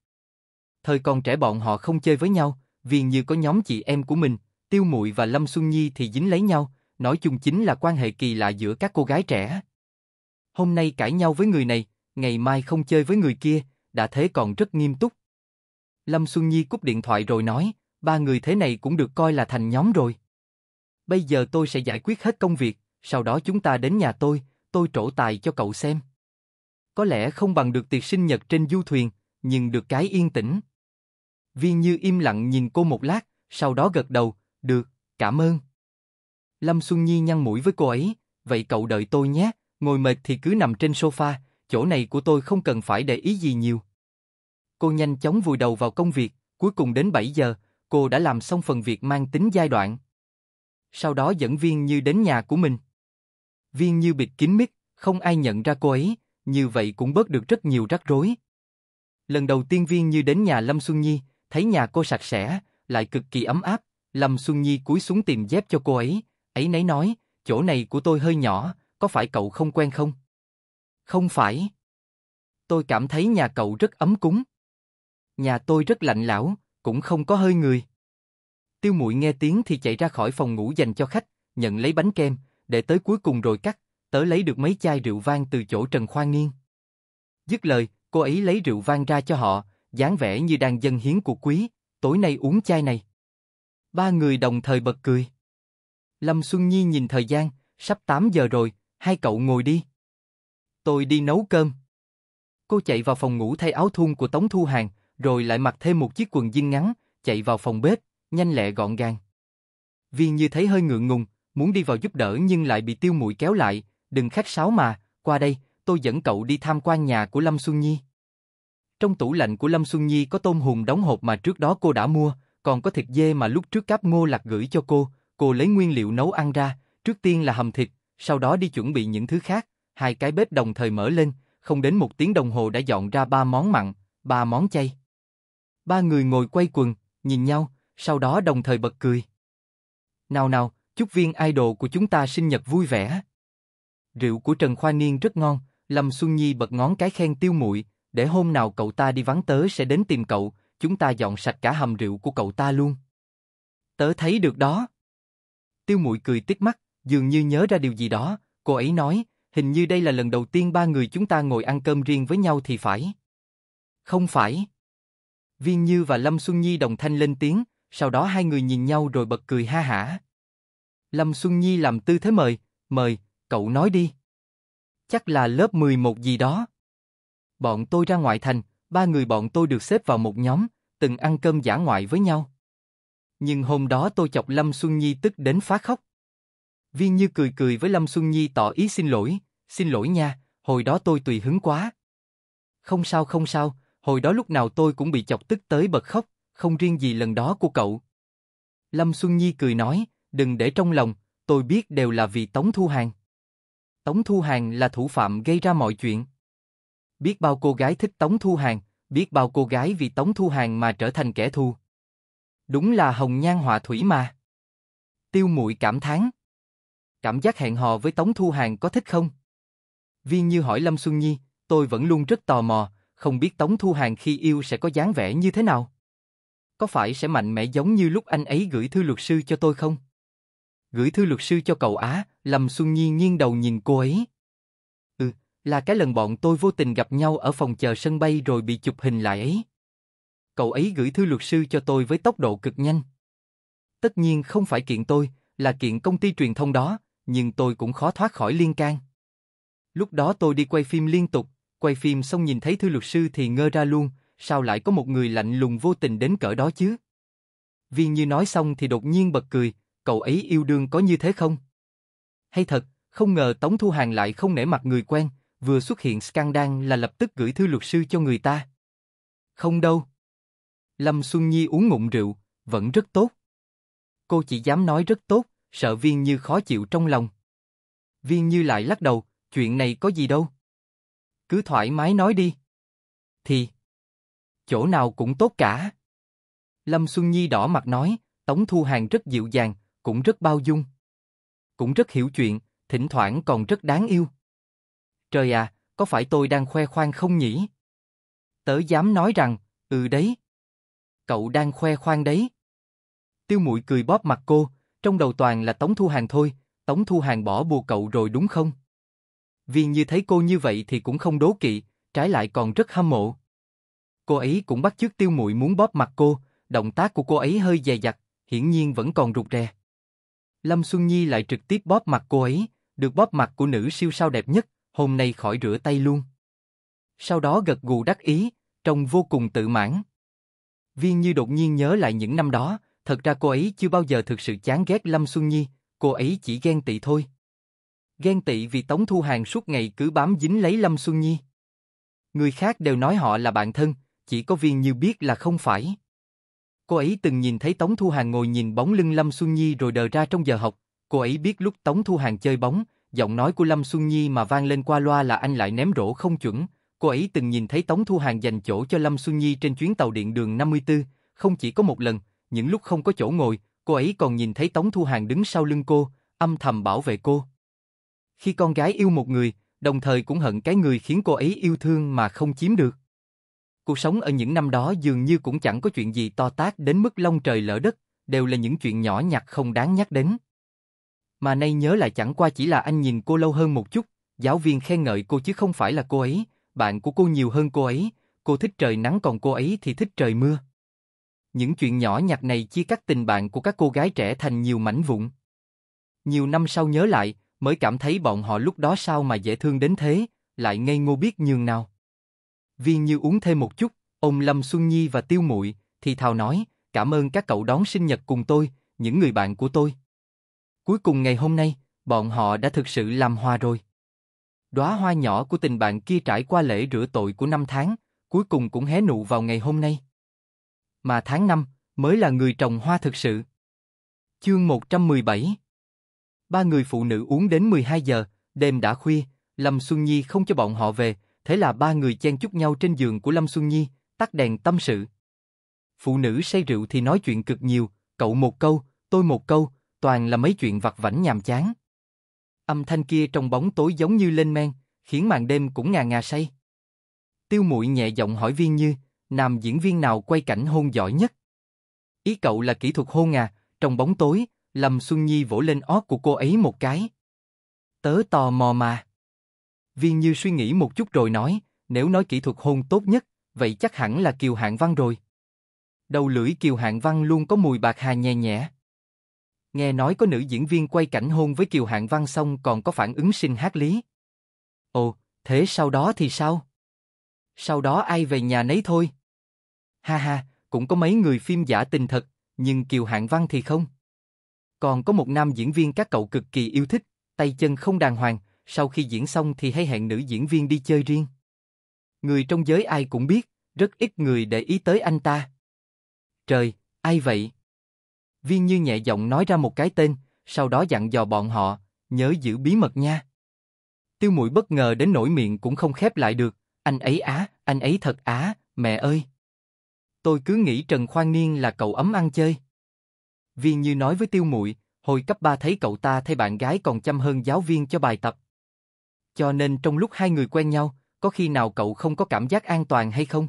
Thời còn trẻ bọn họ không chơi với nhau, vì như có nhóm chị em của mình, Tiêu Mũi và Lâm Xuân Nhi thì dính lấy nhau, nói chung chính là quan hệ kỳ lạ giữa các cô gái trẻ. Hôm nay cãi nhau với người này, ngày mai không chơi với người kia, đã thế còn rất nghiêm túc. Lâm Xuân Nhi cúp điện thoại rồi nói, ba người thế này cũng được coi là thành nhóm rồi. Bây giờ tôi sẽ giải quyết hết công việc, sau đó chúng ta đến nhà tôi, tôi trổ tài cho cậu xem. Có lẽ không bằng được tiệc sinh nhật trên du thuyền, nhưng được cái yên tĩnh. Viên Như im lặng nhìn cô một lát, sau đó gật đầu, được, cảm ơn. Lâm Xuân Nhi nhăn mũi với cô ấy, vậy cậu đợi tôi nhé, ngồi mệt thì cứ nằm trên sofa, chỗ này của tôi không cần phải để ý gì nhiều. Cô nhanh chóng vùi đầu vào công việc, cuối cùng đến 7 giờ, cô đã làm xong phần việc mang tính giai đoạn sau đó dẫn Viên Như đến nhà của mình. Viên Như bịt kín mít, không ai nhận ra cô ấy, như vậy cũng bớt được rất nhiều rắc rối. Lần đầu tiên Viên Như đến nhà Lâm Xuân Nhi, thấy nhà cô sạch sẽ, lại cực kỳ ấm áp, Lâm Xuân Nhi cúi xuống tìm dép cho cô ấy, ấy nấy nói, chỗ này của tôi hơi nhỏ, có phải cậu không quen không? Không phải. Tôi cảm thấy nhà cậu rất ấm cúng. Nhà tôi rất lạnh lão, cũng không có hơi người. Tiêu Muội nghe tiếng thì chạy ra khỏi phòng ngủ dành cho khách, nhận lấy bánh kem, để tới cuối cùng rồi cắt, tớ lấy được mấy chai rượu vang từ chỗ Trần khoa Nghiên. Dứt lời, cô ấy lấy rượu vang ra cho họ, dáng vẻ như đang dân hiến của quý, tối nay uống chai này. Ba người đồng thời bật cười. Lâm Xuân Nhi nhìn thời gian, sắp 8 giờ rồi, hai cậu ngồi đi. Tôi đi nấu cơm. Cô chạy vào phòng ngủ thay áo thun của Tống Thu Hàng, rồi lại mặc thêm một chiếc quần jean ngắn, chạy vào phòng bếp, nhanh lẹ gọn gàng. Viên Như thấy hơi ngượng ngùng, muốn đi vào giúp đỡ nhưng lại bị Tiêu Mụi kéo lại, "Đừng khách sáo mà, qua đây, tôi dẫn cậu đi tham quan nhà của Lâm Xuân Nhi." Trong tủ lạnh của Lâm Xuân Nhi có tôm hùm đóng hộp mà trước đó cô đã mua, còn có thịt dê mà lúc trước Cáp Ngô Lạc gửi cho cô, cô lấy nguyên liệu nấu ăn ra, trước tiên là hầm thịt, sau đó đi chuẩn bị những thứ khác, hai cái bếp đồng thời mở lên, không đến một tiếng đồng hồ đã dọn ra ba món mặn, ba món chay. Ba người ngồi quay quần, nhìn nhau, sau đó đồng thời bật cười. Nào nào, chúc viên idol của chúng ta sinh nhật vui vẻ. Rượu của Trần Khoa Niên rất ngon, Lâm Xuân Nhi bật ngón cái khen tiêu muội để hôm nào cậu ta đi vắng tớ sẽ đến tìm cậu, chúng ta dọn sạch cả hầm rượu của cậu ta luôn. Tớ thấy được đó. Tiêu muội cười tít mắt, dường như nhớ ra điều gì đó, cô ấy nói, hình như đây là lần đầu tiên ba người chúng ta ngồi ăn cơm riêng với nhau thì phải. Không phải. Viên Như và Lâm Xuân Nhi đồng thanh lên tiếng, sau đó hai người nhìn nhau rồi bật cười ha hả. Lâm Xuân Nhi làm tư thế mời, mời, cậu nói đi. Chắc là lớp 11 gì đó. Bọn tôi ra ngoại thành, ba người bọn tôi được xếp vào một nhóm, từng ăn cơm giả ngoại với nhau. Nhưng hôm đó tôi chọc Lâm Xuân Nhi tức đến phá khóc. Viên Như cười cười với Lâm Xuân Nhi tỏ ý xin lỗi, xin lỗi nha, hồi đó tôi tùy hứng quá. Không sao không sao, hồi đó lúc nào tôi cũng bị chọc tức tới bật khóc, không riêng gì lần đó của cậu. Lâm Xuân Nhi cười nói, đừng để trong lòng, tôi biết đều là vì Tống Thu Hàng. Tống Thu Hàng là thủ phạm gây ra mọi chuyện. Biết bao cô gái thích Tống Thu Hàng, biết bao cô gái vì Tống Thu Hàng mà trở thành kẻ thù. Đúng là hồng nhan họa thủy mà. Tiêu Mụi cảm thán. Cảm giác hẹn hò với Tống Thu Hàng có thích không? Viên Như hỏi Lâm Xuân Nhi, tôi vẫn luôn rất tò mò, không biết Tống Thu Hàng khi yêu sẽ có dáng vẻ như thế nào có phải sẽ mạnh mẽ giống như lúc anh ấy gửi thư luật sư cho tôi không? Gửi thư luật sư cho cậu Á, Lâm Xuân Nhi nghiêng đầu nhìn cô ấy. Ừ, là cái lần bọn tôi vô tình gặp nhau ở phòng chờ sân bay rồi bị chụp hình lại ấy. Cậu ấy gửi thư luật sư cho tôi với tốc độ cực nhanh. Tất nhiên không phải kiện tôi, là kiện công ty truyền thông đó, nhưng tôi cũng khó thoát khỏi liên can. Lúc đó tôi đi quay phim liên tục, quay phim xong nhìn thấy thư luật sư thì ngơ ra luôn, sao lại có một người lạnh lùng vô tình đến cỡ đó chứ? Viên Như nói xong thì đột nhiên bật cười, cậu ấy yêu đương có như thế không? Hay thật, không ngờ Tống Thu Hàng lại không nể mặt người quen, vừa xuất hiện scandal là lập tức gửi thư luật sư cho người ta. Không đâu. Lâm Xuân Nhi uống ngụm rượu, vẫn rất tốt. Cô chỉ dám nói rất tốt, sợ Viên Như khó chịu trong lòng. Viên Như lại lắc đầu, chuyện này có gì đâu. Cứ thoải mái nói đi. Thì chỗ nào cũng tốt cả. Lâm Xuân Nhi đỏ mặt nói, Tống Thu Hàng rất dịu dàng, cũng rất bao dung. Cũng rất hiểu chuyện, thỉnh thoảng còn rất đáng yêu. Trời à, có phải tôi đang khoe khoang không nhỉ? Tớ dám nói rằng, ừ đấy. Cậu đang khoe khoang đấy. Tiêu Mụi cười bóp mặt cô, trong đầu toàn là Tống Thu Hàng thôi, Tống Thu Hàng bỏ bùa cậu rồi đúng không? Viên như thấy cô như vậy thì cũng không đố kỵ, trái lại còn rất hâm mộ cô ấy cũng bắt chước tiêu muội muốn bóp mặt cô, động tác của cô ấy hơi dè dặt, hiển nhiên vẫn còn rụt rè. Lâm Xuân Nhi lại trực tiếp bóp mặt cô ấy, được bóp mặt của nữ siêu sao đẹp nhất, hôm nay khỏi rửa tay luôn. Sau đó gật gù đắc ý, trông vô cùng tự mãn. Viên Như đột nhiên nhớ lại những năm đó, thật ra cô ấy chưa bao giờ thực sự chán ghét Lâm Xuân Nhi, cô ấy chỉ ghen tị thôi. Ghen tị vì Tống Thu Hàng suốt ngày cứ bám dính lấy Lâm Xuân Nhi. Người khác đều nói họ là bạn thân, chỉ có viên như biết là không phải. Cô ấy từng nhìn thấy Tống Thu Hàng ngồi nhìn bóng lưng Lâm Xuân Nhi rồi đờ ra trong giờ học, cô ấy biết lúc Tống Thu Hàng chơi bóng, giọng nói của Lâm Xuân Nhi mà vang lên qua loa là anh lại ném rổ không chuẩn, cô ấy từng nhìn thấy Tống Thu Hàng dành chỗ cho Lâm Xuân Nhi trên chuyến tàu điện đường 54, không chỉ có một lần, những lúc không có chỗ ngồi, cô ấy còn nhìn thấy Tống Thu Hàng đứng sau lưng cô, âm thầm bảo vệ cô. Khi con gái yêu một người, đồng thời cũng hận cái người khiến cô ấy yêu thương mà không chiếm được. Cuộc sống ở những năm đó dường như cũng chẳng có chuyện gì to tác đến mức long trời lỡ đất, đều là những chuyện nhỏ nhặt không đáng nhắc đến. Mà nay nhớ lại chẳng qua chỉ là anh nhìn cô lâu hơn một chút, giáo viên khen ngợi cô chứ không phải là cô ấy, bạn của cô nhiều hơn cô ấy, cô thích trời nắng còn cô ấy thì thích trời mưa. Những chuyện nhỏ nhặt này chia cắt tình bạn của các cô gái trẻ thành nhiều mảnh vụn. Nhiều năm sau nhớ lại, mới cảm thấy bọn họ lúc đó sao mà dễ thương đến thế, lại ngây ngô biết nhường nào. Viên Như uống thêm một chút, ông Lâm Xuân Nhi và Tiêu Muội thì thào nói, cảm ơn các cậu đón sinh nhật cùng tôi, những người bạn của tôi. Cuối cùng ngày hôm nay, bọn họ đã thực sự làm hoa rồi. Đóa hoa nhỏ của tình bạn kia trải qua lễ rửa tội của năm tháng, cuối cùng cũng hé nụ vào ngày hôm nay. Mà tháng năm mới là người trồng hoa thực sự. Chương 117 Ba người phụ nữ uống đến 12 giờ, đêm đã khuya, Lâm Xuân Nhi không cho bọn họ về, Thế là ba người chen chúc nhau trên giường của Lâm Xuân Nhi, tắt đèn tâm sự. Phụ nữ say rượu thì nói chuyện cực nhiều, cậu một câu, tôi một câu, toàn là mấy chuyện vặt vảnh nhàm chán. Âm thanh kia trong bóng tối giống như lên men, khiến màn đêm cũng ngà ngà say. Tiêu Muội nhẹ giọng hỏi Viên Như, nam diễn viên nào quay cảnh hôn giỏi nhất? Ý cậu là kỹ thuật hôn à, trong bóng tối, Lâm Xuân Nhi vỗ lên ót của cô ấy một cái. Tớ tò mò mà. Viên Như suy nghĩ một chút rồi nói, nếu nói kỹ thuật hôn tốt nhất, vậy chắc hẳn là Kiều Hạng Văn rồi. Đầu lưỡi Kiều Hạng Văn luôn có mùi bạc hà nhẹ nhẹ. Nghe nói có nữ diễn viên quay cảnh hôn với Kiều Hạng Văn xong còn có phản ứng sinh hát lý. Ồ, thế sau đó thì sao? Sau đó ai về nhà nấy thôi. Ha ha, cũng có mấy người phim giả tình thật, nhưng Kiều Hạng Văn thì không. Còn có một nam diễn viên các cậu cực kỳ yêu thích, tay chân không đàng hoàng, sau khi diễn xong thì hãy hẹn nữ diễn viên đi chơi riêng. Người trong giới ai cũng biết, rất ít người để ý tới anh ta. Trời, ai vậy? Viên Như nhẹ giọng nói ra một cái tên, sau đó dặn dò bọn họ, nhớ giữ bí mật nha. Tiêu Mũi bất ngờ đến nỗi miệng cũng không khép lại được, anh ấy á, anh ấy thật á, mẹ ơi. Tôi cứ nghĩ Trần Khoan Niên là cậu ấm ăn chơi. Viên Như nói với Tiêu Mũi, hồi cấp 3 thấy cậu ta thay bạn gái còn chăm hơn giáo viên cho bài tập, cho nên trong lúc hai người quen nhau, có khi nào cậu không có cảm giác an toàn hay không?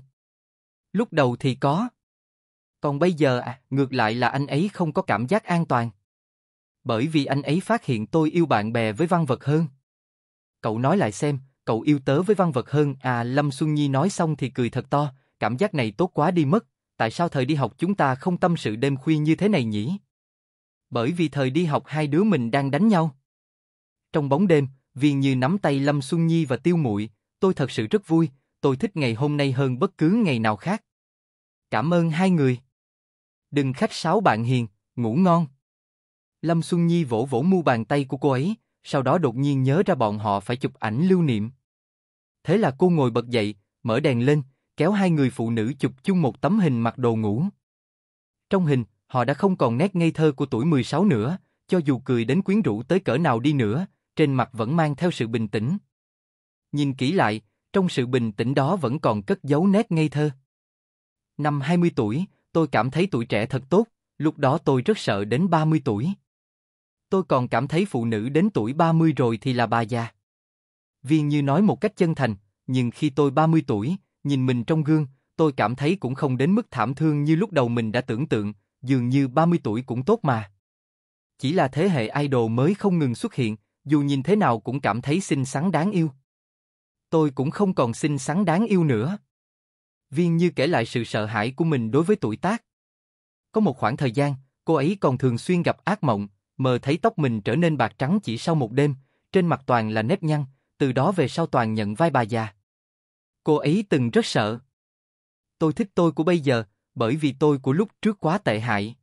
Lúc đầu thì có. Còn bây giờ à, ngược lại là anh ấy không có cảm giác an toàn. Bởi vì anh ấy phát hiện tôi yêu bạn bè với văn vật hơn. Cậu nói lại xem, cậu yêu tớ với văn vật hơn à Lâm Xuân Nhi nói xong thì cười thật to, cảm giác này tốt quá đi mất, tại sao thời đi học chúng ta không tâm sự đêm khuya như thế này nhỉ? Bởi vì thời đi học hai đứa mình đang đánh nhau. Trong bóng đêm, Viên Như nắm tay Lâm Xuân Nhi và Tiêu Muội, tôi thật sự rất vui, tôi thích ngày hôm nay hơn bất cứ ngày nào khác. Cảm ơn hai người. Đừng khách sáo bạn hiền, ngủ ngon. Lâm Xuân Nhi vỗ vỗ mu bàn tay của cô ấy, sau đó đột nhiên nhớ ra bọn họ phải chụp ảnh lưu niệm. Thế là cô ngồi bật dậy, mở đèn lên, kéo hai người phụ nữ chụp chung một tấm hình mặc đồ ngủ. Trong hình, họ đã không còn nét ngây thơ của tuổi 16 nữa, cho dù cười đến quyến rũ tới cỡ nào đi nữa, trên mặt vẫn mang theo sự bình tĩnh. Nhìn kỹ lại, trong sự bình tĩnh đó vẫn còn cất giấu nét ngây thơ. Năm 20 tuổi, tôi cảm thấy tuổi trẻ thật tốt, lúc đó tôi rất sợ đến 30 tuổi. Tôi còn cảm thấy phụ nữ đến tuổi 30 rồi thì là bà già. Viên như nói một cách chân thành, nhưng khi tôi 30 tuổi, nhìn mình trong gương, tôi cảm thấy cũng không đến mức thảm thương như lúc đầu mình đã tưởng tượng, dường như 30 tuổi cũng tốt mà. Chỉ là thế hệ idol mới không ngừng xuất hiện, dù nhìn thế nào cũng cảm thấy xinh xắn đáng yêu. Tôi cũng không còn xinh xắn đáng yêu nữa. Viên Như kể lại sự sợ hãi của mình đối với tuổi tác. Có một khoảng thời gian, cô ấy còn thường xuyên gặp ác mộng, mơ thấy tóc mình trở nên bạc trắng chỉ sau một đêm, trên mặt toàn là nếp nhăn, từ đó về sau toàn nhận vai bà già. Cô ấy từng rất sợ. Tôi thích tôi của bây giờ, bởi vì tôi của lúc trước quá tệ hại.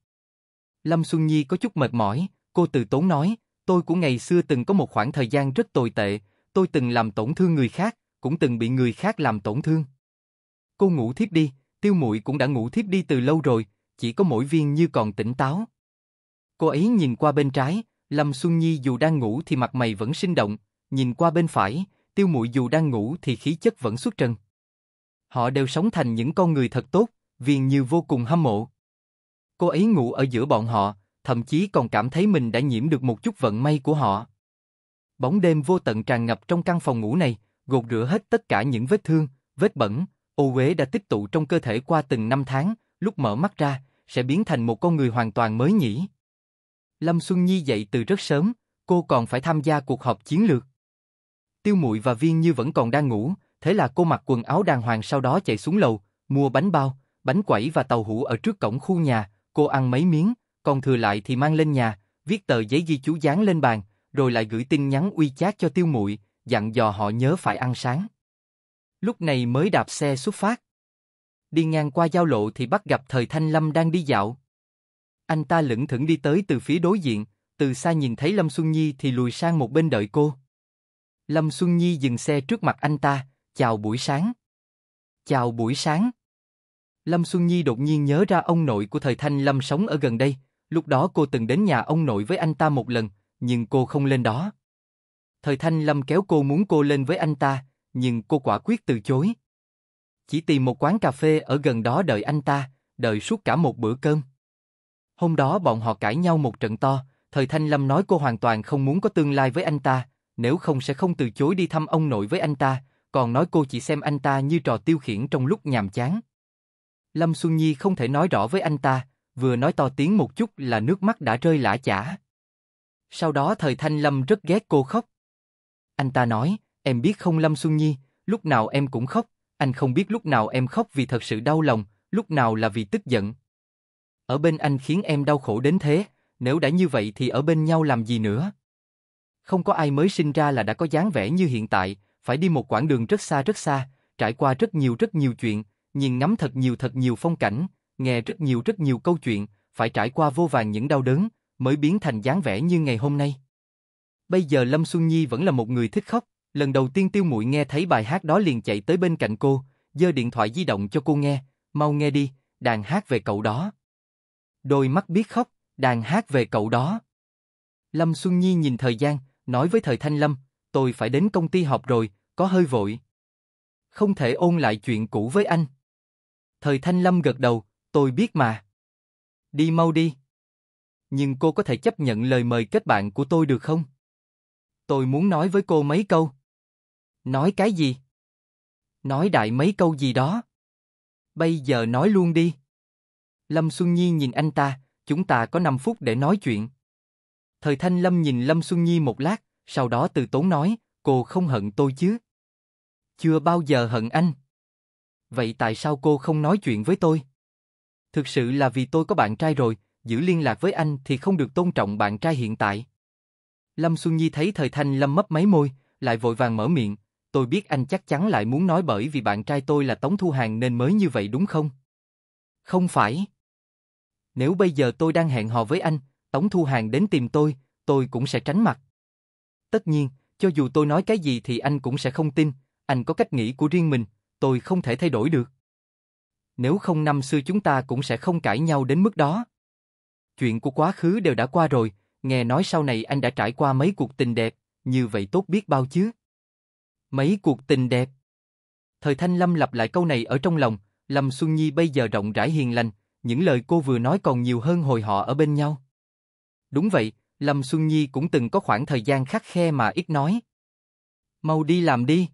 Lâm Xuân Nhi có chút mệt mỏi, cô từ tốn nói, Tôi của ngày xưa từng có một khoảng thời gian rất tồi tệ, tôi từng làm tổn thương người khác, cũng từng bị người khác làm tổn thương. Cô ngủ thiếp đi, tiêu muội cũng đã ngủ thiếp đi từ lâu rồi, chỉ có mỗi viên như còn tỉnh táo. Cô ấy nhìn qua bên trái, Lâm Xuân Nhi dù đang ngủ thì mặt mày vẫn sinh động, nhìn qua bên phải, tiêu muội dù đang ngủ thì khí chất vẫn xuất trần. Họ đều sống thành những con người thật tốt, viên như vô cùng hâm mộ. Cô ấy ngủ ở giữa bọn họ, thậm chí còn cảm thấy mình đã nhiễm được một chút vận may của họ. Bóng đêm vô tận tràn ngập trong căn phòng ngủ này, gột rửa hết tất cả những vết thương, vết bẩn, ô uế đã tích tụ trong cơ thể qua từng năm tháng, lúc mở mắt ra, sẽ biến thành một con người hoàn toàn mới nhỉ. Lâm Xuân Nhi dậy từ rất sớm, cô còn phải tham gia cuộc họp chiến lược. Tiêu Mụi và Viên Như vẫn còn đang ngủ, thế là cô mặc quần áo đàng hoàng sau đó chạy xuống lầu, mua bánh bao, bánh quẩy và tàu hũ ở trước cổng khu nhà, cô ăn mấy miếng, còn thừa lại thì mang lên nhà, viết tờ giấy ghi chú dán lên bàn, rồi lại gửi tin nhắn uy chát cho tiêu muội, dặn dò họ nhớ phải ăn sáng. Lúc này mới đạp xe xuất phát. Đi ngang qua giao lộ thì bắt gặp thời Thanh Lâm đang đi dạo. Anh ta lững thững đi tới từ phía đối diện, từ xa nhìn thấy Lâm Xuân Nhi thì lùi sang một bên đợi cô. Lâm Xuân Nhi dừng xe trước mặt anh ta, chào buổi sáng. Chào buổi sáng. Lâm Xuân Nhi đột nhiên nhớ ra ông nội của thời Thanh Lâm sống ở gần đây, Lúc đó cô từng đến nhà ông nội với anh ta một lần, nhưng cô không lên đó. Thời Thanh Lâm kéo cô muốn cô lên với anh ta, nhưng cô quả quyết từ chối. Chỉ tìm một quán cà phê ở gần đó đợi anh ta, đợi suốt cả một bữa cơm. Hôm đó bọn họ cãi nhau một trận to, Thời Thanh Lâm nói cô hoàn toàn không muốn có tương lai với anh ta, nếu không sẽ không từ chối đi thăm ông nội với anh ta, còn nói cô chỉ xem anh ta như trò tiêu khiển trong lúc nhàm chán. Lâm Xuân Nhi không thể nói rõ với anh ta, vừa nói to tiếng một chút là nước mắt đã rơi lã chả. Sau đó thời Thanh Lâm rất ghét cô khóc. Anh ta nói, em biết không Lâm Xuân Nhi, lúc nào em cũng khóc, anh không biết lúc nào em khóc vì thật sự đau lòng, lúc nào là vì tức giận. Ở bên anh khiến em đau khổ đến thế, nếu đã như vậy thì ở bên nhau làm gì nữa? Không có ai mới sinh ra là đã có dáng vẻ như hiện tại, phải đi một quãng đường rất xa rất xa, trải qua rất nhiều rất nhiều chuyện, nhìn ngắm thật nhiều thật nhiều phong cảnh, nghe rất nhiều rất nhiều câu chuyện, phải trải qua vô vàng những đau đớn, mới biến thành dáng vẻ như ngày hôm nay. Bây giờ Lâm Xuân Nhi vẫn là một người thích khóc, lần đầu tiên Tiêu Muội nghe thấy bài hát đó liền chạy tới bên cạnh cô, giơ điện thoại di động cho cô nghe, "Mau nghe đi, đàn hát về cậu đó." Đôi mắt biết khóc, đàn hát về cậu đó. Lâm Xuân Nhi nhìn thời gian, nói với Thời Thanh Lâm, "Tôi phải đến công ty họp rồi, có hơi vội." Không thể ôn lại chuyện cũ với anh. Thời Thanh Lâm gật đầu, Tôi biết mà. Đi mau đi. Nhưng cô có thể chấp nhận lời mời kết bạn của tôi được không? Tôi muốn nói với cô mấy câu. Nói cái gì? Nói đại mấy câu gì đó. Bây giờ nói luôn đi. Lâm Xuân Nhi nhìn anh ta, chúng ta có 5 phút để nói chuyện. Thời Thanh Lâm nhìn Lâm Xuân Nhi một lát, sau đó từ tốn nói, cô không hận tôi chứ? Chưa bao giờ hận anh. Vậy tại sao cô không nói chuyện với tôi? Thực sự là vì tôi có bạn trai rồi, giữ liên lạc với anh thì không được tôn trọng bạn trai hiện tại. Lâm Xuân Nhi thấy thời thanh lâm mấp máy môi, lại vội vàng mở miệng, tôi biết anh chắc chắn lại muốn nói bởi vì bạn trai tôi là Tống Thu Hàng nên mới như vậy đúng không? Không phải. Nếu bây giờ tôi đang hẹn hò với anh, Tống Thu Hàng đến tìm tôi, tôi cũng sẽ tránh mặt. Tất nhiên, cho dù tôi nói cái gì thì anh cũng sẽ không tin, anh có cách nghĩ của riêng mình, tôi không thể thay đổi được nếu không năm xưa chúng ta cũng sẽ không cãi nhau đến mức đó. Chuyện của quá khứ đều đã qua rồi, nghe nói sau này anh đã trải qua mấy cuộc tình đẹp, như vậy tốt biết bao chứ. Mấy cuộc tình đẹp. Thời Thanh Lâm lặp lại câu này ở trong lòng, Lâm Xuân Nhi bây giờ rộng rãi hiền lành, những lời cô vừa nói còn nhiều hơn hồi họ ở bên nhau. Đúng vậy, Lâm Xuân Nhi cũng từng có khoảng thời gian khắc khe mà ít nói. Mau đi làm đi.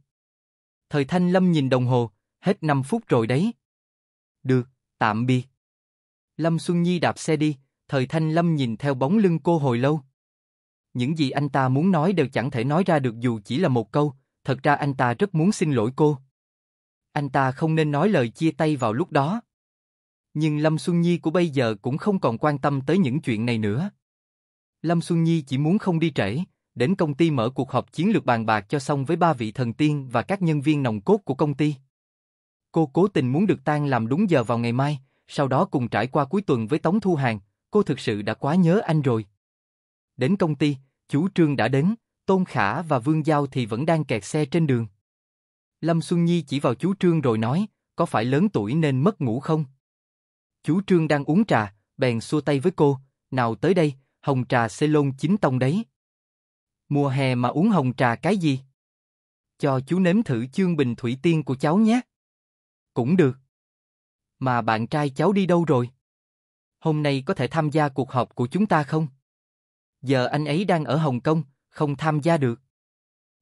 Thời Thanh Lâm nhìn đồng hồ, hết 5 phút rồi đấy. Được, tạm biệt. Lâm Xuân Nhi đạp xe đi, thời thanh Lâm nhìn theo bóng lưng cô hồi lâu. Những gì anh ta muốn nói đều chẳng thể nói ra được dù chỉ là một câu, thật ra anh ta rất muốn xin lỗi cô. Anh ta không nên nói lời chia tay vào lúc đó. Nhưng Lâm Xuân Nhi của bây giờ cũng không còn quan tâm tới những chuyện này nữa. Lâm Xuân Nhi chỉ muốn không đi trễ, đến công ty mở cuộc họp chiến lược bàn bạc cho xong với ba vị thần tiên và các nhân viên nồng cốt của công ty. Cô cố tình muốn được tan làm đúng giờ vào ngày mai, sau đó cùng trải qua cuối tuần với Tống Thu Hàng, cô thực sự đã quá nhớ anh rồi. Đến công ty, chú Trương đã đến, Tôn Khả và Vương Giao thì vẫn đang kẹt xe trên đường. Lâm Xuân Nhi chỉ vào chú Trương rồi nói, có phải lớn tuổi nên mất ngủ không? Chú Trương đang uống trà, bèn xua tay với cô, nào tới đây, hồng trà xê lôn chính tông đấy. Mùa hè mà uống hồng trà cái gì? Cho chú nếm thử chương bình thủy tiên của cháu nhé. Cũng được. Mà bạn trai cháu đi đâu rồi? Hôm nay có thể tham gia cuộc họp của chúng ta không? Giờ anh ấy đang ở Hồng Kông, không tham gia được.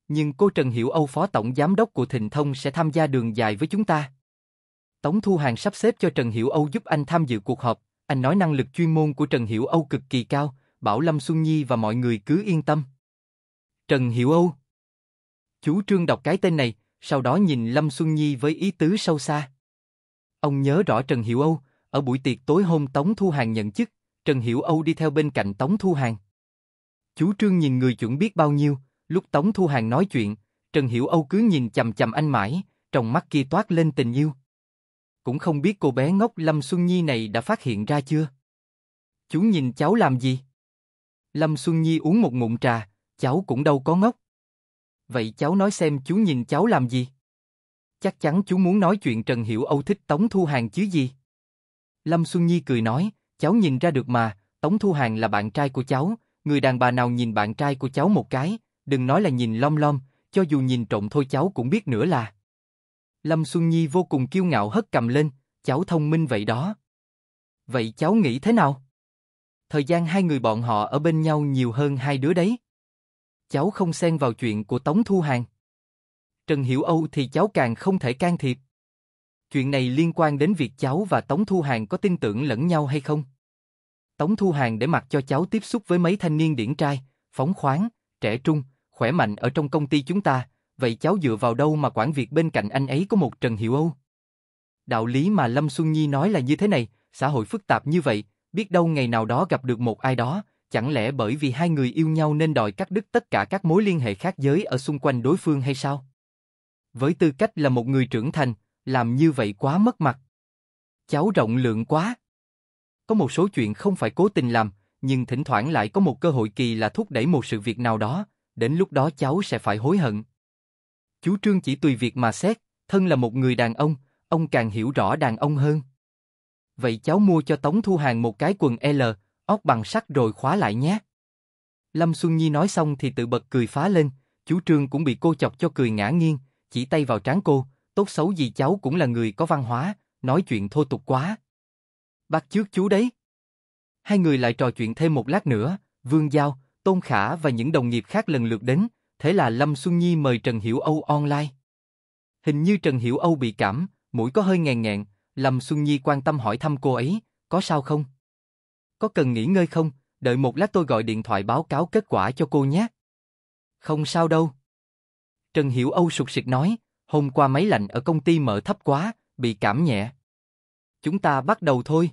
Nhưng cô Trần Hiểu Âu Phó Tổng Giám đốc của Thịnh Thông sẽ tham gia đường dài với chúng ta. Tống Thu Hàng sắp xếp cho Trần Hiểu Âu giúp anh tham dự cuộc họp, anh nói năng lực chuyên môn của Trần Hiểu Âu cực kỳ cao, bảo Lâm Xuân Nhi và mọi người cứ yên tâm. Trần Hiểu Âu Chú Trương đọc cái tên này, sau đó nhìn Lâm Xuân Nhi với ý tứ sâu xa. Ông nhớ rõ Trần Hiểu Âu, ở buổi tiệc tối hôm Tống Thu Hàng nhận chức, Trần Hiểu Âu đi theo bên cạnh Tống Thu Hàng. Chú Trương nhìn người chuẩn biết bao nhiêu, lúc Tống Thu Hàng nói chuyện, Trần Hiểu Âu cứ nhìn chầm chầm anh mãi, trong mắt kia toát lên tình yêu. Cũng không biết cô bé ngốc Lâm Xuân Nhi này đã phát hiện ra chưa? Chú nhìn cháu làm gì? Lâm Xuân Nhi uống một ngụm trà, cháu cũng đâu có ngốc. Vậy cháu nói xem chú nhìn cháu làm gì? Chắc chắn chú muốn nói chuyện Trần Hiểu Âu thích Tống Thu Hàng chứ gì? Lâm Xuân Nhi cười nói, cháu nhìn ra được mà, Tống Thu Hàng là bạn trai của cháu, người đàn bà nào nhìn bạn trai của cháu một cái, đừng nói là nhìn lom lom, cho dù nhìn trộm thôi cháu cũng biết nữa là. Lâm Xuân Nhi vô cùng kiêu ngạo hất cầm lên, cháu thông minh vậy đó. Vậy cháu nghĩ thế nào? Thời gian hai người bọn họ ở bên nhau nhiều hơn hai đứa đấy cháu không xen vào chuyện của Tống Thu Hàng. Trần Hiểu Âu thì cháu càng không thể can thiệp. Chuyện này liên quan đến việc cháu và Tống Thu Hàng có tin tưởng lẫn nhau hay không. Tống Thu Hàng để mặc cho cháu tiếp xúc với mấy thanh niên điển trai, phóng khoáng, trẻ trung, khỏe mạnh ở trong công ty chúng ta, vậy cháu dựa vào đâu mà quản việc bên cạnh anh ấy có một Trần Hiểu Âu? Đạo lý mà Lâm Xuân Nhi nói là như thế này, xã hội phức tạp như vậy, biết đâu ngày nào đó gặp được một ai đó, Chẳng lẽ bởi vì hai người yêu nhau nên đòi cắt đứt tất cả các mối liên hệ khác giới ở xung quanh đối phương hay sao? Với tư cách là một người trưởng thành, làm như vậy quá mất mặt. Cháu rộng lượng quá. Có một số chuyện không phải cố tình làm, nhưng thỉnh thoảng lại có một cơ hội kỳ là thúc đẩy một sự việc nào đó, đến lúc đó cháu sẽ phải hối hận. Chú Trương chỉ tùy việc mà xét, thân là một người đàn ông, ông càng hiểu rõ đàn ông hơn. Vậy cháu mua cho Tống Thu Hàng một cái quần L, óc bằng sắt rồi khóa lại nhé. Lâm Xuân Nhi nói xong thì tự bật cười phá lên, chú Trương cũng bị cô chọc cho cười ngã nghiêng, chỉ tay vào trán cô, tốt xấu gì cháu cũng là người có văn hóa, nói chuyện thô tục quá. Bắt trước chú đấy. Hai người lại trò chuyện thêm một lát nữa, Vương Giao, Tôn Khả và những đồng nghiệp khác lần lượt đến, thế là Lâm Xuân Nhi mời Trần Hiểu Âu online. Hình như Trần Hiểu Âu bị cảm, mũi có hơi nghẹn ngẹn. Lâm Xuân Nhi quan tâm hỏi thăm cô ấy, có sao không? Có cần nghỉ ngơi không? Đợi một lát tôi gọi điện thoại báo cáo kết quả cho cô nhé. Không sao đâu. Trần Hiểu Âu sụt sịt nói, hôm qua máy lạnh ở công ty mở thấp quá, bị cảm nhẹ. Chúng ta bắt đầu thôi.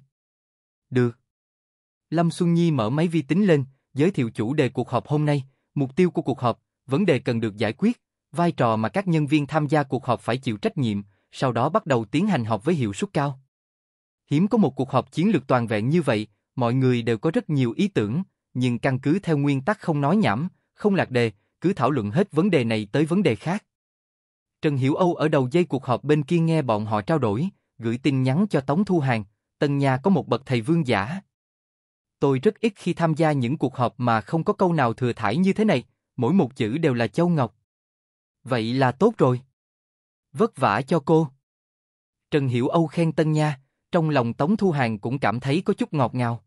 Được. Lâm Xuân Nhi mở máy vi tính lên, giới thiệu chủ đề cuộc họp hôm nay, mục tiêu của cuộc họp, vấn đề cần được giải quyết, vai trò mà các nhân viên tham gia cuộc họp phải chịu trách nhiệm, sau đó bắt đầu tiến hành họp với hiệu suất cao. Hiếm có một cuộc họp chiến lược toàn vẹn như vậy, mọi người đều có rất nhiều ý tưởng, nhưng căn cứ theo nguyên tắc không nói nhảm, không lạc đề, cứ thảo luận hết vấn đề này tới vấn đề khác. Trần Hiểu Âu ở đầu dây cuộc họp bên kia nghe bọn họ trao đổi, gửi tin nhắn cho Tống Thu Hàng, tần nhà có một bậc thầy vương giả. Tôi rất ít khi tham gia những cuộc họp mà không có câu nào thừa thải như thế này, mỗi một chữ đều là Châu Ngọc. Vậy là tốt rồi. Vất vả cho cô. Trần Hiểu Âu khen Tân Nha, trong lòng Tống Thu Hàng cũng cảm thấy có chút ngọt ngào.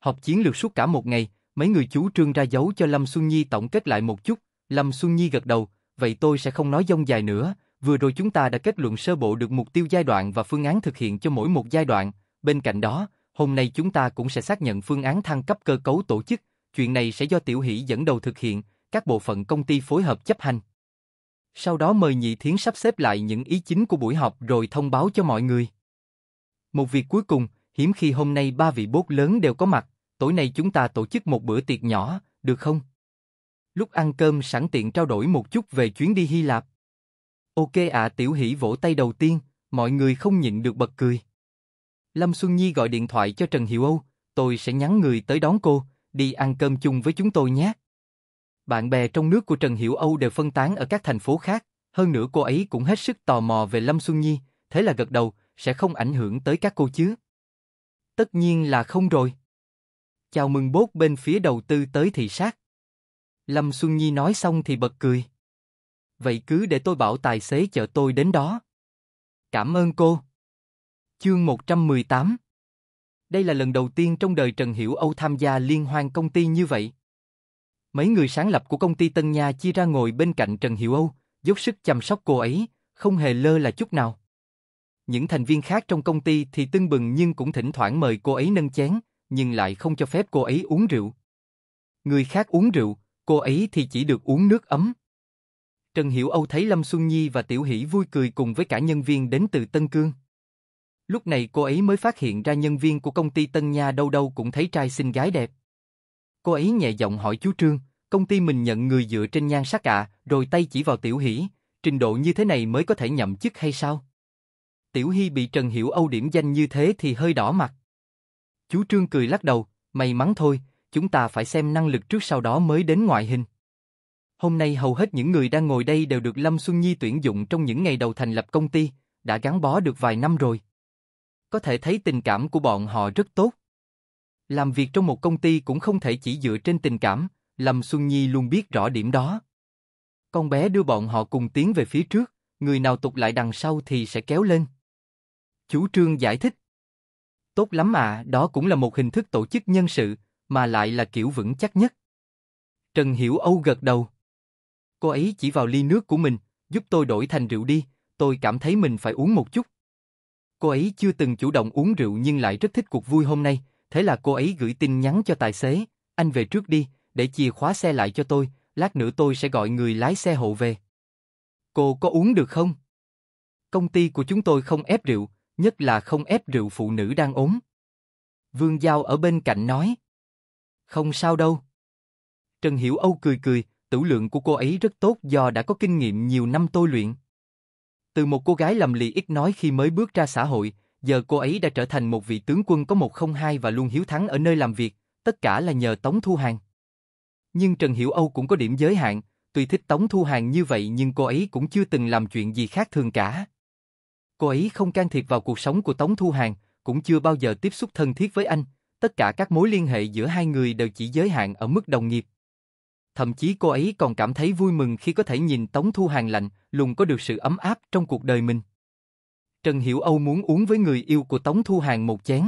Học chiến lược suốt cả một ngày, mấy người chú trương ra dấu cho Lâm Xuân Nhi tổng kết lại một chút, Lâm Xuân Nhi gật đầu, vậy tôi sẽ không nói dông dài nữa, vừa rồi chúng ta đã kết luận sơ bộ được mục tiêu giai đoạn và phương án thực hiện cho mỗi một giai đoạn, bên cạnh đó, hôm nay chúng ta cũng sẽ xác nhận phương án thăng cấp cơ cấu tổ chức, chuyện này sẽ do Tiểu Hỷ dẫn đầu thực hiện, các bộ phận công ty phối hợp chấp hành. Sau đó mời Nhị Thiến sắp xếp lại những ý chính của buổi họp rồi thông báo cho mọi người. Một việc cuối cùng, hiếm khi hôm nay ba vị bốt lớn đều có mặt, tối nay chúng ta tổ chức một bữa tiệc nhỏ, được không? Lúc ăn cơm sẵn tiện trao đổi một chút về chuyến đi Hy Lạp. Ok ạ à, Tiểu Hỷ vỗ tay đầu tiên, mọi người không nhịn được bật cười. Lâm Xuân Nhi gọi điện thoại cho Trần Hiệu Âu, tôi sẽ nhắn người tới đón cô, đi ăn cơm chung với chúng tôi nhé. Bạn bè trong nước của Trần Hiểu Âu đều phân tán ở các thành phố khác, hơn nữa cô ấy cũng hết sức tò mò về Lâm Xuân Nhi, thế là gật đầu, sẽ không ảnh hưởng tới các cô chứ tất nhiên là không rồi. Chào mừng bốt bên phía đầu tư tới thị sát. Lâm Xuân Nhi nói xong thì bật cười. Vậy cứ để tôi bảo tài xế chở tôi đến đó. Cảm ơn cô. Chương 118 Đây là lần đầu tiên trong đời Trần Hiểu Âu tham gia liên hoan công ty như vậy. Mấy người sáng lập của công ty Tân Nha chia ra ngồi bên cạnh Trần Hiểu Âu, giúp sức chăm sóc cô ấy, không hề lơ là chút nào. Những thành viên khác trong công ty thì tưng bừng nhưng cũng thỉnh thoảng mời cô ấy nâng chén, nhưng lại không cho phép cô ấy uống rượu. Người khác uống rượu, cô ấy thì chỉ được uống nước ấm. Trần Hiểu Âu thấy Lâm Xuân Nhi và Tiểu Hỷ vui cười cùng với cả nhân viên đến từ Tân Cương. Lúc này cô ấy mới phát hiện ra nhân viên của công ty Tân Nha đâu đâu cũng thấy trai xinh gái đẹp. Cô ấy nhẹ giọng hỏi chú Trương, công ty mình nhận người dựa trên nhan sắc ạ, rồi tay chỉ vào Tiểu Hỷ, trình độ như thế này mới có thể nhậm chức hay sao? Tiểu Hy bị Trần Hiểu Âu điểm danh như thế thì hơi đỏ mặt. Chú Trương cười lắc đầu, may mắn thôi, chúng ta phải xem năng lực trước sau đó mới đến ngoại hình. Hôm nay hầu hết những người đang ngồi đây đều được Lâm Xuân Nhi tuyển dụng trong những ngày đầu thành lập công ty, đã gắn bó được vài năm rồi. Có thể thấy tình cảm của bọn họ rất tốt. Làm việc trong một công ty cũng không thể chỉ dựa trên tình cảm, Lâm Xuân Nhi luôn biết rõ điểm đó. Con bé đưa bọn họ cùng tiến về phía trước, người nào tục lại đằng sau thì sẽ kéo lên. Chủ trương giải thích. Tốt lắm à, đó cũng là một hình thức tổ chức nhân sự, mà lại là kiểu vững chắc nhất. Trần Hiểu Âu gật đầu. Cô ấy chỉ vào ly nước của mình, giúp tôi đổi thành rượu đi, tôi cảm thấy mình phải uống một chút. Cô ấy chưa từng chủ động uống rượu nhưng lại rất thích cuộc vui hôm nay, thế là cô ấy gửi tin nhắn cho tài xế, anh về trước đi, để chìa khóa xe lại cho tôi, lát nữa tôi sẽ gọi người lái xe hộ về. Cô có uống được không? Công ty của chúng tôi không ép rượu, nhất là không ép rượu phụ nữ đang ốm. Vương Giao ở bên cạnh nói. Không sao đâu. Trần Hiểu Âu cười cười, tử lượng của cô ấy rất tốt do đã có kinh nghiệm nhiều năm tôi luyện. Từ một cô gái lầm lì ít nói khi mới bước ra xã hội, giờ cô ấy đã trở thành một vị tướng quân có một không hai và luôn hiếu thắng ở nơi làm việc, tất cả là nhờ Tống Thu Hàng. Nhưng Trần Hiểu Âu cũng có điểm giới hạn, tuy thích Tống Thu Hàng như vậy nhưng cô ấy cũng chưa từng làm chuyện gì khác thường cả. Cô ấy không can thiệp vào cuộc sống của Tống Thu Hàng, cũng chưa bao giờ tiếp xúc thân thiết với anh, tất cả các mối liên hệ giữa hai người đều chỉ giới hạn ở mức đồng nghiệp. Thậm chí cô ấy còn cảm thấy vui mừng khi có thể nhìn Tống Thu Hàng lạnh, lùng có được sự ấm áp trong cuộc đời mình. Trần Hiểu Âu muốn uống với người yêu của Tống Thu Hàng một chén.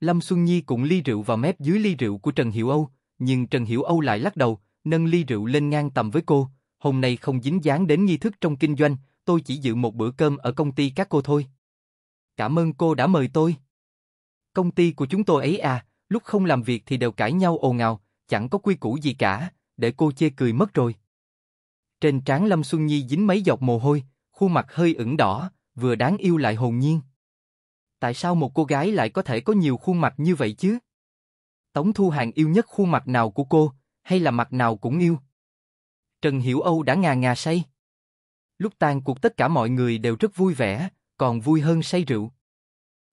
Lâm Xuân Nhi cũng ly rượu vào mép dưới ly rượu của Trần Hiểu Âu, nhưng Trần Hiểu Âu lại lắc đầu, nâng ly rượu lên ngang tầm với cô, hôm nay không dính dáng đến nghi thức trong kinh doanh, tôi chỉ dự một bữa cơm ở công ty các cô thôi. Cảm ơn cô đã mời tôi. Công ty của chúng tôi ấy à, lúc không làm việc thì đều cãi nhau ồn ào, chẳng có quy củ gì cả, để cô chê cười mất rồi. Trên trán Lâm Xuân Nhi dính mấy giọt mồ hôi, khuôn mặt hơi ửng đỏ, vừa đáng yêu lại hồn nhiên. Tại sao một cô gái lại có thể có nhiều khuôn mặt như vậy chứ? Tống Thu Hàng yêu nhất khuôn mặt nào của cô, hay là mặt nào cũng yêu? Trần Hiểu Âu đã ngà ngà say. Lúc tan cuộc tất cả mọi người đều rất vui vẻ, còn vui hơn say rượu.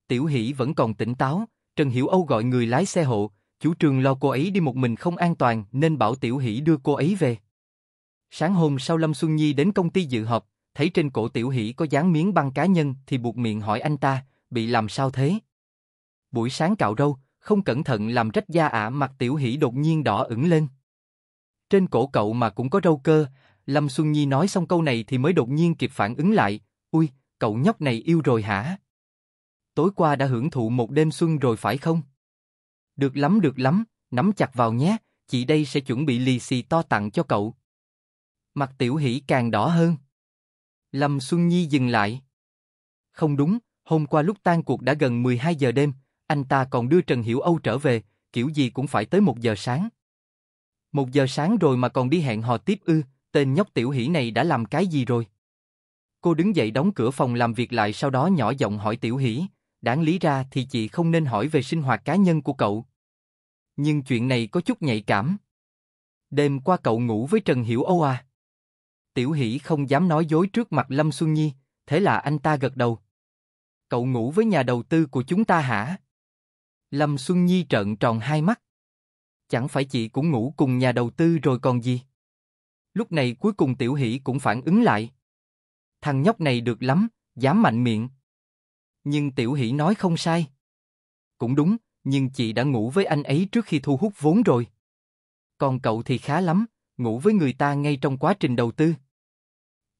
Tiểu Hỷ vẫn còn tỉnh táo, Trần Hiểu Âu gọi người lái xe hộ, chủ trường lo cô ấy đi một mình không an toàn nên bảo Tiểu Hỷ đưa cô ấy về. Sáng hôm sau Lâm Xuân Nhi đến công ty dự họp, thấy trên cổ Tiểu Hỷ có dán miếng băng cá nhân thì buộc miệng hỏi anh ta, bị làm sao thế? Buổi sáng cạo râu, không cẩn thận làm rách da ả mặt Tiểu Hỷ đột nhiên đỏ ửng lên. Trên cổ cậu mà cũng có râu cơ, Lâm Xuân Nhi nói xong câu này thì mới đột nhiên kịp phản ứng lại, ui, cậu nhóc này yêu rồi hả? Tối qua đã hưởng thụ một đêm xuân rồi phải không? Được lắm được lắm, nắm chặt vào nhé, chị đây sẽ chuẩn bị lì xì to tặng cho cậu. Mặt tiểu hỷ càng đỏ hơn. Lâm Xuân Nhi dừng lại. Không đúng, hôm qua lúc tan cuộc đã gần 12 giờ đêm, anh ta còn đưa Trần Hiểu Âu trở về, kiểu gì cũng phải tới một giờ sáng. Một giờ sáng rồi mà còn đi hẹn hò tiếp ư, tên nhóc tiểu hỷ này đã làm cái gì rồi? Cô đứng dậy đóng cửa phòng làm việc lại sau đó nhỏ giọng hỏi tiểu hỷ, đáng lý ra thì chị không nên hỏi về sinh hoạt cá nhân của cậu. Nhưng chuyện này có chút nhạy cảm. Đêm qua cậu ngủ với Trần Hiểu Âu à? Tiểu hỷ không dám nói dối trước mặt Lâm Xuân Nhi, thế là anh ta gật đầu. Cậu ngủ với nhà đầu tư của chúng ta hả? Lâm Xuân Nhi trợn tròn hai mắt. Chẳng phải chị cũng ngủ cùng nhà đầu tư rồi còn gì? Lúc này cuối cùng Tiểu Hỷ cũng phản ứng lại. Thằng nhóc này được lắm, dám mạnh miệng. Nhưng Tiểu Hỷ nói không sai. Cũng đúng, nhưng chị đã ngủ với anh ấy trước khi thu hút vốn rồi. Còn cậu thì khá lắm, ngủ với người ta ngay trong quá trình đầu tư.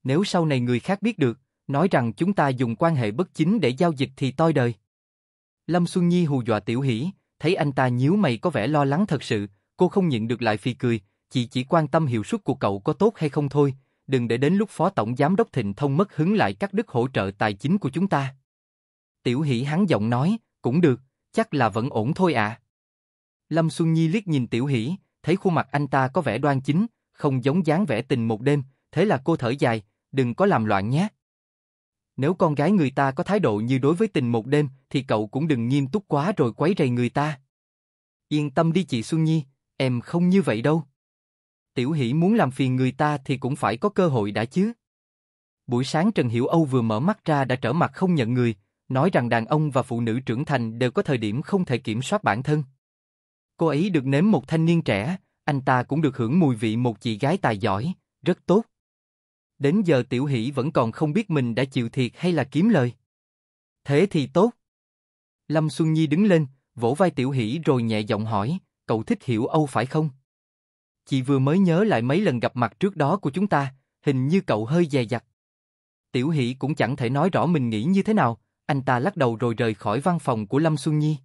Nếu sau này người khác biết được, nói rằng chúng ta dùng quan hệ bất chính để giao dịch thì toi đời. Lâm Xuân Nhi hù dọa Tiểu Hỷ, thấy anh ta nhíu mày có vẻ lo lắng thật sự, cô không nhịn được lại phi cười, chị chỉ quan tâm hiệu suất của cậu có tốt hay không thôi, đừng để đến lúc Phó Tổng Giám Đốc Thịnh Thông mất hứng lại cắt đứt hỗ trợ tài chính của chúng ta. Tiểu Hỷ hắn giọng nói, cũng được, chắc là vẫn ổn thôi ạ. À. Lâm Xuân Nhi liếc nhìn Tiểu Hỷ, thấy khuôn mặt anh ta có vẻ đoan chính, không giống dáng vẻ tình một đêm, thế là cô thở dài, đừng có làm loạn nhé. Nếu con gái người ta có thái độ như đối với tình một đêm, thì cậu cũng đừng nghiêm túc quá rồi quấy rầy người ta. Yên tâm đi chị Xuân Nhi, em không như vậy đâu. Tiểu Hỷ muốn làm phiền người ta thì cũng phải có cơ hội đã chứ. Buổi sáng Trần Hiểu Âu vừa mở mắt ra đã trở mặt không nhận người, nói rằng đàn ông và phụ nữ trưởng thành đều có thời điểm không thể kiểm soát bản thân. Cô ấy được nếm một thanh niên trẻ, anh ta cũng được hưởng mùi vị một chị gái tài giỏi, rất tốt. Đến giờ Tiểu Hỷ vẫn còn không biết mình đã chịu thiệt hay là kiếm lời. Thế thì tốt. Lâm Xuân Nhi đứng lên, vỗ vai Tiểu Hỷ rồi nhẹ giọng hỏi, cậu thích Hiểu Âu phải không? Chị vừa mới nhớ lại mấy lần gặp mặt trước đó của chúng ta, hình như cậu hơi dè dặt. Tiểu Hỷ cũng chẳng thể nói rõ mình nghĩ như thế nào, anh ta lắc đầu rồi rời khỏi văn phòng của Lâm Xuân Nhi.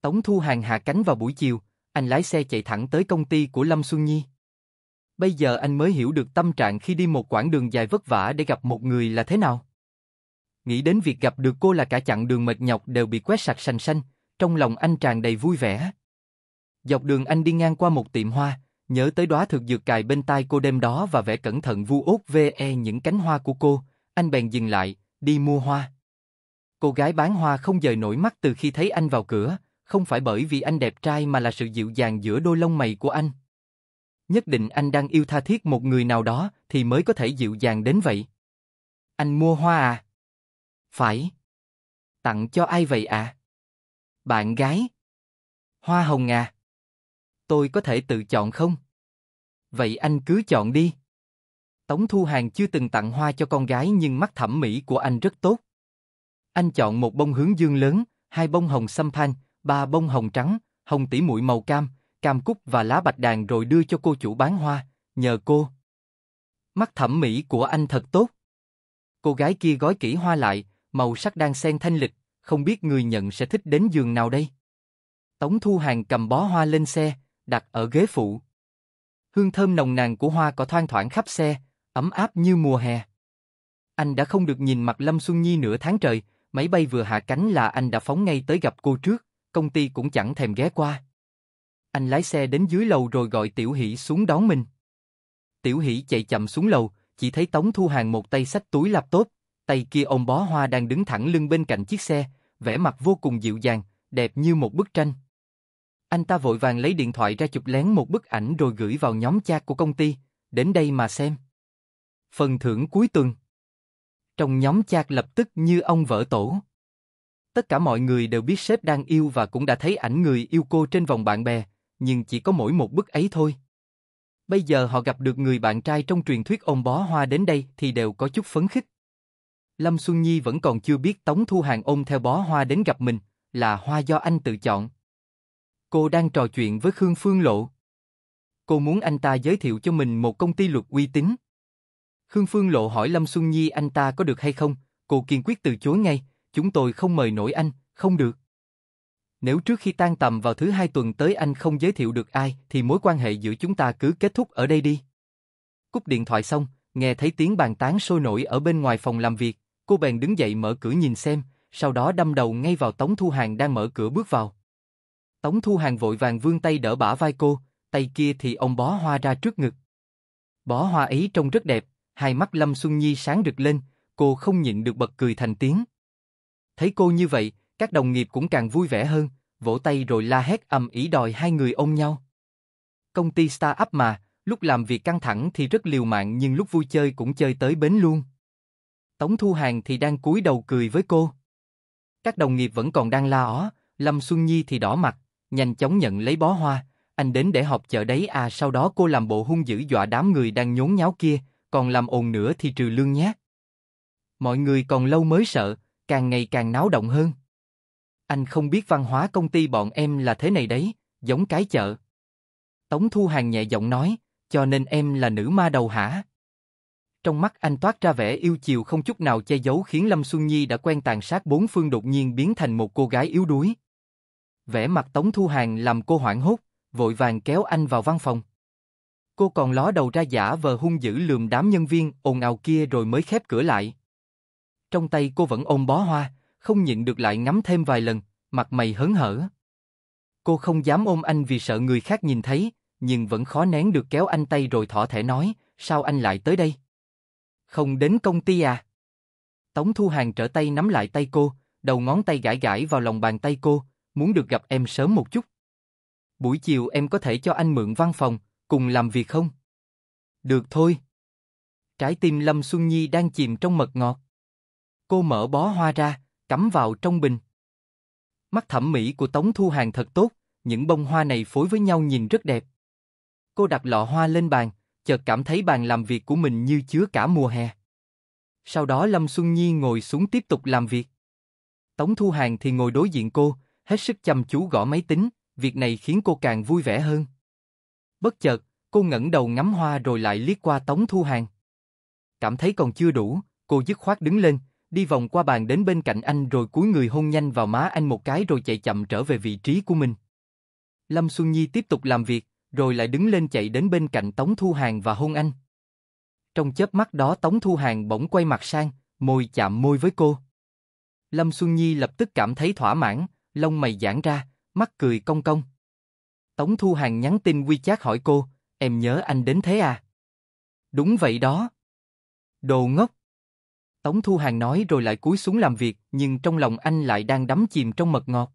Tống Thu Hàng hạ cánh vào buổi chiều, anh lái xe chạy thẳng tới công ty của Lâm Xuân Nhi. Bây giờ anh mới hiểu được tâm trạng khi đi một quãng đường dài vất vả để gặp một người là thế nào. Nghĩ đến việc gặp được cô là cả chặng đường mệt nhọc đều bị quét sạch sành xanh, trong lòng anh tràn đầy vui vẻ. Dọc đường anh đi ngang qua một tiệm hoa, nhớ tới đóa thực dược cài bên tai cô đêm đó và vẽ cẩn thận vu ốt ve những cánh hoa của cô, anh bèn dừng lại, đi mua hoa. Cô gái bán hoa không rời nổi mắt từ khi thấy anh vào cửa, không phải bởi vì anh đẹp trai mà là sự dịu dàng giữa đôi lông mày của anh. Nhất định anh đang yêu tha thiết một người nào đó thì mới có thể dịu dàng đến vậy. Anh mua hoa à? Phải. Tặng cho ai vậy à? Bạn gái. Hoa hồng à? tôi có thể tự chọn không? Vậy anh cứ chọn đi. Tống Thu Hàng chưa từng tặng hoa cho con gái nhưng mắt thẩm mỹ của anh rất tốt. Anh chọn một bông hướng dương lớn, hai bông hồng xâm thanh, ba bông hồng trắng, hồng tỉ mũi màu cam, cam cúc và lá bạch đàn rồi đưa cho cô chủ bán hoa, nhờ cô. Mắt thẩm mỹ của anh thật tốt. Cô gái kia gói kỹ hoa lại, màu sắc đang xen thanh lịch, không biết người nhận sẽ thích đến giường nào đây. Tống Thu Hàng cầm bó hoa lên xe, đặt ở ghế phụ. Hương thơm nồng nàn của hoa cỏ thoang thoảng khắp xe, ấm áp như mùa hè. Anh đã không được nhìn mặt Lâm Xuân Nhi nửa tháng trời, máy bay vừa hạ cánh là anh đã phóng ngay tới gặp cô trước, công ty cũng chẳng thèm ghé qua. Anh lái xe đến dưới lầu rồi gọi Tiểu Hỷ xuống đón mình. Tiểu Hỷ chạy chậm xuống lầu, chỉ thấy Tống Thu Hàng một tay sách túi laptop, tay kia ông bó hoa đang đứng thẳng lưng bên cạnh chiếc xe, vẻ mặt vô cùng dịu dàng, đẹp như một bức tranh. Anh ta vội vàng lấy điện thoại ra chụp lén một bức ảnh rồi gửi vào nhóm chat của công ty, đến đây mà xem. Phần thưởng cuối tuần Trong nhóm chat lập tức như ông vỡ tổ. Tất cả mọi người đều biết sếp đang yêu và cũng đã thấy ảnh người yêu cô trên vòng bạn bè, nhưng chỉ có mỗi một bức ấy thôi. Bây giờ họ gặp được người bạn trai trong truyền thuyết ôm bó hoa đến đây thì đều có chút phấn khích. Lâm Xuân Nhi vẫn còn chưa biết Tống Thu Hàng ôm theo bó hoa đến gặp mình, là hoa do anh tự chọn, Cô đang trò chuyện với Khương Phương Lộ. Cô muốn anh ta giới thiệu cho mình một công ty luật uy tín. Khương Phương Lộ hỏi Lâm Xuân Nhi anh ta có được hay không, cô kiên quyết từ chối ngay, chúng tôi không mời nổi anh, không được. Nếu trước khi tan tầm vào thứ hai tuần tới anh không giới thiệu được ai, thì mối quan hệ giữa chúng ta cứ kết thúc ở đây đi. Cúp điện thoại xong, nghe thấy tiếng bàn tán sôi nổi ở bên ngoài phòng làm việc, cô bèn đứng dậy mở cửa nhìn xem, sau đó đâm đầu ngay vào Tống Thu Hàng đang mở cửa bước vào. Tống Thu Hàng vội vàng vươn tay đỡ bả vai cô, tay kia thì ông bó hoa ra trước ngực. Bó hoa ấy trông rất đẹp, hai mắt Lâm Xuân Nhi sáng rực lên, cô không nhịn được bật cười thành tiếng. Thấy cô như vậy, các đồng nghiệp cũng càng vui vẻ hơn, vỗ tay rồi la hét ầm ĩ đòi hai người ôm nhau. Công ty start-up mà, lúc làm việc căng thẳng thì rất liều mạng nhưng lúc vui chơi cũng chơi tới bến luôn. Tống Thu Hàng thì đang cúi đầu cười với cô. Các đồng nghiệp vẫn còn đang la ó, Lâm Xuân Nhi thì đỏ mặt, nhanh chóng nhận lấy bó hoa, anh đến để học chợ đấy à sau đó cô làm bộ hung dữ dọa đám người đang nhốn nháo kia, còn làm ồn nữa thì trừ lương nhé. Mọi người còn lâu mới sợ, càng ngày càng náo động hơn. Anh không biết văn hóa công ty bọn em là thế này đấy, giống cái chợ. Tống Thu Hàng nhẹ giọng nói, cho nên em là nữ ma đầu hả? Trong mắt anh toát ra vẻ yêu chiều không chút nào che giấu khiến Lâm Xuân Nhi đã quen tàn sát bốn phương đột nhiên biến thành một cô gái yếu đuối vẻ mặt Tống Thu Hàng làm cô hoảng hốt, vội vàng kéo anh vào văn phòng. Cô còn ló đầu ra giả vờ hung dữ lườm đám nhân viên ồn ào kia rồi mới khép cửa lại. Trong tay cô vẫn ôm bó hoa, không nhịn được lại ngắm thêm vài lần, mặt mày hớn hở. Cô không dám ôm anh vì sợ người khác nhìn thấy, nhưng vẫn khó nén được kéo anh tay rồi thỏ thẻ nói, sao anh lại tới đây? Không đến công ty à? Tống Thu Hàng trở tay nắm lại tay cô, đầu ngón tay gãi gãi vào lòng bàn tay cô, muốn được gặp em sớm một chút. Buổi chiều em có thể cho anh mượn văn phòng, cùng làm việc không? Được thôi. Trái tim Lâm Xuân Nhi đang chìm trong mật ngọt. Cô mở bó hoa ra, cắm vào trong bình. Mắt thẩm mỹ của Tống Thu Hàng thật tốt, những bông hoa này phối với nhau nhìn rất đẹp. Cô đặt lọ hoa lên bàn, chợt cảm thấy bàn làm việc của mình như chứa cả mùa hè. Sau đó Lâm Xuân Nhi ngồi xuống tiếp tục làm việc. Tống Thu Hàng thì ngồi đối diện cô, hết sức chăm chú gõ máy tính, việc này khiến cô càng vui vẻ hơn. Bất chợt, cô ngẩng đầu ngắm hoa rồi lại liếc qua Tống Thu Hàng. Cảm thấy còn chưa đủ, cô dứt khoát đứng lên, đi vòng qua bàn đến bên cạnh anh rồi cúi người hôn nhanh vào má anh một cái rồi chạy chậm trở về vị trí của mình. Lâm Xuân Nhi tiếp tục làm việc, rồi lại đứng lên chạy đến bên cạnh Tống Thu Hàng và hôn anh. Trong chớp mắt đó Tống Thu Hàng bỗng quay mặt sang, môi chạm môi với cô. Lâm Xuân Nhi lập tức cảm thấy thỏa mãn, lông mày giãn ra, mắt cười cong cong. Tống Thu Hàng nhắn tin quy WeChat hỏi cô, em nhớ anh đến thế à? Đúng vậy đó. Đồ ngốc. Tống Thu Hàng nói rồi lại cúi xuống làm việc, nhưng trong lòng anh lại đang đắm chìm trong mật ngọt.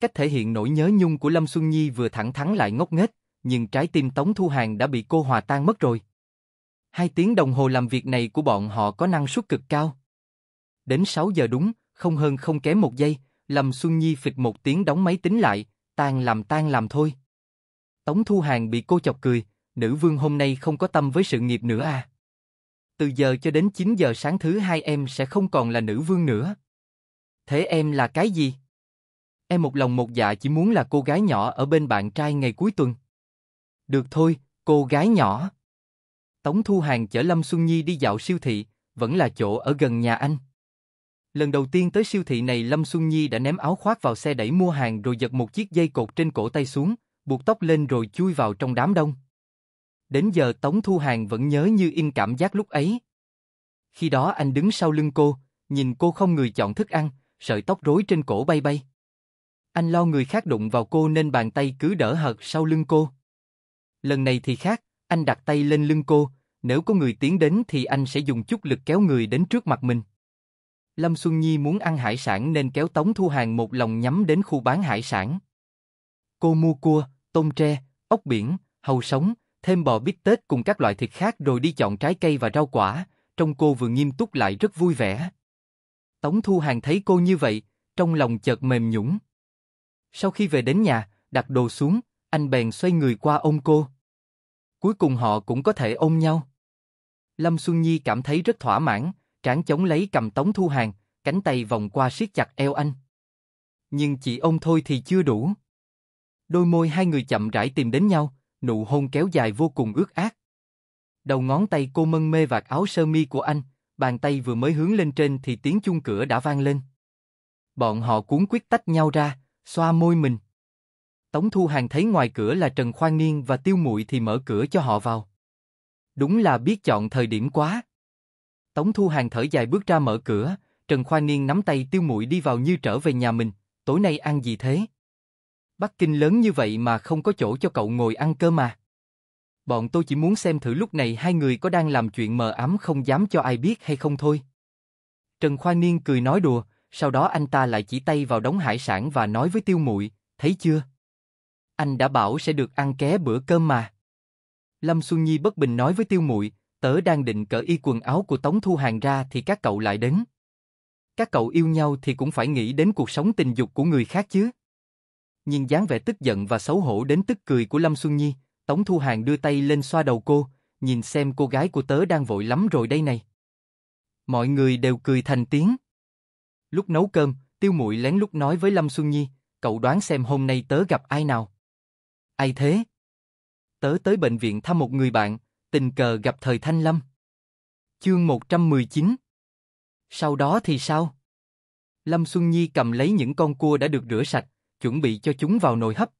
Cách thể hiện nỗi nhớ nhung của Lâm Xuân Nhi vừa thẳng thắn lại ngốc nghếch, nhưng trái tim Tống Thu Hàng đã bị cô hòa tan mất rồi. Hai tiếng đồng hồ làm việc này của bọn họ có năng suất cực cao. Đến 6 giờ đúng, không hơn không kém một giây, Lâm Xuân Nhi phịch một tiếng đóng máy tính lại, tan làm tan làm thôi. Tống Thu Hàng bị cô chọc cười, nữ vương hôm nay không có tâm với sự nghiệp nữa à. Từ giờ cho đến 9 giờ sáng thứ hai em sẽ không còn là nữ vương nữa. Thế em là cái gì? Em một lòng một dạ chỉ muốn là cô gái nhỏ ở bên bạn trai ngày cuối tuần. Được thôi, cô gái nhỏ. Tống Thu Hàng chở Lâm Xuân Nhi đi dạo siêu thị, vẫn là chỗ ở gần nhà anh. Lần đầu tiên tới siêu thị này Lâm Xuân Nhi đã ném áo khoác vào xe đẩy mua hàng rồi giật một chiếc dây cột trên cổ tay xuống, buộc tóc lên rồi chui vào trong đám đông. Đến giờ Tống Thu Hàng vẫn nhớ như in cảm giác lúc ấy. Khi đó anh đứng sau lưng cô, nhìn cô không người chọn thức ăn, sợi tóc rối trên cổ bay bay. Anh lo người khác đụng vào cô nên bàn tay cứ đỡ hợt sau lưng cô. Lần này thì khác, anh đặt tay lên lưng cô, nếu có người tiến đến thì anh sẽ dùng chút lực kéo người đến trước mặt mình. Lâm Xuân Nhi muốn ăn hải sản nên kéo Tống Thu Hàng một lòng nhắm đến khu bán hải sản. Cô mua cua, tôm tre, ốc biển, hầu sống, thêm bò bít tết cùng các loại thịt khác rồi đi chọn trái cây và rau quả, trong cô vừa nghiêm túc lại rất vui vẻ. Tống Thu Hàng thấy cô như vậy, trong lòng chợt mềm nhũng. Sau khi về đến nhà, đặt đồ xuống, anh bèn xoay người qua ôm cô. Cuối cùng họ cũng có thể ôm nhau. Lâm Xuân Nhi cảm thấy rất thỏa mãn, tráng chống lấy cầm Tống Thu Hàng, cánh tay vòng qua siết chặt eo anh. Nhưng chỉ ông thôi thì chưa đủ. Đôi môi hai người chậm rãi tìm đến nhau, nụ hôn kéo dài vô cùng ướt át. Đầu ngón tay cô mân mê vạt áo sơ mi của anh, bàn tay vừa mới hướng lên trên thì tiếng chung cửa đã vang lên. Bọn họ cuốn quyết tách nhau ra, xoa môi mình. Tống Thu Hàng thấy ngoài cửa là Trần Khoan Niên và Tiêu Muội thì mở cửa cho họ vào. Đúng là biết chọn thời điểm quá. Tống Thu Hàng thở dài bước ra mở cửa, Trần Khoa Niên nắm tay tiêu muội đi vào như trở về nhà mình, tối nay ăn gì thế? Bắc Kinh lớn như vậy mà không có chỗ cho cậu ngồi ăn cơ mà. Bọn tôi chỉ muốn xem thử lúc này hai người có đang làm chuyện mờ ám không dám cho ai biết hay không thôi. Trần Khoa Niên cười nói đùa, sau đó anh ta lại chỉ tay vào đống hải sản và nói với tiêu muội thấy chưa? Anh đã bảo sẽ được ăn ké bữa cơm mà. Lâm Xuân Nhi bất bình nói với tiêu muội Tớ đang định cởi y quần áo của Tống Thu Hàng ra thì các cậu lại đến. Các cậu yêu nhau thì cũng phải nghĩ đến cuộc sống tình dục của người khác chứ. Nhìn dáng vẻ tức giận và xấu hổ đến tức cười của Lâm Xuân Nhi, Tống Thu Hàng đưa tay lên xoa đầu cô, nhìn xem cô gái của tớ đang vội lắm rồi đây này. Mọi người đều cười thành tiếng. Lúc nấu cơm, Tiêu Muội lén lúc nói với Lâm Xuân Nhi, cậu đoán xem hôm nay tớ gặp ai nào. Ai thế? Tớ tới bệnh viện thăm một người bạn, tình cờ gặp thời Thanh Lâm. Chương 119 Sau đó thì sao? Lâm Xuân Nhi cầm lấy những con cua đã được rửa sạch, chuẩn bị cho chúng vào nồi hấp.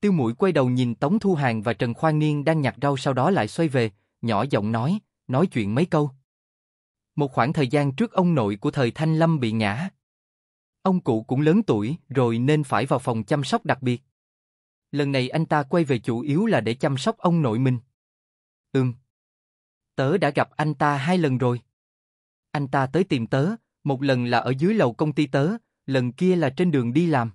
Tiêu mũi quay đầu nhìn Tống Thu Hàng và Trần Khoan Niên đang nhặt rau sau đó lại xoay về, nhỏ giọng nói, nói chuyện mấy câu. Một khoảng thời gian trước ông nội của thời Thanh Lâm bị ngã. Ông cụ cũng lớn tuổi rồi nên phải vào phòng chăm sóc đặc biệt. Lần này anh ta quay về chủ yếu là để chăm sóc ông nội mình. Ừm. Tớ đã gặp anh ta hai lần rồi. Anh ta tới tìm tớ, một lần là ở dưới lầu công ty tớ, lần kia là trên đường đi làm.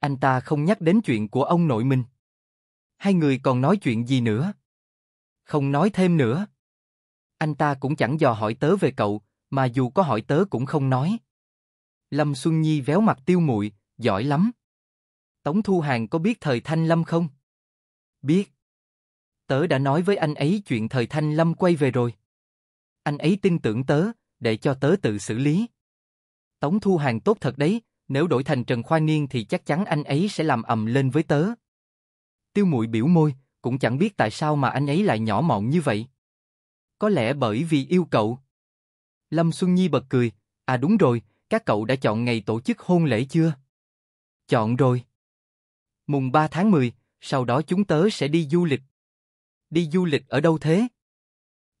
Anh ta không nhắc đến chuyện của ông nội mình. Hai người còn nói chuyện gì nữa? Không nói thêm nữa. Anh ta cũng chẳng dò hỏi tớ về cậu, mà dù có hỏi tớ cũng không nói. Lâm Xuân Nhi véo mặt tiêu muội, giỏi lắm. Tống Thu Hàng có biết thời Thanh Lâm không? Biết. Tớ đã nói với anh ấy chuyện thời Thanh Lâm quay về rồi. Anh ấy tin tưởng tớ, để cho tớ tự xử lý. Tống Thu Hàng tốt thật đấy, nếu đổi thành Trần Khoa Niên thì chắc chắn anh ấy sẽ làm ầm lên với tớ. Tiêu Mụi biểu môi, cũng chẳng biết tại sao mà anh ấy lại nhỏ mọn như vậy. Có lẽ bởi vì yêu cậu. Lâm Xuân Nhi bật cười, à đúng rồi, các cậu đã chọn ngày tổ chức hôn lễ chưa? Chọn rồi. Mùng 3 tháng 10, sau đó chúng tớ sẽ đi du lịch đi du lịch ở đâu thế?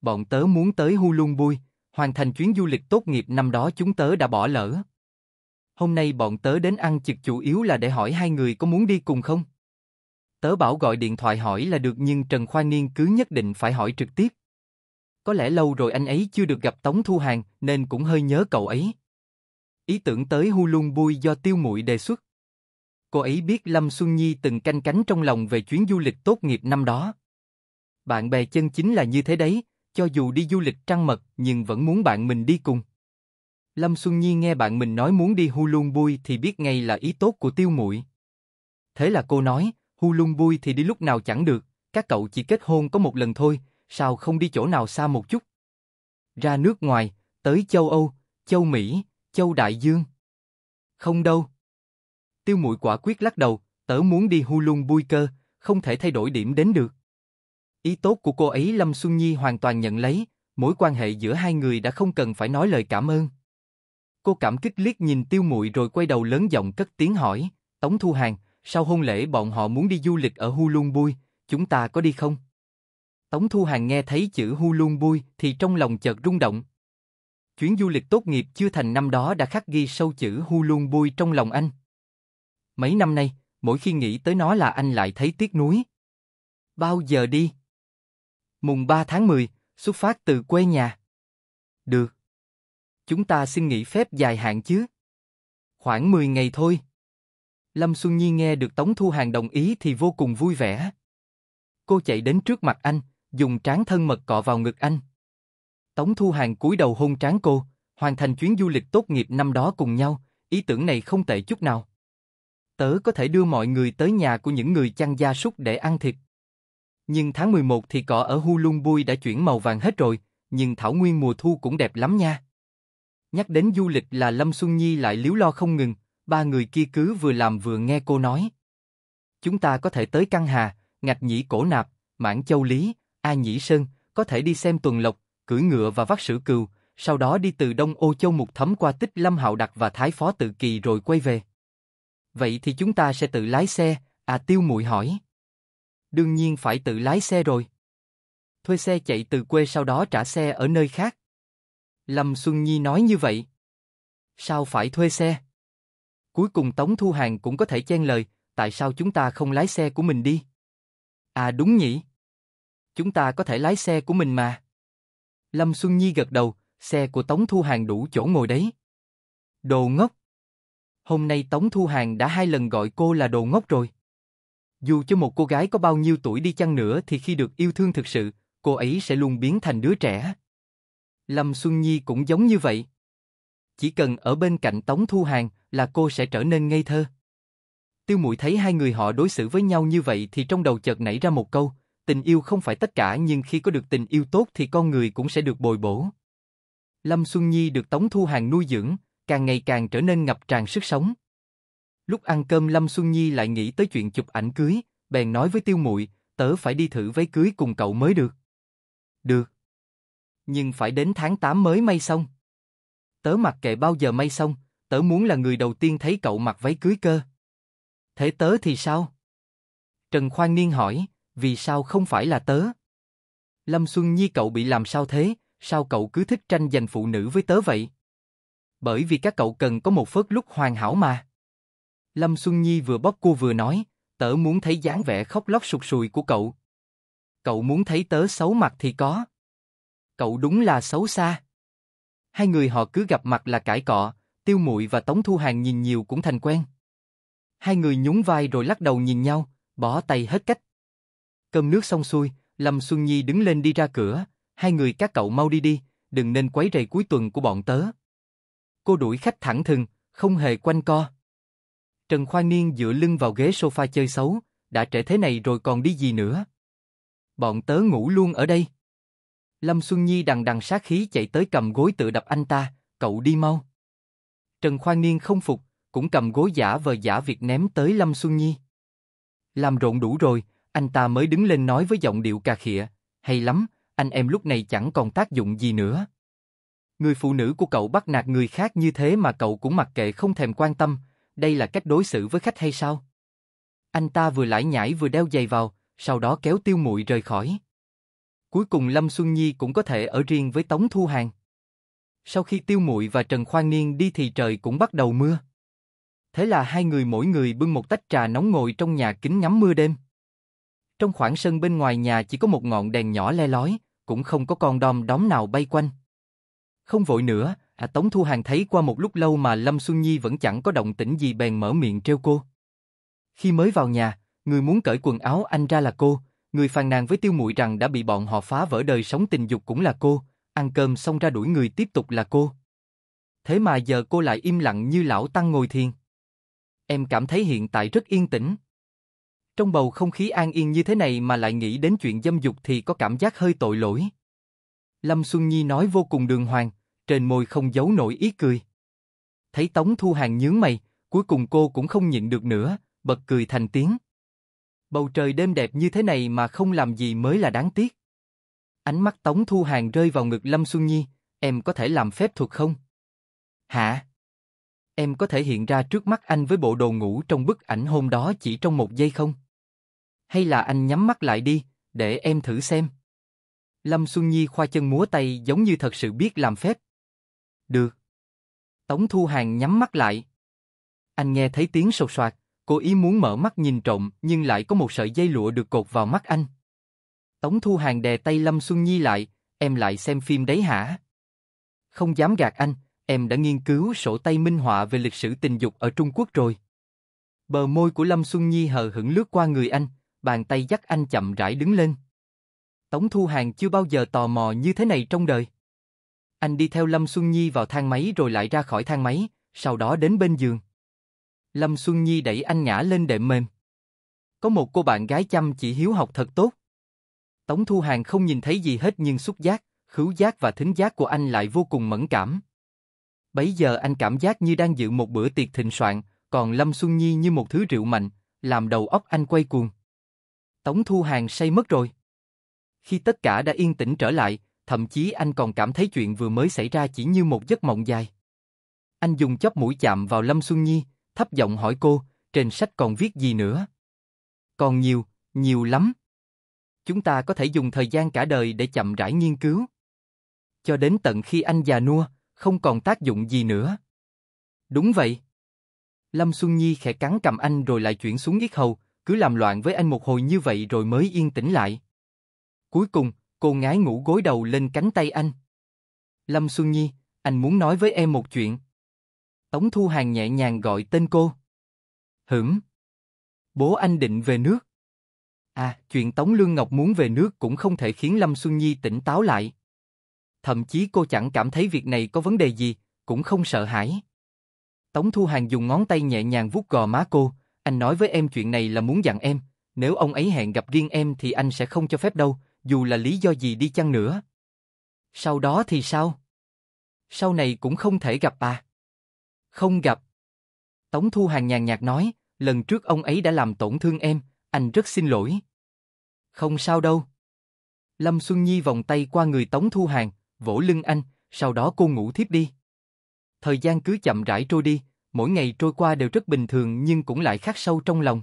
Bọn tớ muốn tới Hulun Bui, hoàn thành chuyến du lịch tốt nghiệp năm đó chúng tớ đã bỏ lỡ. Hôm nay bọn tớ đến ăn trực chủ yếu là để hỏi hai người có muốn đi cùng không? Tớ bảo gọi điện thoại hỏi là được nhưng Trần Khoa Niên cứ nhất định phải hỏi trực tiếp. Có lẽ lâu rồi anh ấy chưa được gặp Tống Thu Hàng nên cũng hơi nhớ cậu ấy. Ý tưởng tới Hulun Bui do Tiêu Muội đề xuất. Cô ấy biết Lâm Xuân Nhi từng canh cánh trong lòng về chuyến du lịch tốt nghiệp năm đó. Bạn bè chân chính là như thế đấy, cho dù đi du lịch trăng mật nhưng vẫn muốn bạn mình đi cùng. Lâm Xuân Nhi nghe bạn mình nói muốn đi Hulun Bui thì biết ngay là ý tốt của tiêu muội. Thế là cô nói, Hulun Bui thì đi lúc nào chẳng được, các cậu chỉ kết hôn có một lần thôi, sao không đi chỗ nào xa một chút? Ra nước ngoài, tới châu Âu, châu Mỹ, châu Đại Dương. Không đâu. Tiêu muội quả quyết lắc đầu, tớ muốn đi Hulun Bui cơ, không thể thay đổi điểm đến được. Ý tốt của cô ấy Lâm Xuân Nhi hoàn toàn nhận lấy, mối quan hệ giữa hai người đã không cần phải nói lời cảm ơn. Cô cảm kích liếc nhìn tiêu muội rồi quay đầu lớn giọng cất tiếng hỏi, Tống Thu Hàng, sau hôn lễ bọn họ muốn đi du lịch ở Hu Luông Bui, chúng ta có đi không? Tống Thu Hàng nghe thấy chữ Hu Luông Bui thì trong lòng chợt rung động. Chuyến du lịch tốt nghiệp chưa thành năm đó đã khắc ghi sâu chữ Hu Luông Bui trong lòng anh. Mấy năm nay, mỗi khi nghĩ tới nó là anh lại thấy tiếc nuối. Bao giờ đi? mùng 3 tháng 10, xuất phát từ quê nhà. Được. Chúng ta xin nghỉ phép dài hạn chứ. Khoảng 10 ngày thôi. Lâm Xuân Nhi nghe được Tống Thu Hàng đồng ý thì vô cùng vui vẻ. Cô chạy đến trước mặt anh, dùng trán thân mật cọ vào ngực anh. Tống Thu Hàng cúi đầu hôn trán cô, hoàn thành chuyến du lịch tốt nghiệp năm đó cùng nhau, ý tưởng này không tệ chút nào. Tớ có thể đưa mọi người tới nhà của những người chăn gia súc để ăn thịt. Nhưng tháng 11 thì cỏ ở Hulunbui đã chuyển màu vàng hết rồi, nhưng thảo nguyên mùa thu cũng đẹp lắm nha. Nhắc đến du lịch là Lâm Xuân Nhi lại liếu lo không ngừng, ba người kia cứ vừa làm vừa nghe cô nói. Chúng ta có thể tới Căn Hà, Ngạch Nhĩ Cổ Nạp, Mãn Châu Lý, A Nhĩ Sơn, có thể đi xem tuần lộc, cưỡi ngựa và vắt Sử cừu, sau đó đi từ Đông Ô Châu một thấm qua Tích Lâm Hạo Đặc và Thái Phó Tự Kỳ rồi quay về. Vậy thì chúng ta sẽ tự lái xe, à Tiêu Mụi hỏi. Đương nhiên phải tự lái xe rồi. Thuê xe chạy từ quê sau đó trả xe ở nơi khác. Lâm Xuân Nhi nói như vậy. Sao phải thuê xe? Cuối cùng Tống Thu Hàng cũng có thể chen lời, tại sao chúng ta không lái xe của mình đi? À đúng nhỉ. Chúng ta có thể lái xe của mình mà. Lâm Xuân Nhi gật đầu, xe của Tống Thu Hàng đủ chỗ ngồi đấy. Đồ ngốc. Hôm nay Tống Thu Hàng đã hai lần gọi cô là đồ ngốc rồi. Dù cho một cô gái có bao nhiêu tuổi đi chăng nữa thì khi được yêu thương thực sự, cô ấy sẽ luôn biến thành đứa trẻ. Lâm Xuân Nhi cũng giống như vậy. Chỉ cần ở bên cạnh Tống Thu Hàng là cô sẽ trở nên ngây thơ. Tiêu Mụi thấy hai người họ đối xử với nhau như vậy thì trong đầu chợt nảy ra một câu, tình yêu không phải tất cả nhưng khi có được tình yêu tốt thì con người cũng sẽ được bồi bổ. Lâm Xuân Nhi được Tống Thu Hàng nuôi dưỡng, càng ngày càng trở nên ngập tràn sức sống. Lúc ăn cơm Lâm Xuân Nhi lại nghĩ tới chuyện chụp ảnh cưới, bèn nói với Tiêu Muội, tớ phải đi thử váy cưới cùng cậu mới được. Được. Nhưng phải đến tháng 8 mới may xong. Tớ mặc kệ bao giờ may xong, tớ muốn là người đầu tiên thấy cậu mặc váy cưới cơ. Thế tớ thì sao? Trần Khoan Niên hỏi, vì sao không phải là tớ? Lâm Xuân Nhi cậu bị làm sao thế, sao cậu cứ thích tranh giành phụ nữ với tớ vậy? Bởi vì các cậu cần có một phớt lúc hoàn hảo mà. Lâm Xuân Nhi vừa bóp cô vừa nói, tớ muốn thấy dáng vẻ khóc lóc sụt sùi của cậu. Cậu muốn thấy tớ xấu mặt thì có. Cậu đúng là xấu xa. Hai người họ cứ gặp mặt là cãi cọ, Tiêu Muội và Tống Thu Hàng nhìn nhiều cũng thành quen. Hai người nhún vai rồi lắc đầu nhìn nhau, bỏ tay hết cách. Cơm nước xong xuôi, Lâm Xuân Nhi đứng lên đi ra cửa, hai người các cậu mau đi đi, đừng nên quấy rầy cuối tuần của bọn tớ. Cô đuổi khách thẳng thừng, không hề quanh co. Trần Khoan Niên dựa lưng vào ghế sofa chơi xấu, đã trễ thế này rồi còn đi gì nữa. Bọn tớ ngủ luôn ở đây. Lâm Xuân Nhi đằng đằng sát khí chạy tới cầm gối tự đập anh ta, cậu đi mau. Trần Khoan Niên không phục, cũng cầm gối giả vờ giả việc ném tới Lâm Xuân Nhi. Làm rộn đủ rồi, anh ta mới đứng lên nói với giọng điệu cà khịa, hay lắm, anh em lúc này chẳng còn tác dụng gì nữa. Người phụ nữ của cậu bắt nạt người khác như thế mà cậu cũng mặc kệ không thèm quan tâm, đây là cách đối xử với khách hay sao? Anh ta vừa lải nhải vừa đeo giày vào, sau đó kéo tiêu muội rời khỏi. Cuối cùng Lâm Xuân Nhi cũng có thể ở riêng với Tống Thu Hàng. Sau khi tiêu muội và Trần Khoan Niên đi thì trời cũng bắt đầu mưa. Thế là hai người mỗi người bưng một tách trà nóng ngồi trong nhà kính ngắm mưa đêm. Trong khoảng sân bên ngoài nhà chỉ có một ngọn đèn nhỏ le lói, cũng không có con đom đóm nào bay quanh. Không vội nữa, À, Tống Thu Hàng thấy qua một lúc lâu mà Lâm Xuân Nhi vẫn chẳng có động tĩnh gì bèn mở miệng treo cô. Khi mới vào nhà, người muốn cởi quần áo anh ra là cô, người phàn nàn với tiêu muội rằng đã bị bọn họ phá vỡ đời sống tình dục cũng là cô, ăn cơm xong ra đuổi người tiếp tục là cô. Thế mà giờ cô lại im lặng như lão tăng ngồi thiền. Em cảm thấy hiện tại rất yên tĩnh. Trong bầu không khí an yên như thế này mà lại nghĩ đến chuyện dâm dục thì có cảm giác hơi tội lỗi. Lâm Xuân Nhi nói vô cùng đường hoàng, trên môi không giấu nổi ý cười. Thấy Tống Thu Hàng nhướng mày, cuối cùng cô cũng không nhịn được nữa, bật cười thành tiếng. Bầu trời đêm đẹp như thế này mà không làm gì mới là đáng tiếc. Ánh mắt Tống Thu Hàng rơi vào ngực Lâm Xuân Nhi, em có thể làm phép thuật không? Hả? Em có thể hiện ra trước mắt anh với bộ đồ ngủ trong bức ảnh hôm đó chỉ trong một giây không? Hay là anh nhắm mắt lại đi, để em thử xem? Lâm Xuân Nhi khoa chân múa tay giống như thật sự biết làm phép, được. Tống Thu Hàng nhắm mắt lại. Anh nghe thấy tiếng sột soạt, cố ý muốn mở mắt nhìn trộm nhưng lại có một sợi dây lụa được cột vào mắt anh. Tống Thu Hàng đè tay Lâm Xuân Nhi lại, em lại xem phim đấy hả? Không dám gạt anh, em đã nghiên cứu sổ tay minh họa về lịch sử tình dục ở Trung Quốc rồi. Bờ môi của Lâm Xuân Nhi hờ hững lướt qua người anh, bàn tay dắt anh chậm rãi đứng lên. Tống Thu Hàng chưa bao giờ tò mò như thế này trong đời. Anh đi theo Lâm Xuân Nhi vào thang máy rồi lại ra khỏi thang máy, sau đó đến bên giường. Lâm Xuân Nhi đẩy anh ngã lên đệm mềm. Có một cô bạn gái chăm chỉ hiếu học thật tốt. Tống Thu Hàng không nhìn thấy gì hết nhưng xúc giác, khứu giác và thính giác của anh lại vô cùng mẫn cảm. Bấy giờ anh cảm giác như đang dự một bữa tiệc thịnh soạn, còn Lâm Xuân Nhi như một thứ rượu mạnh, làm đầu óc anh quay cuồng. Tống Thu Hàng say mất rồi. Khi tất cả đã yên tĩnh trở lại, thậm chí anh còn cảm thấy chuyện vừa mới xảy ra chỉ như một giấc mộng dài. Anh dùng chóp mũi chạm vào Lâm Xuân Nhi, thấp giọng hỏi cô, trên sách còn viết gì nữa? Còn nhiều, nhiều lắm. Chúng ta có thể dùng thời gian cả đời để chậm rãi nghiên cứu. Cho đến tận khi anh già nua, không còn tác dụng gì nữa. Đúng vậy. Lâm Xuân Nhi khẽ cắn cầm anh rồi lại chuyển xuống yết hầu, cứ làm loạn với anh một hồi như vậy rồi mới yên tĩnh lại. Cuối cùng, Cô ngái ngủ gối đầu lên cánh tay anh. Lâm Xuân Nhi, anh muốn nói với em một chuyện. Tống Thu Hàng nhẹ nhàng gọi tên cô. Hửm. Bố anh định về nước. À, chuyện Tống Lương Ngọc muốn về nước cũng không thể khiến Lâm Xuân Nhi tỉnh táo lại. Thậm chí cô chẳng cảm thấy việc này có vấn đề gì, cũng không sợ hãi. Tống Thu Hàng dùng ngón tay nhẹ nhàng vuốt gò má cô, anh nói với em chuyện này là muốn dặn em, nếu ông ấy hẹn gặp riêng em thì anh sẽ không cho phép đâu, dù là lý do gì đi chăng nữa. Sau đó thì sao? Sau này cũng không thể gặp à? Không gặp. Tống Thu Hàng nhàn nhạt nói, lần trước ông ấy đã làm tổn thương em, anh rất xin lỗi. Không sao đâu. Lâm Xuân Nhi vòng tay qua người Tống Thu Hàng, vỗ lưng anh, sau đó cô ngủ thiếp đi. Thời gian cứ chậm rãi trôi đi, mỗi ngày trôi qua đều rất bình thường nhưng cũng lại khắc sâu trong lòng.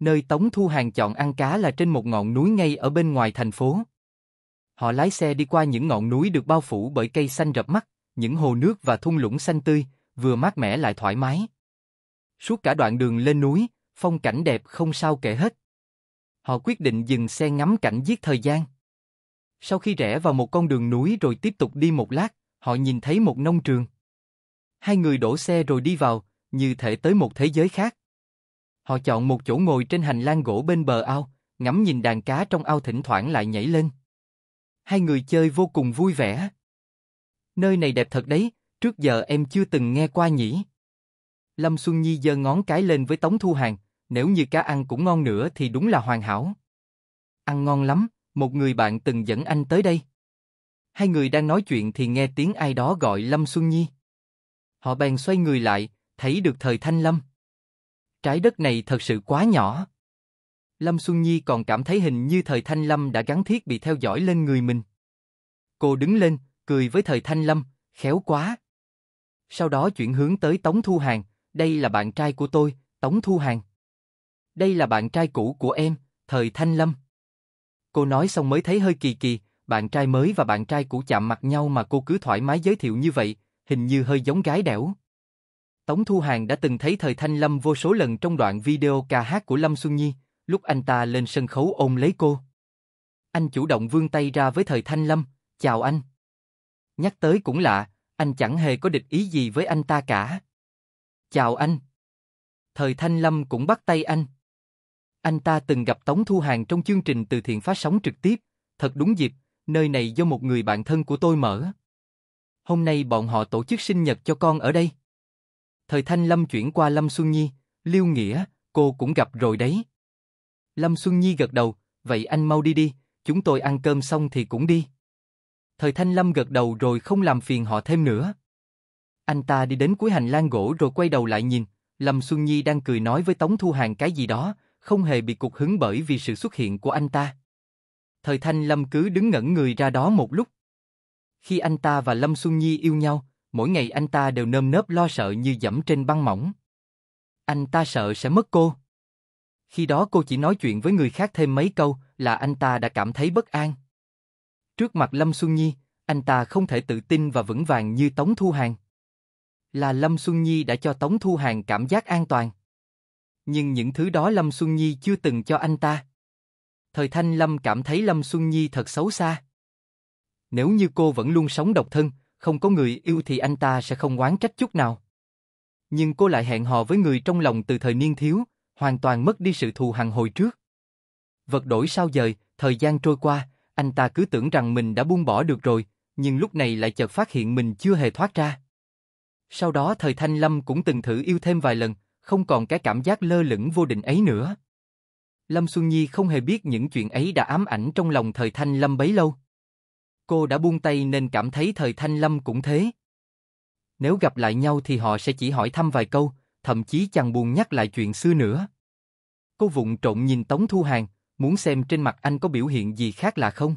Nơi Tống Thu Hàng chọn ăn cá là trên một ngọn núi ngay ở bên ngoài thành phố. Họ lái xe đi qua những ngọn núi được bao phủ bởi cây xanh rập mắt, những hồ nước và thung lũng xanh tươi, vừa mát mẻ lại thoải mái. Suốt cả đoạn đường lên núi, phong cảnh đẹp không sao kể hết. Họ quyết định dừng xe ngắm cảnh giết thời gian. Sau khi rẽ vào một con đường núi rồi tiếp tục đi một lát, họ nhìn thấy một nông trường. Hai người đổ xe rồi đi vào, như thể tới một thế giới khác. Họ chọn một chỗ ngồi trên hành lang gỗ bên bờ ao, ngắm nhìn đàn cá trong ao thỉnh thoảng lại nhảy lên. Hai người chơi vô cùng vui vẻ. Nơi này đẹp thật đấy, trước giờ em chưa từng nghe qua nhỉ. Lâm Xuân Nhi giơ ngón cái lên với Tống Thu Hàng, nếu như cá ăn cũng ngon nữa thì đúng là hoàn hảo. Ăn ngon lắm, một người bạn từng dẫn anh tới đây. Hai người đang nói chuyện thì nghe tiếng ai đó gọi Lâm Xuân Nhi. Họ bèn xoay người lại, thấy được thời Thanh Lâm. Trái đất này thật sự quá nhỏ. Lâm Xuân Nhi còn cảm thấy hình như thời Thanh Lâm đã gắn thiết bị theo dõi lên người mình. Cô đứng lên, cười với thời Thanh Lâm, khéo quá. Sau đó chuyển hướng tới Tống Thu Hàng, đây là bạn trai của tôi, Tống Thu Hàng. Đây là bạn trai cũ của em, thời Thanh Lâm. Cô nói xong mới thấy hơi kỳ kỳ, bạn trai mới và bạn trai cũ chạm mặt nhau mà cô cứ thoải mái giới thiệu như vậy, hình như hơi giống gái đẻo. Tống Thu Hàng đã từng thấy thời Thanh Lâm vô số lần trong đoạn video ca hát của Lâm Xuân Nhi, lúc anh ta lên sân khấu ôm lấy cô. Anh chủ động vươn tay ra với thời Thanh Lâm, chào anh. Nhắc tới cũng lạ, anh chẳng hề có địch ý gì với anh ta cả. Chào anh. Thời Thanh Lâm cũng bắt tay anh. Anh ta từng gặp Tống Thu Hàng trong chương trình từ thiện phát sóng trực tiếp, thật đúng dịp, nơi này do một người bạn thân của tôi mở. Hôm nay bọn họ tổ chức sinh nhật cho con ở đây. Thời Thanh Lâm chuyển qua Lâm Xuân Nhi, Lưu Nghĩa, cô cũng gặp rồi đấy. Lâm Xuân Nhi gật đầu, vậy anh mau đi đi, chúng tôi ăn cơm xong thì cũng đi. Thời Thanh Lâm gật đầu rồi không làm phiền họ thêm nữa. Anh ta đi đến cuối hành lang gỗ rồi quay đầu lại nhìn, Lâm Xuân Nhi đang cười nói với Tống Thu Hàng cái gì đó, không hề bị cục hứng bởi vì sự xuất hiện của anh ta. Thời Thanh Lâm cứ đứng ngẩn người ra đó một lúc. Khi anh ta và Lâm Xuân Nhi yêu nhau, mỗi ngày anh ta đều nơm nớp lo sợ như dẫm trên băng mỏng. Anh ta sợ sẽ mất cô. Khi đó cô chỉ nói chuyện với người khác thêm mấy câu là anh ta đã cảm thấy bất an. Trước mặt Lâm Xuân Nhi, anh ta không thể tự tin và vững vàng như Tống Thu Hàng. Là Lâm Xuân Nhi đã cho Tống Thu Hàng cảm giác an toàn. Nhưng những thứ đó Lâm Xuân Nhi chưa từng cho anh ta. Thời Thanh Lâm cảm thấy Lâm Xuân Nhi thật xấu xa. Nếu như cô vẫn luôn sống độc thân, không có người yêu thì anh ta sẽ không oán trách chút nào. Nhưng cô lại hẹn hò với người trong lòng từ thời niên thiếu, hoàn toàn mất đi sự thù hằn hồi trước. Vật đổi sao dời, thời gian trôi qua, anh ta cứ tưởng rằng mình đã buông bỏ được rồi, nhưng lúc này lại chợt phát hiện mình chưa hề thoát ra. Sau đó thời Thanh Lâm cũng từng thử yêu thêm vài lần, không còn cái cảm giác lơ lửng vô định ấy nữa. Lâm Xuân Nhi không hề biết những chuyện ấy đã ám ảnh trong lòng thời Thanh Lâm bấy lâu cô đã buông tay nên cảm thấy thời Thanh Lâm cũng thế. Nếu gặp lại nhau thì họ sẽ chỉ hỏi thăm vài câu, thậm chí chẳng buồn nhắc lại chuyện xưa nữa. Cô vụng trộn nhìn Tống Thu Hàng, muốn xem trên mặt anh có biểu hiện gì khác là không.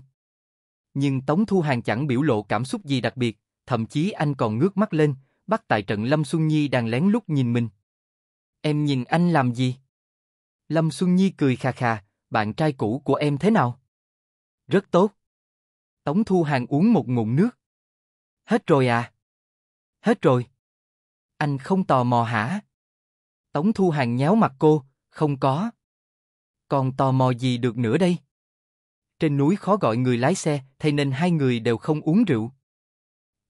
Nhưng Tống Thu Hàng chẳng biểu lộ cảm xúc gì đặc biệt, thậm chí anh còn ngước mắt lên, bắt tại trận Lâm Xuân Nhi đang lén lút nhìn mình. Em nhìn anh làm gì? Lâm Xuân Nhi cười khà khà, bạn trai cũ của em thế nào? Rất tốt. Tống Thu Hàng uống một ngụm nước. Hết rồi à? Hết rồi. Anh không tò mò hả? Tống Thu Hàng nhéo mặt cô, không có. Còn tò mò gì được nữa đây? Trên núi khó gọi người lái xe, thế nên hai người đều không uống rượu.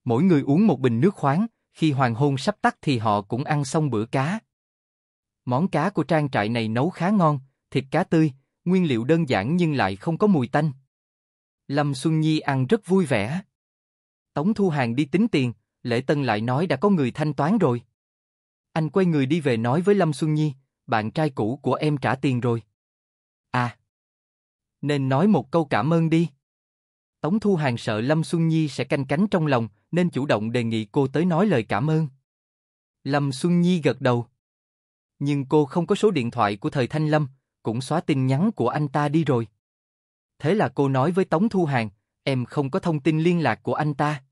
Mỗi người uống một bình nước khoáng, khi hoàng hôn sắp tắt thì họ cũng ăn xong bữa cá. Món cá của trang trại này nấu khá ngon, thịt cá tươi, nguyên liệu đơn giản nhưng lại không có mùi tanh. Lâm Xuân Nhi ăn rất vui vẻ. Tống Thu Hàng đi tính tiền, Lễ Tân lại nói đã có người thanh toán rồi. Anh quay người đi về nói với Lâm Xuân Nhi, bạn trai cũ của em trả tiền rồi. À, nên nói một câu cảm ơn đi. Tống Thu Hàng sợ Lâm Xuân Nhi sẽ canh cánh trong lòng, nên chủ động đề nghị cô tới nói lời cảm ơn. Lâm Xuân Nhi gật đầu. Nhưng cô không có số điện thoại của thời Thanh Lâm, cũng xóa tin nhắn của anh ta đi rồi. Thế là cô nói với Tống Thu Hàng, em không có thông tin liên lạc của anh ta.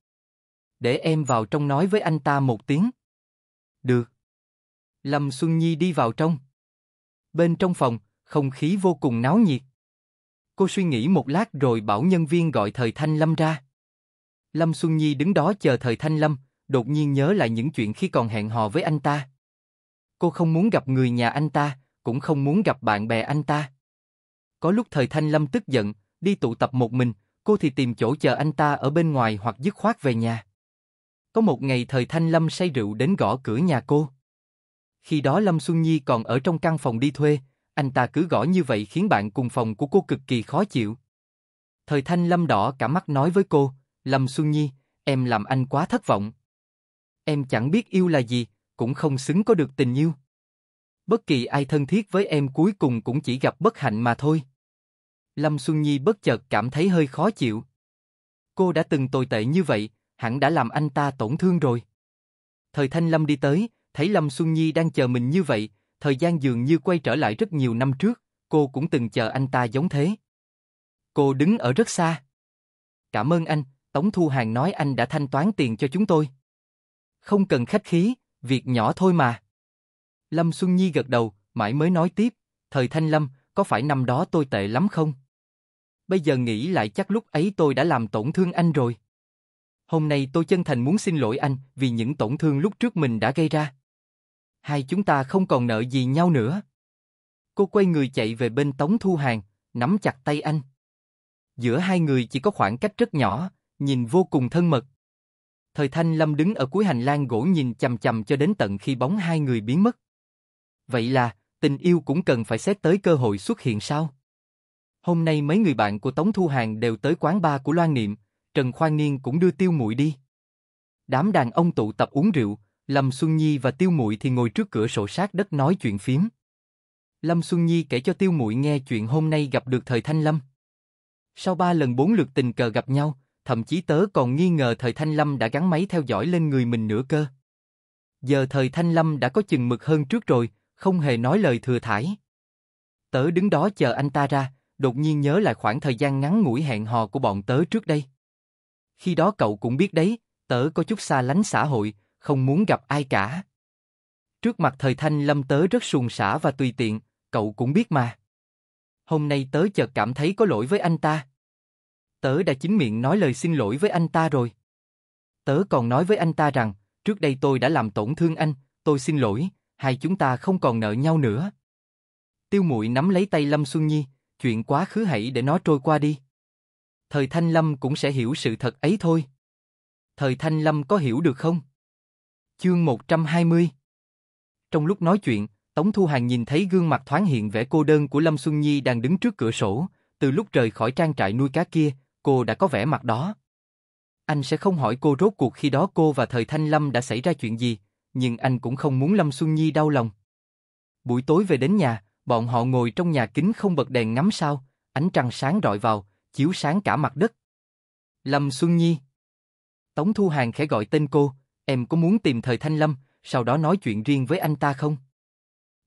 Để em vào trong nói với anh ta một tiếng. Được. Lâm Xuân Nhi đi vào trong. Bên trong phòng, không khí vô cùng náo nhiệt. Cô suy nghĩ một lát rồi bảo nhân viên gọi thời Thanh Lâm ra. Lâm Xuân Nhi đứng đó chờ thời Thanh Lâm, đột nhiên nhớ lại những chuyện khi còn hẹn hò với anh ta. Cô không muốn gặp người nhà anh ta, cũng không muốn gặp bạn bè anh ta. Có lúc thời Thanh Lâm tức giận, đi tụ tập một mình, cô thì tìm chỗ chờ anh ta ở bên ngoài hoặc dứt khoát về nhà. Có một ngày thời Thanh Lâm say rượu đến gõ cửa nhà cô. Khi đó Lâm Xuân Nhi còn ở trong căn phòng đi thuê, anh ta cứ gõ như vậy khiến bạn cùng phòng của cô cực kỳ khó chịu. Thời Thanh Lâm đỏ cả mắt nói với cô, Lâm Xuân Nhi, em làm anh quá thất vọng. Em chẳng biết yêu là gì, cũng không xứng có được tình yêu. Bất kỳ ai thân thiết với em cuối cùng cũng chỉ gặp bất hạnh mà thôi. Lâm Xuân Nhi bất chợt cảm thấy hơi khó chịu. Cô đã từng tồi tệ như vậy, hẳn đã làm anh ta tổn thương rồi. Thời Thanh Lâm đi tới, thấy Lâm Xuân Nhi đang chờ mình như vậy, thời gian dường như quay trở lại rất nhiều năm trước, cô cũng từng chờ anh ta giống thế. Cô đứng ở rất xa. Cảm ơn anh, Tống Thu Hàng nói anh đã thanh toán tiền cho chúng tôi. Không cần khách khí, việc nhỏ thôi mà. Lâm Xuân Nhi gật đầu, mãi mới nói tiếp, thời Thanh Lâm, có phải năm đó tôi tệ lắm không? Bây giờ nghĩ lại chắc lúc ấy tôi đã làm tổn thương anh rồi. Hôm nay tôi chân thành muốn xin lỗi anh vì những tổn thương lúc trước mình đã gây ra. Hai chúng ta không còn nợ gì nhau nữa. Cô quay người chạy về bên Tống Thu Hàng, nắm chặt tay anh. Giữa hai người chỉ có khoảng cách rất nhỏ, nhìn vô cùng thân mật. Thời Thanh Lâm đứng ở cuối hành lang gỗ nhìn chầm chầm cho đến tận khi bóng hai người biến mất. Vậy là, tình yêu cũng cần phải xét tới cơ hội xuất hiện sao? Hôm nay mấy người bạn của Tống Thu Hàng đều tới quán bar của Loan Niệm, Trần Khoan Niên cũng đưa Tiêu Mụi đi. Đám đàn ông tụ tập uống rượu, Lâm Xuân Nhi và Tiêu Mụi thì ngồi trước cửa sổ sát đất nói chuyện phiếm. Lâm Xuân Nhi kể cho Tiêu Mụi nghe chuyện hôm nay gặp được Thời Thanh Lâm. Sau ba lần bốn lượt tình cờ gặp nhau, thậm chí tớ còn nghi ngờ Thời Thanh Lâm đã gắn máy theo dõi lên người mình nữa cơ. Giờ Thời Thanh Lâm đã có chừng mực hơn trước rồi, không hề nói lời thừa thải. Tớ đứng đó chờ anh ta ra, đột nhiên nhớ lại khoảng thời gian ngắn ngủi hẹn hò của bọn tớ trước đây. Khi đó cậu cũng biết đấy, tớ có chút xa lánh xã hội, không muốn gặp ai cả. Trước mặt thời thanh lâm tớ rất sùng sả và tùy tiện, cậu cũng biết mà. Hôm nay tớ chợt cảm thấy có lỗi với anh ta. Tớ đã chính miệng nói lời xin lỗi với anh ta rồi. Tớ còn nói với anh ta rằng, trước đây tôi đã làm tổn thương anh, tôi xin lỗi, hai chúng ta không còn nợ nhau nữa. Tiêu Mụi nắm lấy tay Lâm Xuân Nhi, chuyện quá khứ hãy để nó trôi qua đi. Thời Thanh Lâm cũng sẽ hiểu sự thật ấy thôi. Thời Thanh Lâm có hiểu được không? Chương 120 Trong lúc nói chuyện, Tống Thu Hàng nhìn thấy gương mặt thoáng hiện vẻ cô đơn của Lâm Xuân Nhi đang đứng trước cửa sổ, từ lúc rời khỏi trang trại nuôi cá kia, cô đã có vẻ mặt đó. Anh sẽ không hỏi cô rốt cuộc khi đó cô và thời Thanh Lâm đã xảy ra chuyện gì, nhưng anh cũng không muốn Lâm Xuân Nhi đau lòng. Buổi tối về đến nhà, bọn họ ngồi trong nhà kính không bật đèn ngắm sao, ánh trăng sáng rọi vào, chiếu sáng cả mặt đất. Lâm Xuân Nhi Tống Thu Hàng khẽ gọi tên cô, em có muốn tìm thời Thanh Lâm, sau đó nói chuyện riêng với anh ta không?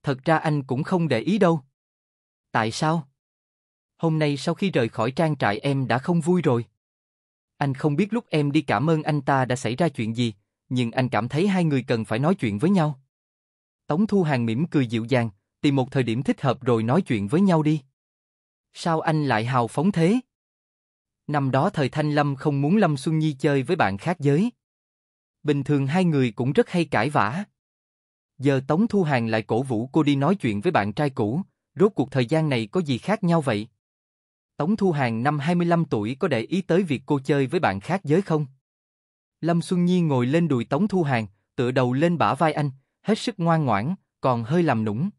Thật ra anh cũng không để ý đâu. Tại sao? Hôm nay sau khi rời khỏi trang trại em đã không vui rồi. Anh không biết lúc em đi cảm ơn anh ta đã xảy ra chuyện gì, nhưng anh cảm thấy hai người cần phải nói chuyện với nhau. Tống Thu Hàng mỉm cười dịu dàng, tìm một thời điểm thích hợp rồi nói chuyện với nhau đi. Sao anh lại hào phóng thế? Năm đó thời Thanh Lâm không muốn Lâm Xuân Nhi chơi với bạn khác giới. Bình thường hai người cũng rất hay cãi vã. Giờ Tống Thu Hàng lại cổ vũ cô đi nói chuyện với bạn trai cũ, rốt cuộc thời gian này có gì khác nhau vậy? Tống Thu Hàng năm 25 tuổi có để ý tới việc cô chơi với bạn khác giới không? Lâm Xuân Nhi ngồi lên đùi Tống Thu Hàng, tựa đầu lên bả vai anh, hết sức ngoan ngoãn, còn hơi làm nũng.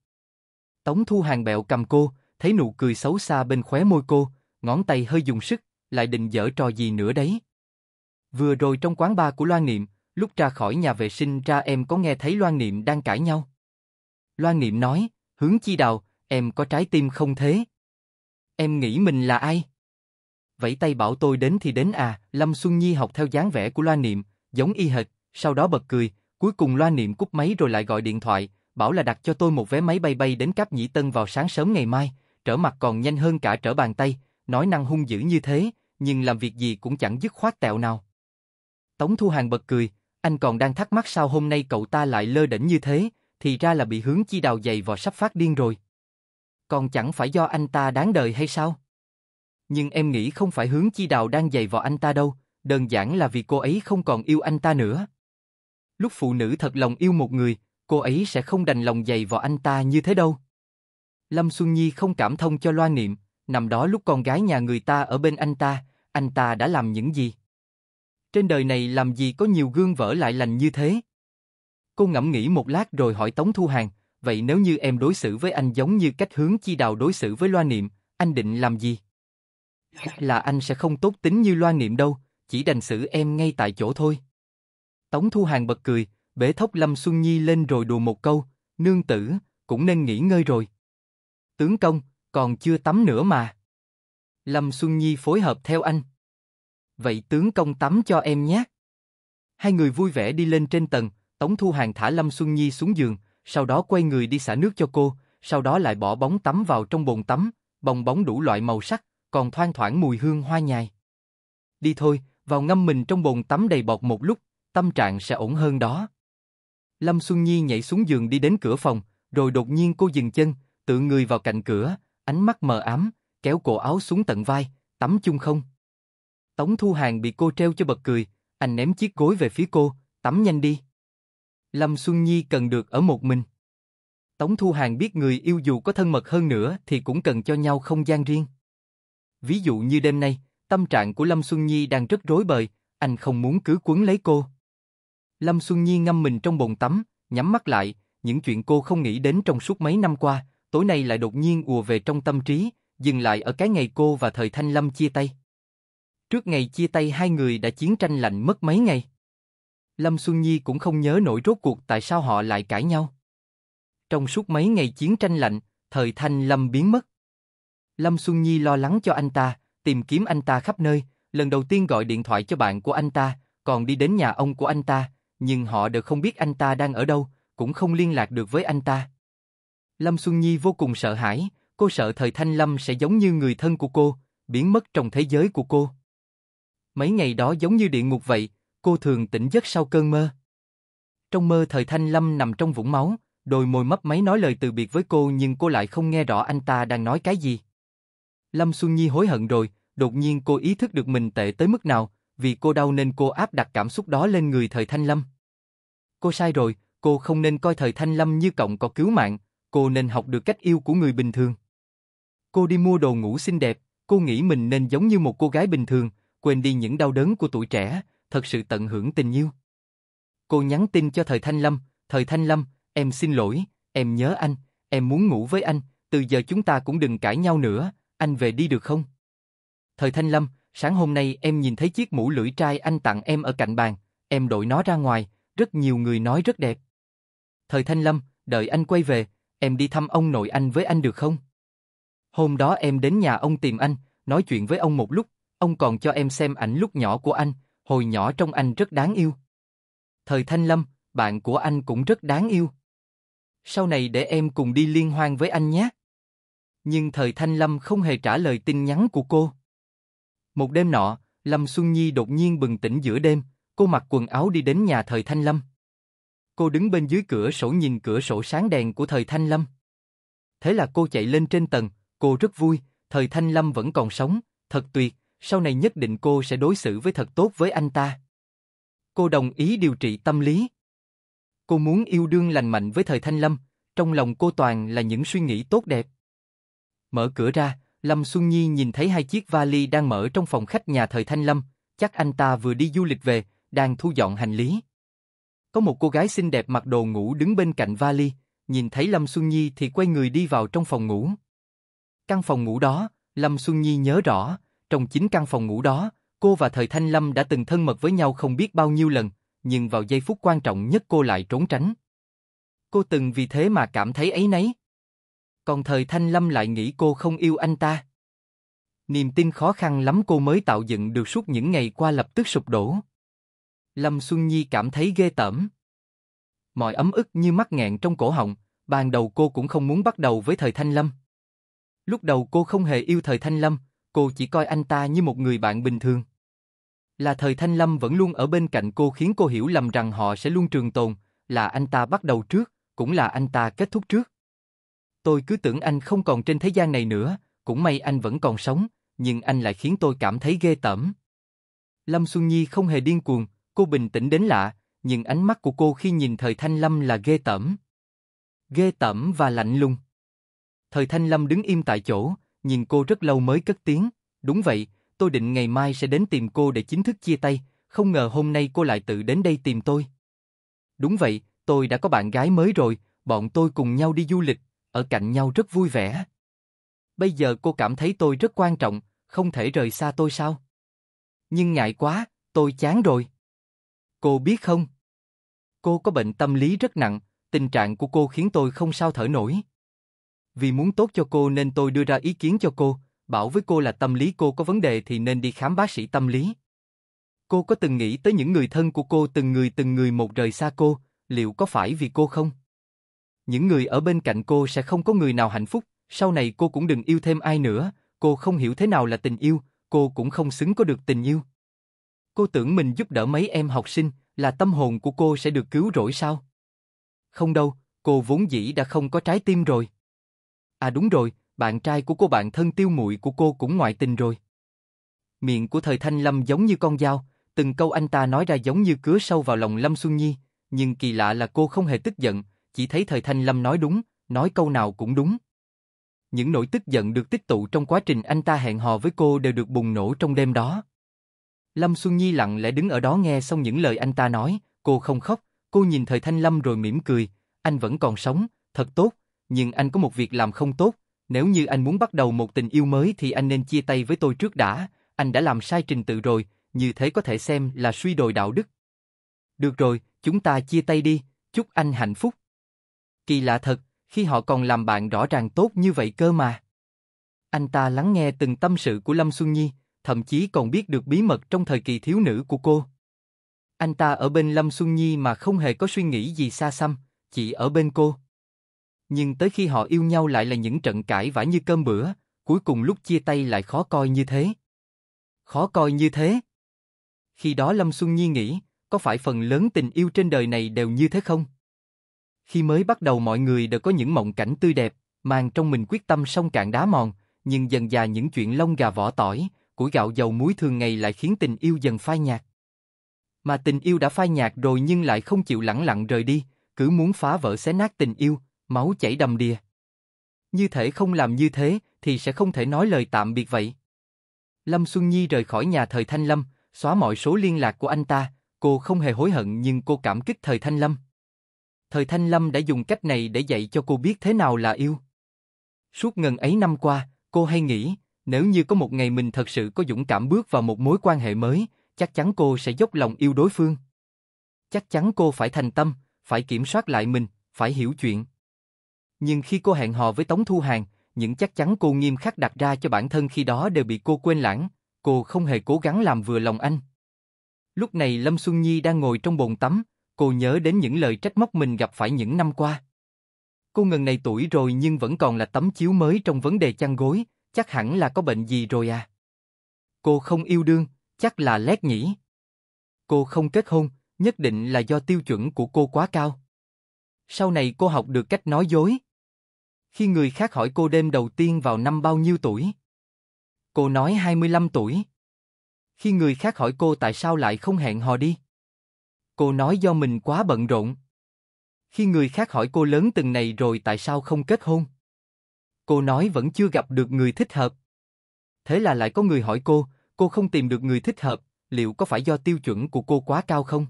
Tống Thu Hàng bẹo cầm cô, thấy nụ cười xấu xa bên khóe môi cô, ngón tay hơi dùng sức, lại định dở trò gì nữa đấy. Vừa rồi trong quán bar của Loan Niệm, lúc ra khỏi nhà vệ sinh ra em có nghe thấy Loan Niệm đang cãi nhau. Loan Niệm nói, hướng chi đào, em có trái tim không thế? Em nghĩ mình là ai? Vẫy tay bảo tôi đến thì đến à, Lâm Xuân Nhi học theo dáng vẻ của Loan Niệm, giống y hệt, sau đó bật cười, cuối cùng Loan Niệm cúp máy rồi lại gọi điện thoại, bảo là đặt cho tôi một vé máy bay bay đến Cáp Nhĩ Tân vào sáng sớm ngày mai, trở mặt còn nhanh hơn cả trở bàn tay, nói năng hung dữ như thế, nhưng làm việc gì cũng chẳng dứt khoát tẹo nào. Tống Thu Hàng bật cười, anh còn đang thắc mắc sao hôm nay cậu ta lại lơ đỉnh như thế, thì ra là bị hướng chi đào dày vò sắp phát điên rồi. Còn chẳng phải do anh ta đáng đời hay sao? Nhưng em nghĩ không phải hướng chi đào đang dày vò anh ta đâu, đơn giản là vì cô ấy không còn yêu anh ta nữa. Lúc phụ nữ thật lòng yêu một người, cô ấy sẽ không đành lòng dày vào anh ta như thế đâu. Lâm Xuân Nhi không cảm thông cho loan niệm, nằm đó lúc con gái nhà người ta ở bên anh ta, anh ta đã làm những gì? Trên đời này làm gì có nhiều gương vỡ lại lành như thế? Cô ngẫm nghĩ một lát rồi hỏi Tống Thu Hàng, vậy nếu như em đối xử với anh giống như cách hướng chi đào đối xử với loan niệm, anh định làm gì? Là anh sẽ không tốt tính như loan niệm đâu, chỉ đành xử em ngay tại chỗ thôi. Tống Thu Hàng bật cười, bế thóc Lâm Xuân Nhi lên rồi đùa một câu, nương tử, cũng nên nghỉ ngơi rồi. Tướng công, còn chưa tắm nữa mà. Lâm Xuân Nhi phối hợp theo anh. Vậy tướng công tắm cho em nhé. Hai người vui vẻ đi lên trên tầng, Tống Thu Hàng thả Lâm Xuân Nhi xuống giường, sau đó quay người đi xả nước cho cô, sau đó lại bỏ bóng tắm vào trong bồn tắm, bồng bóng đủ loại màu sắc, còn thoang thoảng mùi hương hoa nhài. Đi thôi, vào ngâm mình trong bồn tắm đầy bọt một lúc, tâm trạng sẽ ổn hơn đó. Lâm Xuân Nhi nhảy xuống giường đi đến cửa phòng, rồi đột nhiên cô dừng chân, tự người vào cạnh cửa, ánh mắt mờ ám, kéo cổ áo xuống tận vai, tắm chung không. Tống Thu Hàng bị cô treo cho bật cười, anh ném chiếc gối về phía cô, tắm nhanh đi. Lâm Xuân Nhi cần được ở một mình. Tống Thu Hàng biết người yêu dù có thân mật hơn nữa thì cũng cần cho nhau không gian riêng. Ví dụ như đêm nay, tâm trạng của Lâm Xuân Nhi đang rất rối bời, anh không muốn cứ quấn lấy cô. Lâm Xuân Nhi ngâm mình trong bồn tắm, nhắm mắt lại, những chuyện cô không nghĩ đến trong suốt mấy năm qua, tối nay lại đột nhiên ùa về trong tâm trí, dừng lại ở cái ngày cô và thời Thanh Lâm chia tay. Trước ngày chia tay hai người đã chiến tranh lạnh mất mấy ngày. Lâm Xuân Nhi cũng không nhớ nổi rốt cuộc tại sao họ lại cãi nhau. Trong suốt mấy ngày chiến tranh lạnh, thời Thanh Lâm biến mất. Lâm Xuân Nhi lo lắng cho anh ta, tìm kiếm anh ta khắp nơi, lần đầu tiên gọi điện thoại cho bạn của anh ta, còn đi đến nhà ông của anh ta, nhưng họ đều không biết anh ta đang ở đâu, cũng không liên lạc được với anh ta. Lâm Xuân Nhi vô cùng sợ hãi, cô sợ thời Thanh Lâm sẽ giống như người thân của cô, biến mất trong thế giới của cô. Mấy ngày đó giống như địa ngục vậy, cô thường tỉnh giấc sau cơn mơ. Trong mơ thời Thanh Lâm nằm trong vũng máu, đôi môi mấp máy nói lời từ biệt với cô nhưng cô lại không nghe rõ anh ta đang nói cái gì. Lâm Xuân Nhi hối hận rồi, đột nhiên cô ý thức được mình tệ tới mức nào, vì cô đau nên cô áp đặt cảm xúc đó lên người thời Thanh Lâm cô sai rồi, cô không nên coi thời thanh lâm như cộng có cứu mạng, cô nên học được cách yêu của người bình thường. Cô đi mua đồ ngủ xinh đẹp, cô nghĩ mình nên giống như một cô gái bình thường, quên đi những đau đớn của tuổi trẻ, thật sự tận hưởng tình yêu. Cô nhắn tin cho thời thanh lâm, thời thanh lâm, em xin lỗi, em nhớ anh, em muốn ngủ với anh, từ giờ chúng ta cũng đừng cãi nhau nữa, anh về đi được không? Thời Thanh Lâm, sáng hôm nay em nhìn thấy chiếc mũ lưỡi trai anh tặng em ở cạnh bàn, em đội nó ra ngoài, rất nhiều người nói rất đẹp. Thời Thanh Lâm, đợi anh quay về, em đi thăm ông nội anh với anh được không? Hôm đó em đến nhà ông tìm anh, nói chuyện với ông một lúc, ông còn cho em xem ảnh lúc nhỏ của anh, hồi nhỏ trong anh rất đáng yêu. Thời Thanh Lâm, bạn của anh cũng rất đáng yêu. Sau này để em cùng đi liên hoan với anh nhé. Nhưng thời Thanh Lâm không hề trả lời tin nhắn của cô. Một đêm nọ, Lâm Xuân Nhi đột nhiên bừng tỉnh giữa đêm, Cô mặc quần áo đi đến nhà thời Thanh Lâm. Cô đứng bên dưới cửa sổ nhìn cửa sổ sáng đèn của thời Thanh Lâm. Thế là cô chạy lên trên tầng, cô rất vui, thời Thanh Lâm vẫn còn sống, thật tuyệt, sau này nhất định cô sẽ đối xử với thật tốt với anh ta. Cô đồng ý điều trị tâm lý. Cô muốn yêu đương lành mạnh với thời Thanh Lâm, trong lòng cô toàn là những suy nghĩ tốt đẹp. Mở cửa ra, Lâm Xuân Nhi nhìn thấy hai chiếc vali đang mở trong phòng khách nhà thời Thanh Lâm, chắc anh ta vừa đi du lịch về, đang thu dọn hành lý. Có một cô gái xinh đẹp mặc đồ ngủ đứng bên cạnh vali, nhìn thấy Lâm Xuân Nhi thì quay người đi vào trong phòng ngủ. Căn phòng ngủ đó, Lâm Xuân Nhi nhớ rõ, trong chính căn phòng ngủ đó, cô và Thời Thanh Lâm đã từng thân mật với nhau không biết bao nhiêu lần, nhưng vào giây phút quan trọng nhất cô lại trốn tránh. Cô từng vì thế mà cảm thấy ấy nấy. Còn Thời Thanh Lâm lại nghĩ cô không yêu anh ta. Niềm tin khó khăn lắm cô mới tạo dựng được suốt những ngày qua lập tức sụp đổ. Lâm Xuân Nhi cảm thấy ghê tởm. Mọi ấm ức như mắc nghẹn trong cổ họng, ban đầu cô cũng không muốn bắt đầu với thời Thanh Lâm. Lúc đầu cô không hề yêu thời Thanh Lâm, cô chỉ coi anh ta như một người bạn bình thường. Là thời Thanh Lâm vẫn luôn ở bên cạnh cô khiến cô hiểu lầm rằng họ sẽ luôn trường tồn, là anh ta bắt đầu trước, cũng là anh ta kết thúc trước. Tôi cứ tưởng anh không còn trên thế gian này nữa, cũng may anh vẫn còn sống, nhưng anh lại khiến tôi cảm thấy ghê tởm. Lâm Xuân Nhi không hề điên cuồng, Cô bình tĩnh đến lạ, nhưng ánh mắt của cô khi nhìn thời Thanh Lâm là ghê tởm. Ghê tởm và lạnh lùng. Thời Thanh Lâm đứng im tại chỗ, nhìn cô rất lâu mới cất tiếng. Đúng vậy, tôi định ngày mai sẽ đến tìm cô để chính thức chia tay, không ngờ hôm nay cô lại tự đến đây tìm tôi. Đúng vậy, tôi đã có bạn gái mới rồi, bọn tôi cùng nhau đi du lịch, ở cạnh nhau rất vui vẻ. Bây giờ cô cảm thấy tôi rất quan trọng, không thể rời xa tôi sao? Nhưng ngại quá, tôi chán rồi. Cô biết không? Cô có bệnh tâm lý rất nặng, tình trạng của cô khiến tôi không sao thở nổi. Vì muốn tốt cho cô nên tôi đưa ra ý kiến cho cô, bảo với cô là tâm lý cô có vấn đề thì nên đi khám bác sĩ tâm lý. Cô có từng nghĩ tới những người thân của cô từng người từng người một rời xa cô, liệu có phải vì cô không? Những người ở bên cạnh cô sẽ không có người nào hạnh phúc, sau này cô cũng đừng yêu thêm ai nữa, cô không hiểu thế nào là tình yêu, cô cũng không xứng có được tình yêu. Cô tưởng mình giúp đỡ mấy em học sinh là tâm hồn của cô sẽ được cứu rỗi sao? Không đâu, cô vốn dĩ đã không có trái tim rồi. À đúng rồi, bạn trai của cô bạn thân tiêu muội của cô cũng ngoại tình rồi. Miệng của thời Thanh Lâm giống như con dao, từng câu anh ta nói ra giống như cứa sâu vào lòng Lâm Xuân Nhi, nhưng kỳ lạ là cô không hề tức giận, chỉ thấy thời Thanh Lâm nói đúng, nói câu nào cũng đúng. Những nỗi tức giận được tích tụ trong quá trình anh ta hẹn hò với cô đều được bùng nổ trong đêm đó. Lâm Xuân Nhi lặng lẽ đứng ở đó nghe xong những lời anh ta nói, cô không khóc, cô nhìn thời Thanh Lâm rồi mỉm cười, anh vẫn còn sống, thật tốt, nhưng anh có một việc làm không tốt, nếu như anh muốn bắt đầu một tình yêu mới thì anh nên chia tay với tôi trước đã, anh đã làm sai trình tự rồi, như thế có thể xem là suy đồi đạo đức. Được rồi, chúng ta chia tay đi, chúc anh hạnh phúc. Kỳ lạ thật, khi họ còn làm bạn rõ ràng tốt như vậy cơ mà. Anh ta lắng nghe từng tâm sự của Lâm Xuân Nhi, thậm chí còn biết được bí mật trong thời kỳ thiếu nữ của cô. Anh ta ở bên Lâm Xuân Nhi mà không hề có suy nghĩ gì xa xăm, chỉ ở bên cô. Nhưng tới khi họ yêu nhau lại là những trận cãi vã như cơm bữa, cuối cùng lúc chia tay lại khó coi như thế. Khó coi như thế. Khi đó Lâm Xuân Nhi nghĩ, có phải phần lớn tình yêu trên đời này đều như thế không? Khi mới bắt đầu mọi người đều có những mộng cảnh tươi đẹp, mang trong mình quyết tâm sông cạn đá mòn, nhưng dần dà những chuyện lông gà vỏ tỏi, của gạo dầu muối thường ngày lại khiến tình yêu dần phai nhạt. Mà tình yêu đã phai nhạt rồi nhưng lại không chịu lẳng lặng rời đi, cứ muốn phá vỡ xé nát tình yêu, máu chảy đầm đìa. Như thể không làm như thế thì sẽ không thể nói lời tạm biệt vậy. Lâm Xuân Nhi rời khỏi nhà thời Thanh Lâm, xóa mọi số liên lạc của anh ta, cô không hề hối hận nhưng cô cảm kích thời Thanh Lâm. Thời Thanh Lâm đã dùng cách này để dạy cho cô biết thế nào là yêu. Suốt ngần ấy năm qua, cô hay nghĩ, nếu như có một ngày mình thật sự có dũng cảm bước vào một mối quan hệ mới, chắc chắn cô sẽ dốc lòng yêu đối phương. Chắc chắn cô phải thành tâm, phải kiểm soát lại mình, phải hiểu chuyện. Nhưng khi cô hẹn hò với Tống Thu Hàng, những chắc chắn cô nghiêm khắc đặt ra cho bản thân khi đó đều bị cô quên lãng, cô không hề cố gắng làm vừa lòng anh. Lúc này Lâm Xuân Nhi đang ngồi trong bồn tắm, cô nhớ đến những lời trách móc mình gặp phải những năm qua. Cô ngần này tuổi rồi nhưng vẫn còn là tấm chiếu mới trong vấn đề chăn gối, chắc hẳn là có bệnh gì rồi à. Cô không yêu đương, chắc là lét nhỉ. Cô không kết hôn, nhất định là do tiêu chuẩn của cô quá cao. Sau này cô học được cách nói dối. Khi người khác hỏi cô đêm đầu tiên vào năm bao nhiêu tuổi, cô nói 25 tuổi. Khi người khác hỏi cô tại sao lại không hẹn hò đi, cô nói do mình quá bận rộn. Khi người khác hỏi cô lớn từng này rồi tại sao không kết hôn, Cô nói vẫn chưa gặp được người thích hợp. Thế là lại có người hỏi cô, cô không tìm được người thích hợp, liệu có phải do tiêu chuẩn của cô quá cao không?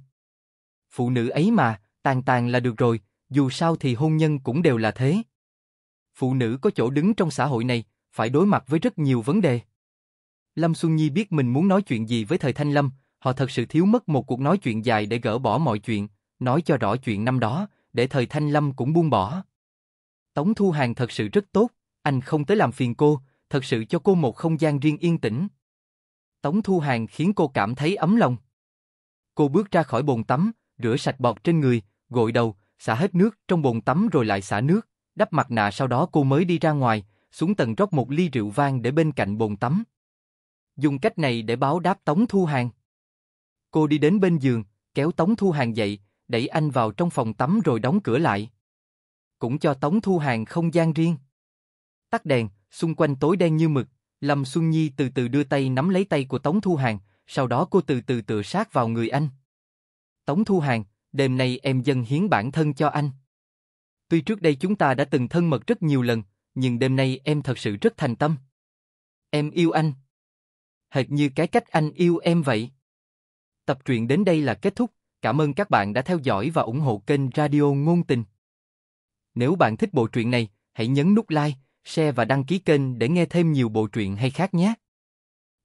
Phụ nữ ấy mà, tàn tàn là được rồi, dù sao thì hôn nhân cũng đều là thế. Phụ nữ có chỗ đứng trong xã hội này, phải đối mặt với rất nhiều vấn đề. Lâm Xuân Nhi biết mình muốn nói chuyện gì với thời Thanh Lâm, họ thật sự thiếu mất một cuộc nói chuyện dài để gỡ bỏ mọi chuyện, nói cho rõ chuyện năm đó, để thời Thanh Lâm cũng buông bỏ. Tống Thu Hàng thật sự rất tốt, anh không tới làm phiền cô, thật sự cho cô một không gian riêng yên tĩnh. Tống Thu Hàng khiến cô cảm thấy ấm lòng. Cô bước ra khỏi bồn tắm, rửa sạch bọt trên người, gội đầu, xả hết nước trong bồn tắm rồi lại xả nước, đắp mặt nạ sau đó cô mới đi ra ngoài, xuống tầng rót một ly rượu vang để bên cạnh bồn tắm. Dùng cách này để báo đáp Tống Thu Hàng. Cô đi đến bên giường, kéo Tống Thu Hàng dậy, đẩy anh vào trong phòng tắm rồi đóng cửa lại. Cũng cho Tống Thu Hàng không gian riêng. Tắt đèn, xung quanh tối đen như mực, Lâm Xuân Nhi từ từ đưa tay nắm lấy tay của Tống Thu Hàng, sau đó cô từ từ tựa sát vào người anh. Tống Thu Hàng, đêm nay em dâng hiến bản thân cho anh. Tuy trước đây chúng ta đã từng thân mật rất nhiều lần, nhưng đêm nay em thật sự rất thành tâm. Em yêu anh. Hệt như cái cách anh yêu em vậy. Tập truyện đến đây là kết thúc. Cảm ơn các bạn đã theo dõi và ủng hộ kênh Radio Ngôn Tình. Nếu bạn thích bộ truyện này, hãy nhấn nút like share và đăng ký kênh để nghe thêm nhiều bộ truyện hay khác nhé.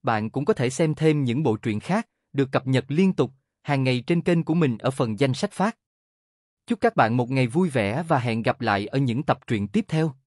Bạn cũng có thể xem thêm những bộ truyện khác được cập nhật liên tục hàng ngày trên kênh của mình ở phần danh sách phát. Chúc các bạn một ngày vui vẻ và hẹn gặp lại ở những tập truyện tiếp theo.